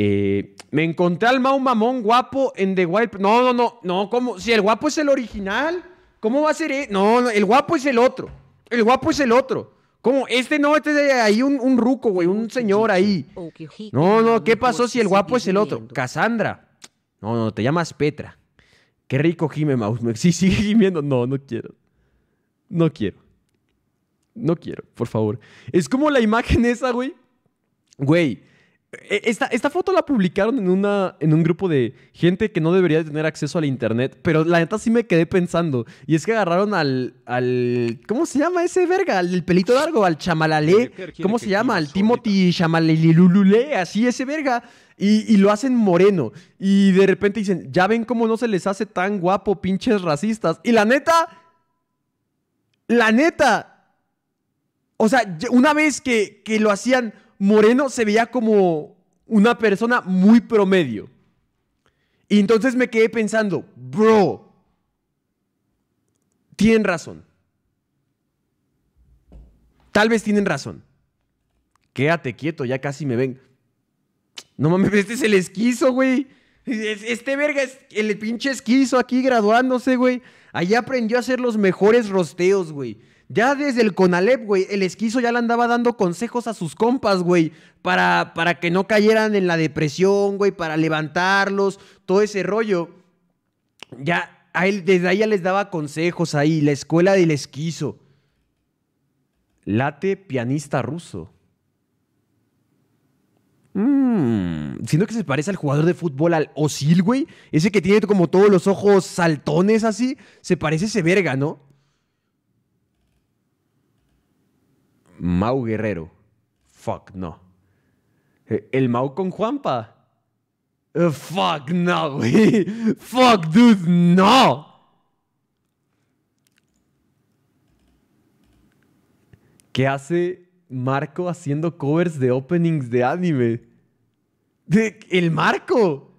Eh, me encontré al Mau Mamón guapo en The Wild. No, no, no, no, ¿cómo? Si el guapo es el original, ¿cómo va a ser? E-? No, no, el guapo es el otro. El guapo es el otro. ¿Cómo? Este no, este es ahí un, ruco, güey, un señor ahí. No, no, ¿qué pasó si el guapo es el otro? Cassandra. No, no, te llamas Petra. Qué rico gime, Mau. Sí, sigue gimiendo. No, no quiero. No quiero. No quiero, por favor. Es como la imagen esa, güey. Güey, e, esta, foto la publicaron en, una, en un grupo de gente que no debería tener acceso al internet, pero la neta sí me quedé pensando. Y es que agarraron al. al ¿Cómo se llama ese verga? Al pelito largo, al chamalalé. ¿Cómo se llama? Al Timothy chamalilululé, así ese verga. Y, y, lo hacen moreno. Y de repente dicen, ya ven cómo no se les hace tan guapo, pinches racistas. Y la neta. La neta. O sea, una vez que, que lo hacían Moreno se veía como una persona muy promedio. Y entonces me quedé pensando, bro, tienen razón. Tal vez tienen razón. Quédate quieto, ya casi me ven. No mames, este es el esquizo, güey. Este verga es el pinche esquizo aquí graduándose, güey. Allí aprendió a hacer los mejores rosteos, güey. Ya desde el Conalep, güey, el esquizo ya le andaba dando consejos a sus compas, güey, para, para que no cayeran en la depresión, güey, para levantarlos, todo ese rollo. Ya, a él, desde ahí ya les daba consejos ahí, la escuela del esquizo. Late pianista ruso. Mmm, siento que se parece al jugador de fútbol, al Osil, güey. Ese que tiene como todos los ojos saltones así. Se parece ese verga, ¿no? Mau Guerrero. Fuck, no. Eh, el Mau con Juanpa. Eh, fuck, no, Fuck, dude, no. ¿Qué hace Marco haciendo covers de openings de anime? ¿El Marco?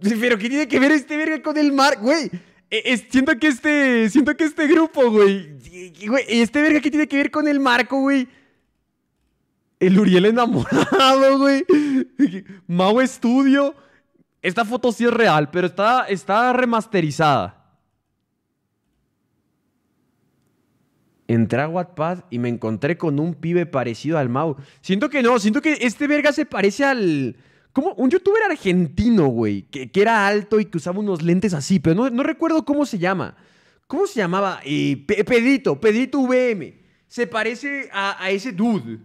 ¿Pero qué tiene que ver este verga con el Marco, güey? Eh, siento que este. Siento que este grupo, güey. Este verga que tiene que ver con el marco, güey. El Uriel enamorado, güey. Mau Estudio. Esta foto sí es real, pero está, está remasterizada. Entré a Wattpad y me encontré con un pibe parecido al Mau. Siento que no, siento que este verga se parece al. ¿Cómo? Un youtuber argentino, güey, que, que, era alto y que usaba unos lentes así, pero no, recuerdo cómo se llama. ¿Cómo se llamaba? Eh, Pedrito, Pedrito VM. Se parece a, ese dude.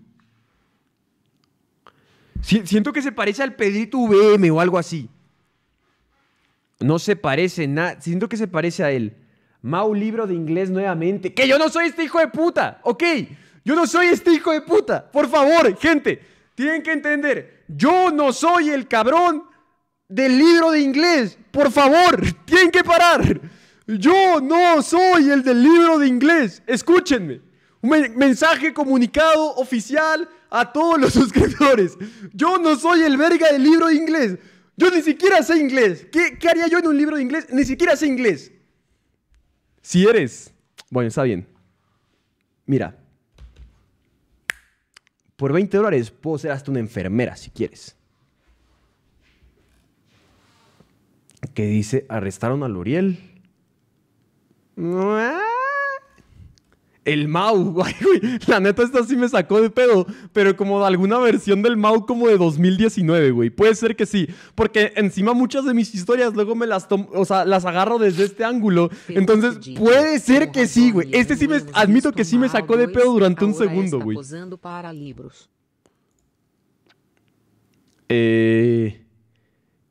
siento que se parece al Pedrito VM o algo así. No se parece nada. Siento que se parece a él. Mau libro de inglés nuevamente. Que yo no soy este hijo de puta. Ok. Yo no soy este hijo de puta. Por favor, gente. Tienen que entender yo no soy el cabrón del libro de inglés. Por favor, tienen que parar. Yo no soy el del libro de inglés. Escúchenme. Un mensaje comunicado oficial a todos los suscriptores. Yo no soy el verga del libro de inglés. Yo ni siquiera sé inglés. ¿Qué, ¿Qué, haría yo en un libro de inglés? Ni siquiera sé inglés. Si eres. Bueno, está bien. Mira, por 20 dólares puedo ser hasta una enfermera si quieres. Que dice, arrestaron a Luriel. Ah, el Mau, güey, La neta, esta sí me sacó de pedo, pero como de alguna versión del Mau como de 2019, güey. Puede ser que sí, porque encima muchas de mis historias luego me las tomo, o sea, las agarro desde este ángulo. Entonces, puede ser que sí, güey. Este sí me, admito que sí me sacó de pedo durante un segundo, güey. Eh.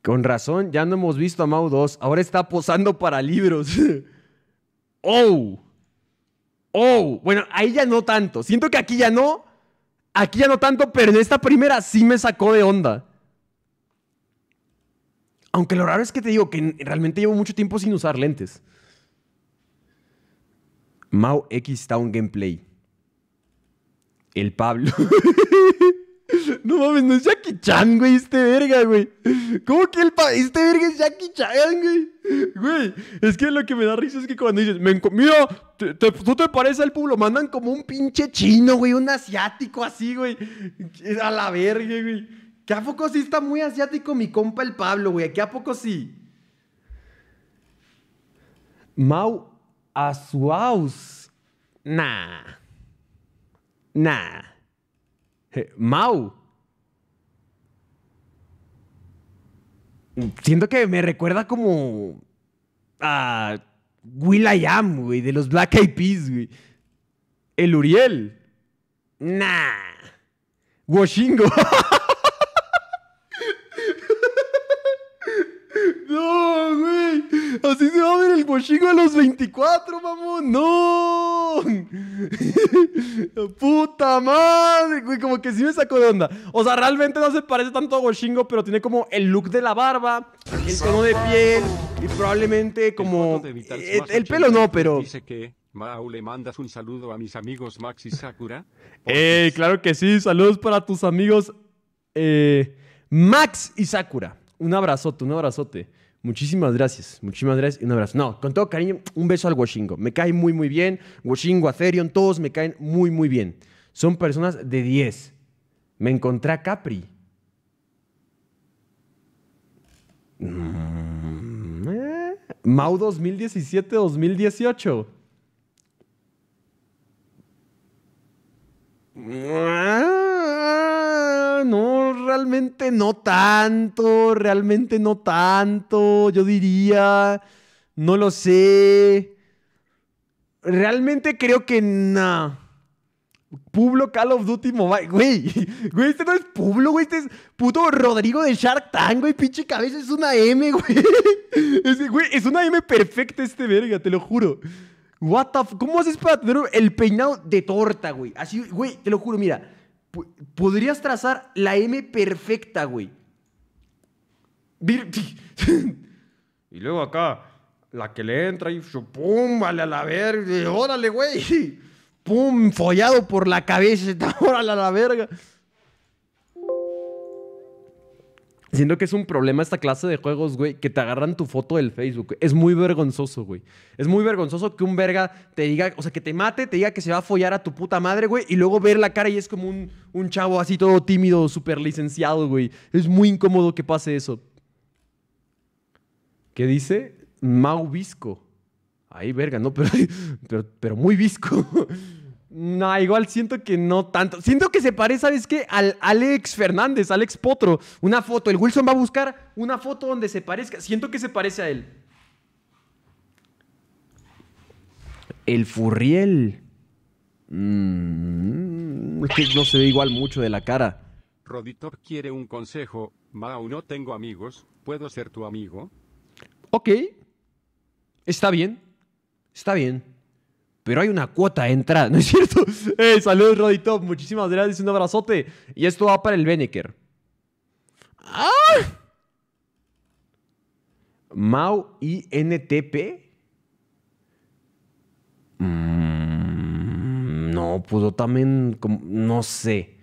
Con razón, ya no hemos visto a Mau 2. Ahora está posando para libros. ¡Oh! Oh, bueno, ahí ya no tanto. Siento que aquí ya no. Aquí ya no tanto, pero en esta primera sí me sacó de onda. Aunque lo raro es que te digo que realmente llevo mucho tiempo sin usar lentes. Mau X Town Gameplay. El Pablo. no mames, no es Jackie Chan, güey, este verga, güey. ¿Cómo que el Pablo? Este verga es Jackie Chan, güey. Güey, es que lo que me da risa es que cuando dices, me mira, ¿Tú te pareces al pueblo? Mandan como un pinche chino, güey, un asiático así, güey. A la verga, güey. ¿Qué a poco sí está muy asiático mi compa el Pablo, güey? ¿Qué a poco sí? Mau Azuaus. Nah. Nah. Mau. Siento que me recuerda como a Will güey, de los Black Eyed Peas, güey. El Uriel. Nah. Washingo. no, Así se va a ver el Boshingo a los 24, mamón. ¡No! ¡Puta madre! Güey, como que sí me sacó de onda. O sea, realmente no se parece tanto a Boshingo, pero tiene como el look de la barba, el tono de piel y probablemente como. El, pelo no, pero. Dice que. Mau, le mandas un saludo a mis amigos Max y Sakura. Eh, claro que sí! Saludos para tus amigos eh, Max y Sakura. Un abrazote, un abrazote. Muchísimas gracias, muchísimas gracias y un abrazo. No, con todo cariño, un beso al Washingo. Me cae muy, muy bien. Washingo, Atherion, todos me caen muy, muy bien. Son personas de 10. Me encontré a Capri. Mm, eh. Mau 2017-2018 no, realmente no tanto, realmente no tanto, yo diría, no lo sé. Realmente creo que no. Publo Call of Duty Mobile. Güey, güey, este no es Publo, güey. Este es puto Rodrigo de Shark Tank, güey. Pinche cabeza, es una M, güey. Es, una M perfecta este verga, te lo juro. What the ¿Cómo haces para tener el peinado de torta, güey? Así, güey, te lo juro, mira podrías trazar la M perfecta, güey. Y luego acá, la que le entra y pum, vale a la verga, órale, güey. Pum, follado por la cabeza, órale a la verga. Siento que es un problema esta clase de juegos, güey, que te agarran tu foto del Facebook. Es muy vergonzoso, güey. Es muy vergonzoso que un verga te diga, o sea, que te mate, te diga que se va a follar a tu puta madre, güey, y luego ver la cara y es como un, un chavo así todo tímido, súper licenciado, güey. Es muy incómodo que pase eso. ¿Qué dice? Mau Visco. Ahí, verga, no, pero muy visco. No, igual siento que no tanto. Siento que se parece, ¿sabes qué? Al Alex Fernández, Alex Potro. Una foto. El Wilson va a buscar una foto donde se parezca. Siento que se parece a él. El Furriel. Mm, que no se ve igual mucho de la cara. Roditor quiere un consejo. Mau, no tengo amigos. ¿Puedo ser tu amigo? Ok. Está bien. Está bien pero hay una cuota de entrada, ¿no es cierto? Hey, saludos, Roddy Top. Muchísimas gracias, un abrazote. Y esto va para el Beneker. ¡Ah! Mau INTP. Mm, no, pudo pues, también, no sé.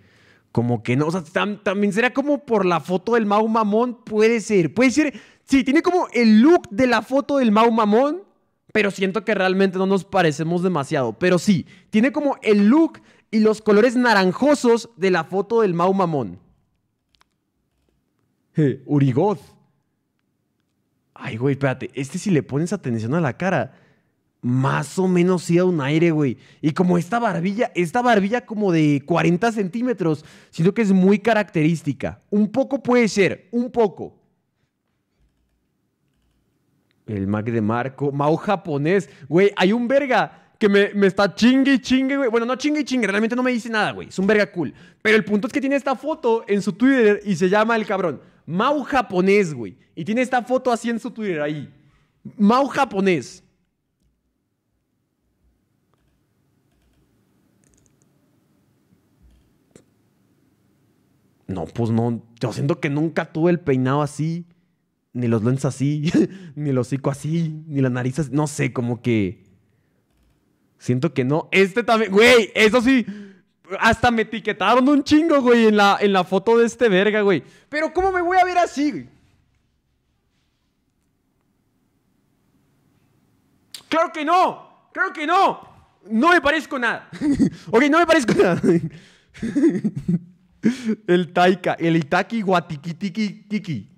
Como que no, o sea, también será como por la foto del Mau Mamón, puede ser, puede ser. Sí, tiene como el look de la foto del Mau Mamón, pero siento que realmente no nos parecemos demasiado. Pero sí, tiene como el look y los colores naranjosos de la foto del Mau Mamón. Urigoz. Ay, güey, espérate. Este si le pones atención a la cara, más o menos sí da un aire, güey. Y como esta barbilla, esta barbilla como de 40 centímetros, siento que es muy característica. Un poco puede ser, un poco. El Mac de Marco. Mau japonés. Güey, hay un verga que me, me, está chingue y chingue, güey. Bueno, no chingue y chingue, realmente no me dice nada, güey. Es un verga cool. Pero el punto es que tiene esta foto en su Twitter y se llama el cabrón Mau japonés, güey. Y tiene esta foto así en su Twitter ahí. Mau japonés. No, pues no. Yo siento que nunca tuve el peinado así ni los lentes así, ni el hocico así, ni las narices, no sé, como que... Siento que no. Este también, güey, eso sí. Hasta me etiquetaron un chingo, güey, en la, en la foto de este verga, güey. Pero ¿cómo me voy a ver así, güey? Claro que no, claro que no. No me parezco nada. ok, no me parezco nada. el Taika, el Itaki Guatiquitiqui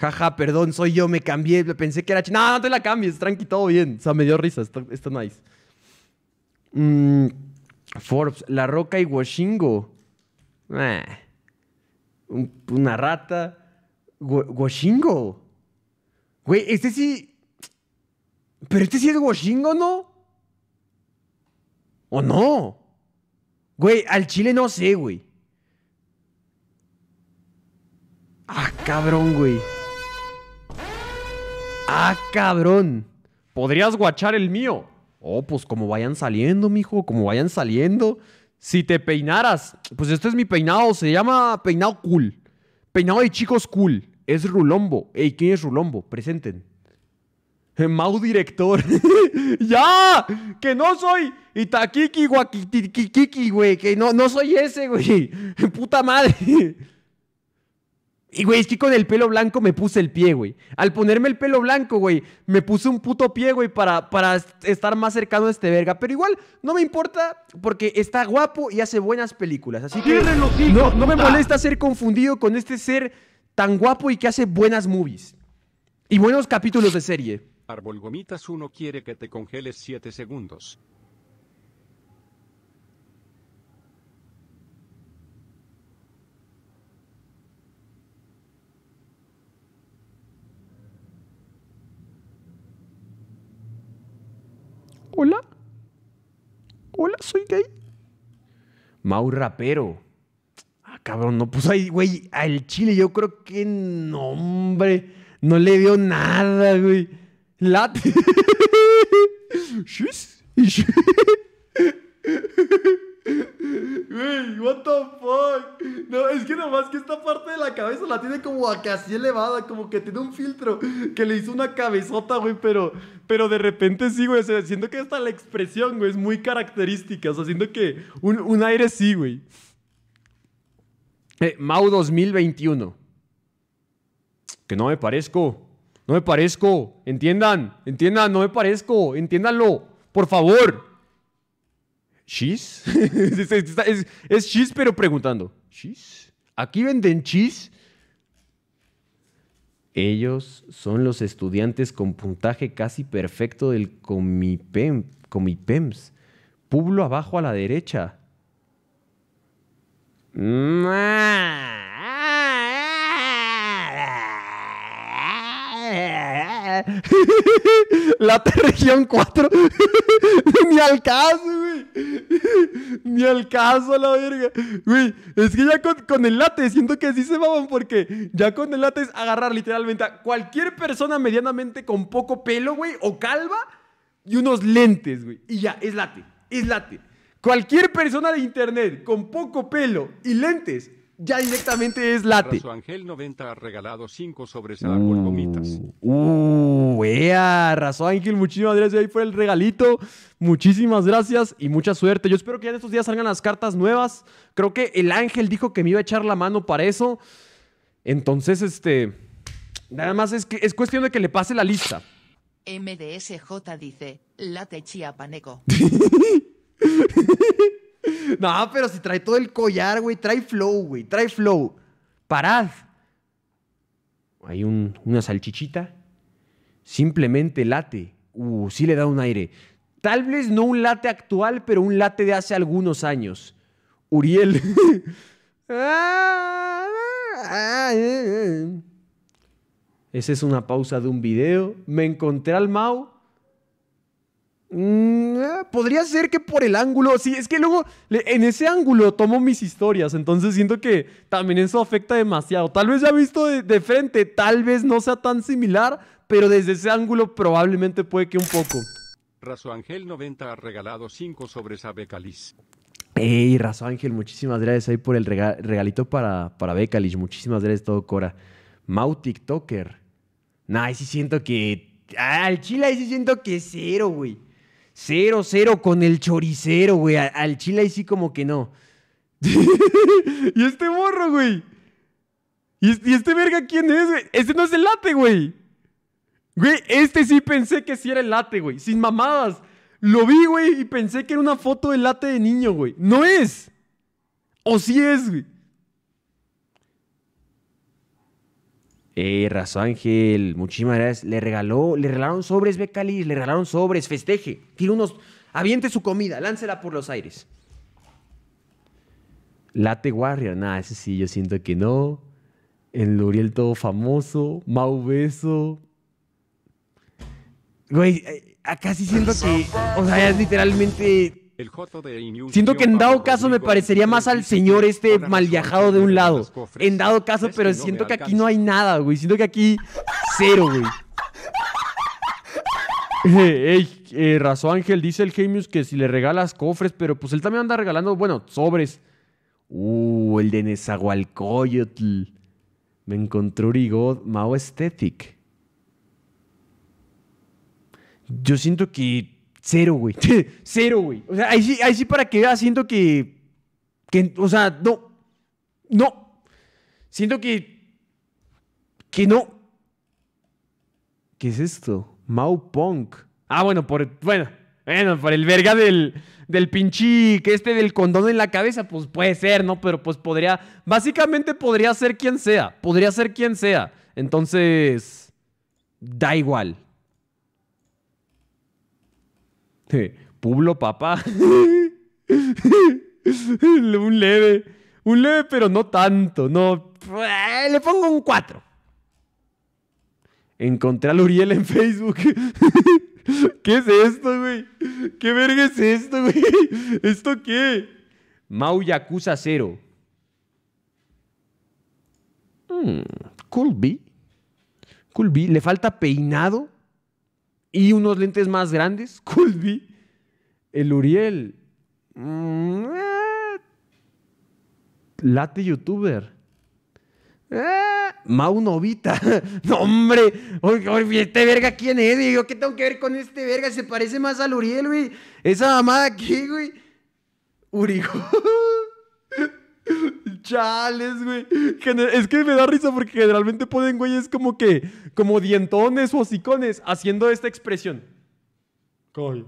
jaja, perdón, soy yo, me cambié, pensé que era chino. No, no te la cambies, tranqui, todo bien. O sea, me dio risa, está, nice. Mm, Forbes, La Roca y Washingo. Eh, una rata. Washingo. Güey, este sí. Pero este sí es Washingo, ¿no? ¿O no? Güey, al chile no sé, güey. Ah, cabrón, güey. Ah, cabrón. ¿Podrías guachar el mío? Oh, pues como vayan saliendo, mijo, como vayan saliendo. Si te peinaras, pues esto es mi peinado, se llama peinado cool. Peinado de chicos cool. Es Rulombo. Ey, ¿quién es Rulombo? Presenten. Mau director. ¡Ya! ¡Que no soy Itakiki Guakitikiki, güey! ¡Que no, no soy ese, güey! ¡Puta madre! Y, güey, es que con el pelo blanco me puse el pie, güey. Al ponerme el pelo blanco, güey, me puse un puto pie, güey, para, para estar más cercano a este verga. Pero igual, no me importa porque está guapo y hace buenas películas. Así que no, me molesta ser confundido con este ser tan guapo y que hace buenas movies. Y buenos capítulos de serie. Arbolgomitas uno quiere que te congeles 7 segundos. Hola. Hola, soy gay. Mau Rapero. Ah, cabrón, no puso ahí, güey, al chile. Yo creo que no, hombre. No le veo nada, güey. Lat. Güey, what the fuck? No, es que nomás que esta parte de la cabeza la tiene como así elevada, como que tiene un filtro que le hizo una cabezota, güey, pero, pero de repente sí, güey, siento que hasta la expresión, güey, es muy característica, o sea, siento que un, aire sí, güey. Eh, Mau 2021. Que no me parezco, no me parezco, entiendan, entiendan, no me parezco, entiéndanlo, por favor. ¿Shis? es, es, pero preguntando. ¿Aquí venden chis? Ellos son los estudiantes con puntaje casi perfecto del Comipem, Comipems. Pueblo abajo a la derecha. La región 4. Ni al caso, güey. Ni al caso, la verga. Güey, es que ya con, el late siento que sí se maman porque ya con el late es agarrar literalmente a cualquier persona medianamente con poco pelo, güey, o calva y unos lentes, güey. Y ya, es late, es late. Cualquier persona de internet con poco pelo y lentes ya directamente es late. Ángel 90 ha regalado 5 sobres mm, uh, Uh, Ángel, muchísimas gracias ahí por el regalito. Muchísimas gracias y mucha suerte. Yo espero que ya en estos días salgan las cartas nuevas. Creo que el Ángel dijo que me iba a echar la mano para eso. Entonces, este. Nada más es, que, es cuestión de que le pase la lista. MDSJ dice: Late paneco. No, pero si trae todo el collar, güey. Trae flow, güey. Trae flow. Parad. Hay una salchichita. Simplemente late. Uh, sí le da un aire. Tal vez no un late actual, pero un late de hace algunos años. Uriel. Esa es una pausa de un video. Me encontré al Mau Mm, ah, podría ser que por el ángulo, sí, es que luego en ese ángulo tomo mis historias, entonces siento que también eso afecta demasiado. Tal vez ya visto de, frente, tal vez no sea tan similar, pero desde ese ángulo probablemente puede que un poco. Razo Ángel 90 ha regalado 5 sobres a Becalis. Ey, Razo Ángel, muchísimas gracias ahí por el regalito para, para Muchísimas gracias, todo Cora. Mau TikToker. Nah, ahí sí siento que. Ah, al chile ahí sí siento que cero, güey. Cero, cero con el choricero, güey. Al, chile ahí sí como que no. y este morro, güey. ¿Y este, ¿Y este verga quién es, güey? Este no es el late, güey. Güey, este sí pensé que sí era el late, güey. Sin mamadas. Lo vi, güey, y pensé que era una foto del late de niño, güey. No es. O sí es, güey. Eh, Ángel, muchísimas gracias. Le regaló, le regalaron sobres, Becalis, le regalaron sobres, festeje. Tira unos, aviente su comida, láncela por los aires. Late Warrior, nada, ese sí, yo siento que no. En Luriel todo famoso, Mau Beso. Güey, eh, acá sí siento que, o sea, es literalmente Siento que en dado caso me parecería más al señor este mal viajado de un lado. En dado caso, este pero siento que aquí no hay nada, güey. Siento que aquí cero, güey. Ey, eh, Ángel, dice el Gemius que si le regalas cofres, pero pues él también anda regalando, bueno, sobres. Uh, el de Nezahualcóyotl. Me encontró rigod Mao Aesthetic. Yo siento que Cero, güey. Cero, güey. O sea, ahí sí, para que veas, siento que, O sea, no. No. Siento que. Que no. ¿Qué es esto? Mau Punk. Ah, bueno, por. Bueno. Bueno, por el verga del, del pinchi que este del condón en la cabeza, pues puede ser, ¿no? Pero pues podría. Básicamente podría ser quien sea. Podría ser quien sea. Entonces. Da igual. Publo papá. un leve. Un leve, pero no tanto. No. Eh, le pongo un 4. Encontré a Uriel en Facebook. ¿Qué es esto, güey? ¿Qué verga es esto, güey? ¿Esto qué? Mau Yakuza 0. Hmm, cool Le falta peinado y unos lentes más grandes, culbi, El Uriel. Mm, eh. late youtuber. Eh. Mau Novita. no, hombre. Oye, este verga, ¿quién es? Digo, ¿qué tengo que ver con este verga? Se parece más al Uriel, güey. Esa mamada aquí, güey. Urijo. Chales, güey. Es que me da risa porque generalmente ponen, güey, es como que, como dientones o hocicones haciendo esta expresión. Coy.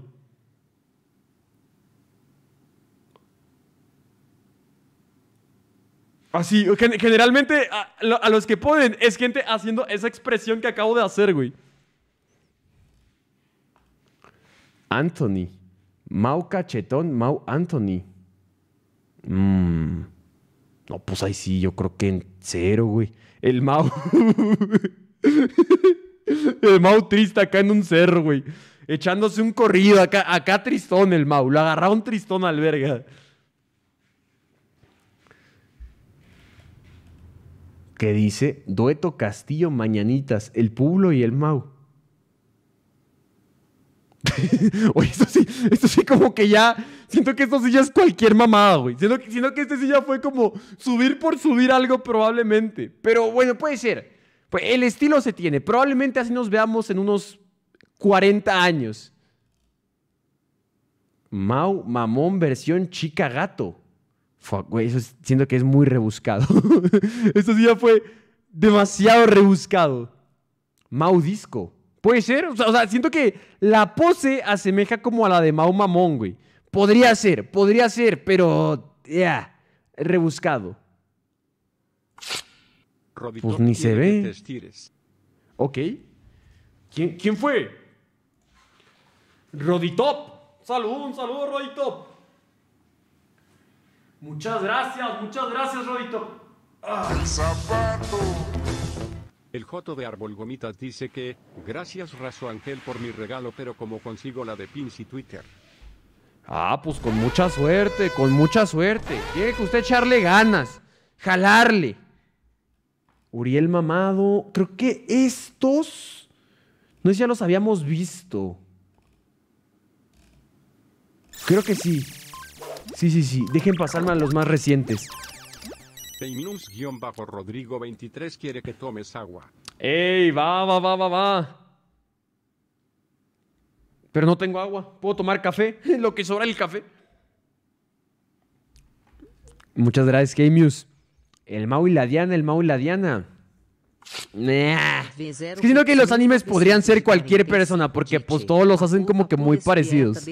Así, generalmente a, los que ponen es gente haciendo esa expresión que acabo de hacer, güey. Anthony. Mau Cachetón, Mau Anthony. Mmm. No, pues ahí sí, yo creo que en cero, güey. El Mau. el Mau triste acá en un cerro, güey. Echándose un corrido acá, acá tristón el Mau. Lo un tristón al verga. Que dice Dueto Castillo Mañanitas, el Pueblo y el Mau. Oye, esto sí, esto sí como que ya Siento que esto sí ya es cualquier mamada, güey. Siento que, que este sí ya fue como subir por subir algo probablemente. Pero bueno, puede ser. Pues el estilo se tiene. Probablemente así nos veamos en unos 40 años. Mau, mamón, versión chica gato. Fuck, güey, siento que es muy rebuscado. Esta sí ya fue demasiado rebuscado. Mau disco. Puede ser. o sea, siento que la pose asemeja como a la de Mau Mamón, güey. Podría ser, podría ser, pero. Ya. rebuscado. pues ni se ve. Ok. ¿Quién, fue? Roditop. Salud, un saludo, Roditop. Muchas gracias, muchas gracias, Roditop. Ah. El zapato. El Joto de Árbol Gomitas dice que, gracias Razo Ángel por mi regalo, pero como consigo la de Pins y Twitter. Ah, pues con mucha suerte, con mucha suerte. Tiene que usted echarle ganas, jalarle. Uriel Mamado, creo que estos, no sé si ya los habíamos visto. Creo que sí. Sí, sí, sí. Dejen pasarme a los más recientes. 23 quiere que tomes agua. ¡Ey! Va, va, va, va, va pero no tengo agua, puedo tomar café, lo que sobra el café. Muchas gracias, Game El Mau y la Diana, el Mau y la Diana. Es que sino que los animes podrían ser cualquier persona, porque pues todos los hacen como que muy parecidos.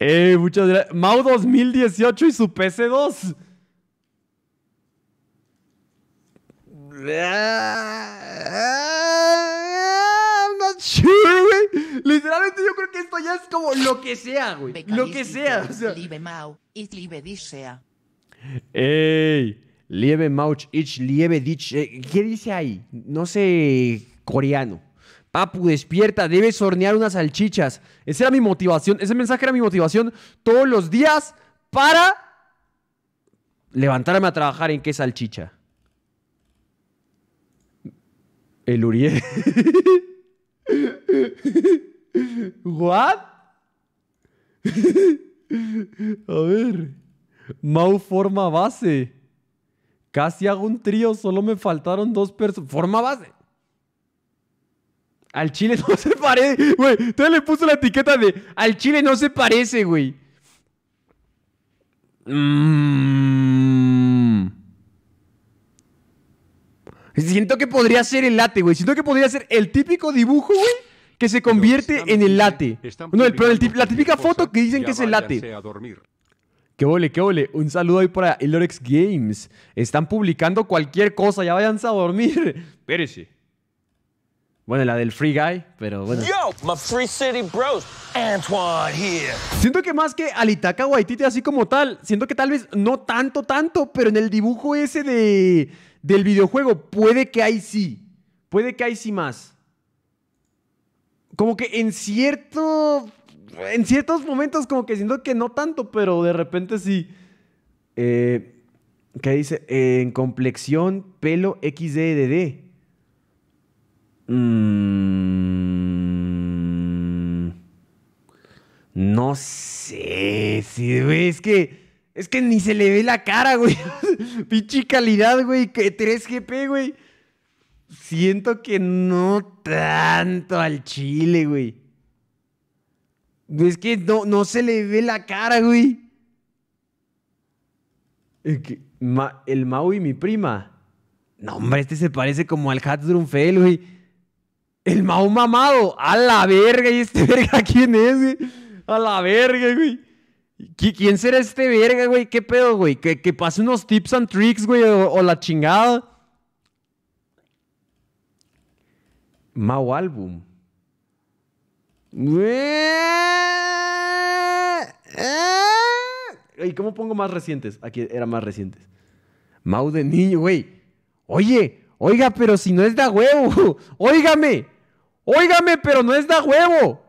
Eh, muchas gracias. Mau 2018 y su PC2. Literalmente yo creo que esto ya es como lo que sea, güey. Lo que sea. O sea. Mau, dich Ey, Mauch, ¿Qué dice ahí? No sé coreano. Papu, despierta, debes hornear unas salchichas. Esa era mi motivación, ese mensaje era mi motivación todos los días para levantarme a trabajar en qué salchicha. El Uriel. ¿What? A ver. Mau forma base. Casi hago un trío, solo me faltaron dos personas. Forma base. Al chile no se parece, güey. le puso la etiqueta de al chile no se parece, güey. Mmm. Siento que podría ser el late, güey. Siento que podría ser el típico dibujo, güey, que se convierte en el late. No, el, pero la típica foto que dicen que es el late. Qué ole, qué ole. Un saludo ahí para Elorex Games. Están publicando cualquier cosa, ya vayan a dormir. Espérese. Bueno, la del Free Guy, pero bueno. Yo, my Free City Bros, Antoine here. Siento que más que Alitaka Waititi así como tal, siento que tal vez no tanto, tanto, pero en el dibujo ese de del videojuego, puede que hay sí. Puede que hay sí más. Como que en cierto. En ciertos momentos, como que siento que no tanto, pero de repente sí. Eh, ¿Qué dice? en complexión, pelo XDDD. Mm. no sé. Si es que. Es que ni se le ve la cara, güey. Pinche calidad, güey. 3GP, güey. Siento que no tanto al chile, güey. Es que no, no se le ve la cara, güey. El, que, Mau y mi prima. No, hombre, este se parece como al Hatzrum güey. El Mau mamado. A la verga. ¿Y este verga quién es, güey? A la verga, güey. ¿Quién será este verga, güey? ¿Qué pedo, güey? Que, pase unos tips and tricks, güey, o, la chingada. Mau álbum. Eh. ¿Y cómo pongo más recientes? Aquí era más recientes. Mau de niño, güey. Oye, oiga, pero si no es da huevo. Óigame. Óigame, pero no es da huevo.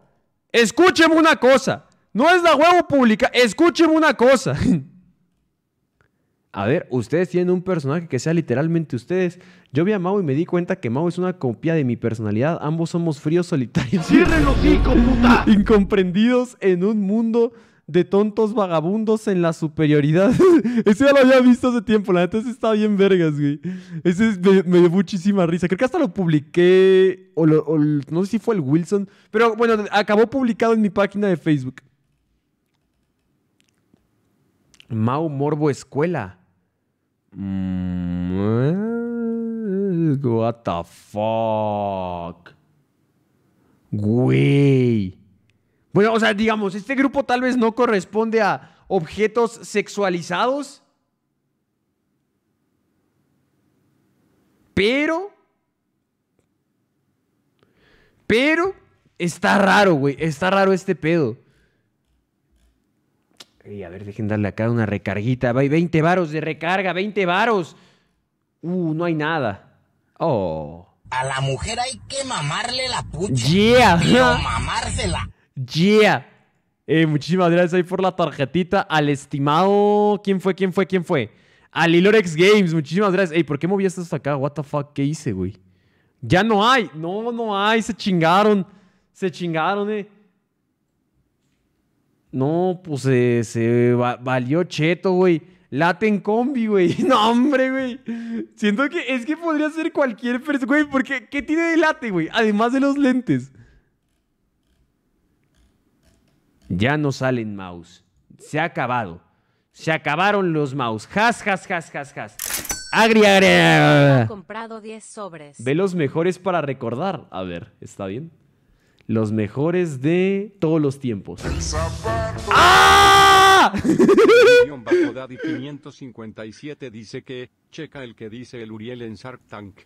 Escúcheme una cosa. No es la huevo pública. ¡Escúchenme una cosa. A ver, ustedes tienen un personaje que sea literalmente ustedes. Yo vi a Mau y me di cuenta que Mau es una copia de mi personalidad. Ambos somos fríos, solitarios. ¡Cierren los puta! Incomprendidos en un mundo de tontos vagabundos en la superioridad. Ese ya lo había visto hace tiempo, la neta, ese está bien vergas, güey. Ese me, dio muchísima risa. Creo que hasta lo publiqué, no sé si fue el Wilson, pero bueno, acabó publicado en mi página de Facebook. Mau Morbo Escuela. Mm, eh, what the fuck. Güey. Bueno, o sea, digamos, este grupo tal vez no corresponde a objetos sexualizados. Pero. Pero. Está raro, güey. Está raro este pedo a ver, dejen darle acá una recarguita. 20 varos de recarga, 20 varos. Uh, no hay nada. Oh. A la mujer hay que mamarle la pucha. Yeah. no mamársela. Yeah. Eh, muchísimas gracias ahí por la tarjetita al estimado. ¿Quién fue? ¿Quién fue? ¿Quién fue? Al Games, muchísimas gracias. Ey, ¿por qué moviste hasta acá? What the fuck, ¿qué hice, güey? Ya no hay. No, no hay. Se chingaron. Se chingaron, eh. No, pues eh, se, valió cheto, güey. Late en combi, güey. No, hombre, güey. Siento que es que podría ser cualquier persona, güey, porque ¿qué tiene de late, güey? Además de los lentes. Ya no salen mouse. Se ha acabado. Se acabaron los mouse. Has, has, has, has, has. agri. He comprado 10 sobres. Ve los mejores para recordar. A ver, ¿está bien? Los mejores de todos los tiempos. ¡Ah! 557 dice que checa el que dice el Uriel en Shark Tank.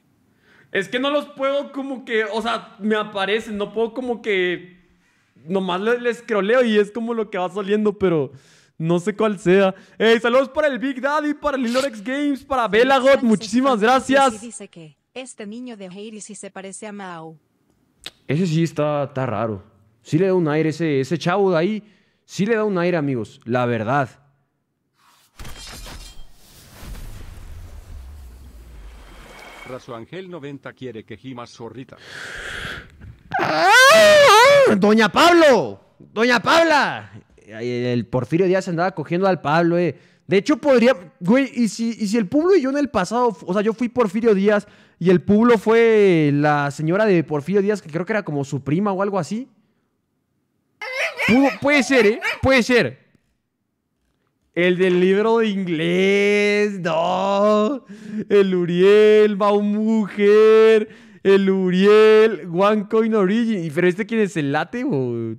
Es que no los puedo como que, o sea, me aparecen, no puedo como que nomás les, creo croleo y es como lo que va saliendo, pero no sé cuál sea. saludos para el Big Daddy, para Lilorex Games, para Belagot, muchísimas gracias. Dice que este niño de Heiris se parece a Mao. Ese sí está, raro. Sí le da un aire ese, ese chavo de ahí. Sí le da un aire, amigos. La verdad. Raso Ángel 90 quiere que gimas zorrita. ¡Ah! ¡Doña Pablo! ¡Doña Pabla! El Porfirio Díaz andaba cogiendo al Pablo, eh. De hecho, podría, güey, y si, y si el Pueblo y yo en el pasado, o sea, yo fui Porfirio Díaz y el Pueblo fue la señora de Porfirio Díaz, que creo que era como su prima o algo así. puede ser, ¿eh? Puede ser. El del libro de inglés, no. El Uriel, va Mujer, el Uriel, One Coin Origin. ¿Pero este quién es el late o,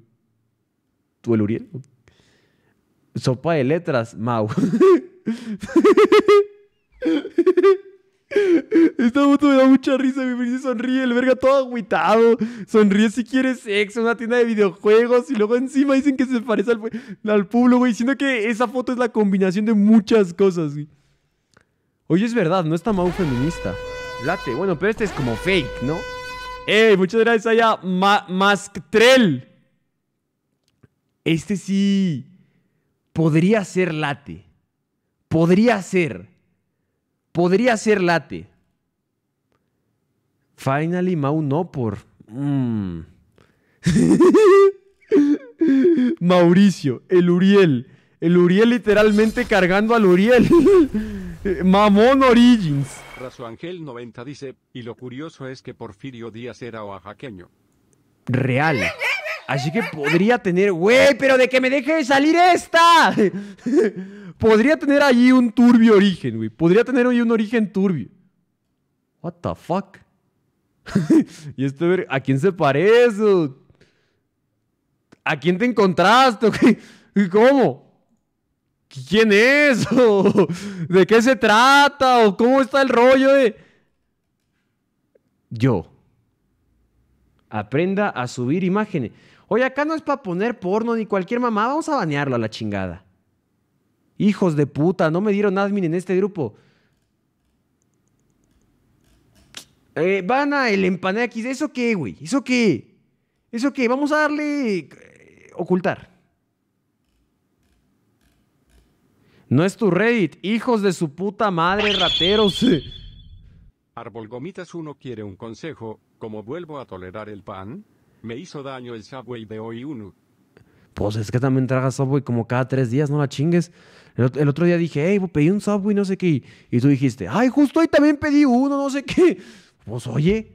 tú el Uriel? Sopa de letras, Mau. Esta foto me da mucha risa, mi se sonríe, el verga todo aguitado. sonríe si quieres sexo, una tienda de videojuegos y luego encima dicen que se parece al, al pueblo, güey, diciendo que esa foto es la combinación de muchas cosas, Oye, es verdad, no está Mau feminista. Late, bueno, pero este es como fake, ¿no? ¡Ey! Muchas gracias allá, Masktrel. Este sí podría ser late. Podría ser. Podría ser late. Finally, Mau no por. Mm. Mauricio, el Uriel. El Uriel literalmente cargando al Uriel. Mamón Origins. Razo Ángel 90 dice, y lo curioso es que Porfirio Díaz era oaxaqueño. Real. Así que podría tener, güey, pero de que me deje salir esta. podría tener allí un turbio origen, güey. Podría tener allí un origen turbio. What the fuck? y esto ¿a quién se parece? ¿A quién te encontraste? ¿Cómo? ¿Quién es? ¿De qué se trata? ¿O cómo está el rollo de yo? Aprenda a subir imágenes. Oye, acá no es para poner porno ni cualquier mamá, vamos a banearlo a la chingada. Hijos de puta, no me dieron admin en este grupo. Eh, van a el aquí. ¿Eso qué, güey? ¿Eso qué? ¿Eso qué? Vamos a darle eh, ocultar. No es tu Reddit, hijos de su puta madre, rateros. Árbol Gomitas uno quiere un consejo, ¿cómo vuelvo a tolerar el pan? Me hizo daño el Subway de hoy uno. Pues es que también tragas Subway como cada tres días, no la chingues. El, otro día dije, hey, pues, pedí un Subway, no sé qué. Y tú dijiste, ay, justo hoy también pedí uno, no sé qué. Pues oye,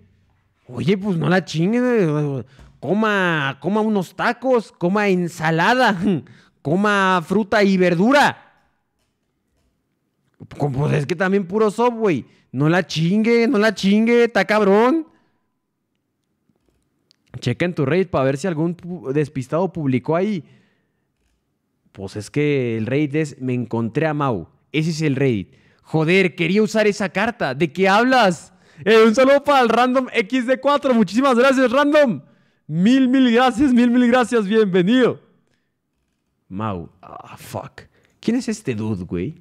oye, pues no la chingues. Eh, coma, coma unos tacos, coma ensalada, coma fruta y verdura. Pues, pues es que también puro Subway. No la chingue, no la chingue, está cabrón checa en tu raid para ver si algún despistado publicó ahí. Pues es que el raid es me encontré a Mau. Ese es el raid. Joder, quería usar esa carta. ¿De qué hablas? Eh, un saludo para el Random XD4. Muchísimas gracias, Random. Mil, mil gracias, mil, mil gracias. Bienvenido. Mau. Ah, fuck. ¿Quién es este dude, güey?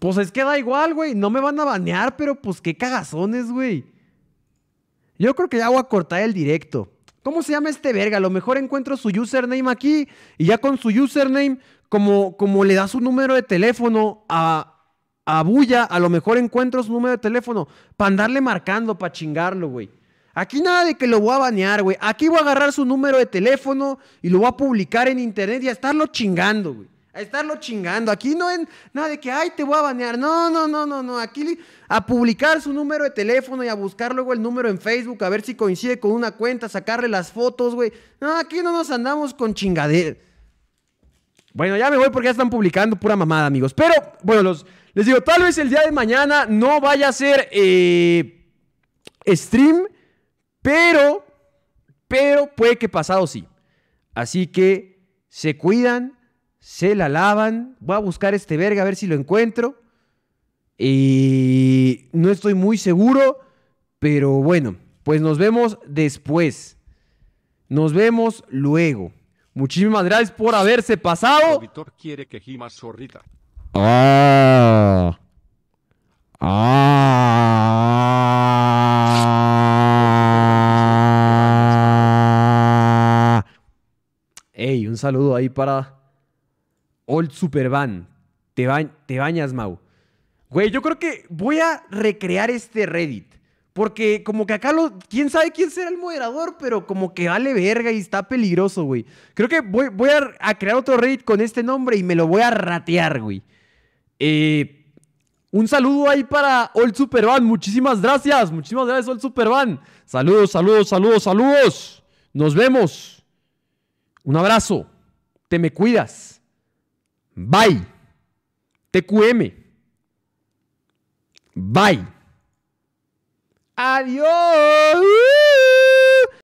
Pues es que da igual, güey. No me van a banear, pero pues qué cagazones, güey. Yo creo que ya voy a cortar el directo. ¿Cómo se llama este verga? A lo mejor encuentro su username aquí y ya con su username, como, como le da su número de teléfono a, a Bulla, a lo mejor encuentro su número de teléfono para andarle marcando, para chingarlo, güey. Aquí nada de que lo voy a banear, güey. Aquí voy a agarrar su número de teléfono y lo voy a publicar en internet y a estarlo chingando, güey. A estarlo chingando. Aquí no es nada de que, ay, te voy a banear. No, no, no, no, no. Aquí a publicar su número de teléfono y a buscar luego el número en Facebook, a ver si coincide con una cuenta, sacarle las fotos, güey. No, aquí no nos andamos con chingadera. Bueno, ya me voy porque ya están publicando pura mamada, amigos. Pero, bueno, los, les digo, tal vez el día de mañana no vaya a ser eh, stream, pero, pero puede que pasado sí. Así que se cuidan se la lavan, voy a buscar este verga a ver si lo encuentro. Y no estoy muy seguro, pero bueno, pues nos vemos después. Nos vemos luego. Muchísimas gracias por haberse pasado. Víctor quiere que gima zorrita. Ah. Ah. Ey, un saludo ahí para Old Superman. Te, bañas, Mau. Güey, yo creo que voy a recrear este Reddit. Porque como que acá ¿Quién sabe quién será el moderador? Pero como que vale verga y está peligroso, güey. Creo que voy, a, crear otro Reddit con este nombre y me lo voy a ratear, güey. Eh, un saludo ahí para Old Superman. Muchísimas gracias. Muchísimas gracias, Old Superman. Saludos, saludos, saludos, saludos. Nos vemos. Un abrazo. Te me cuidas. Bye. TQM. Bye. Adiós.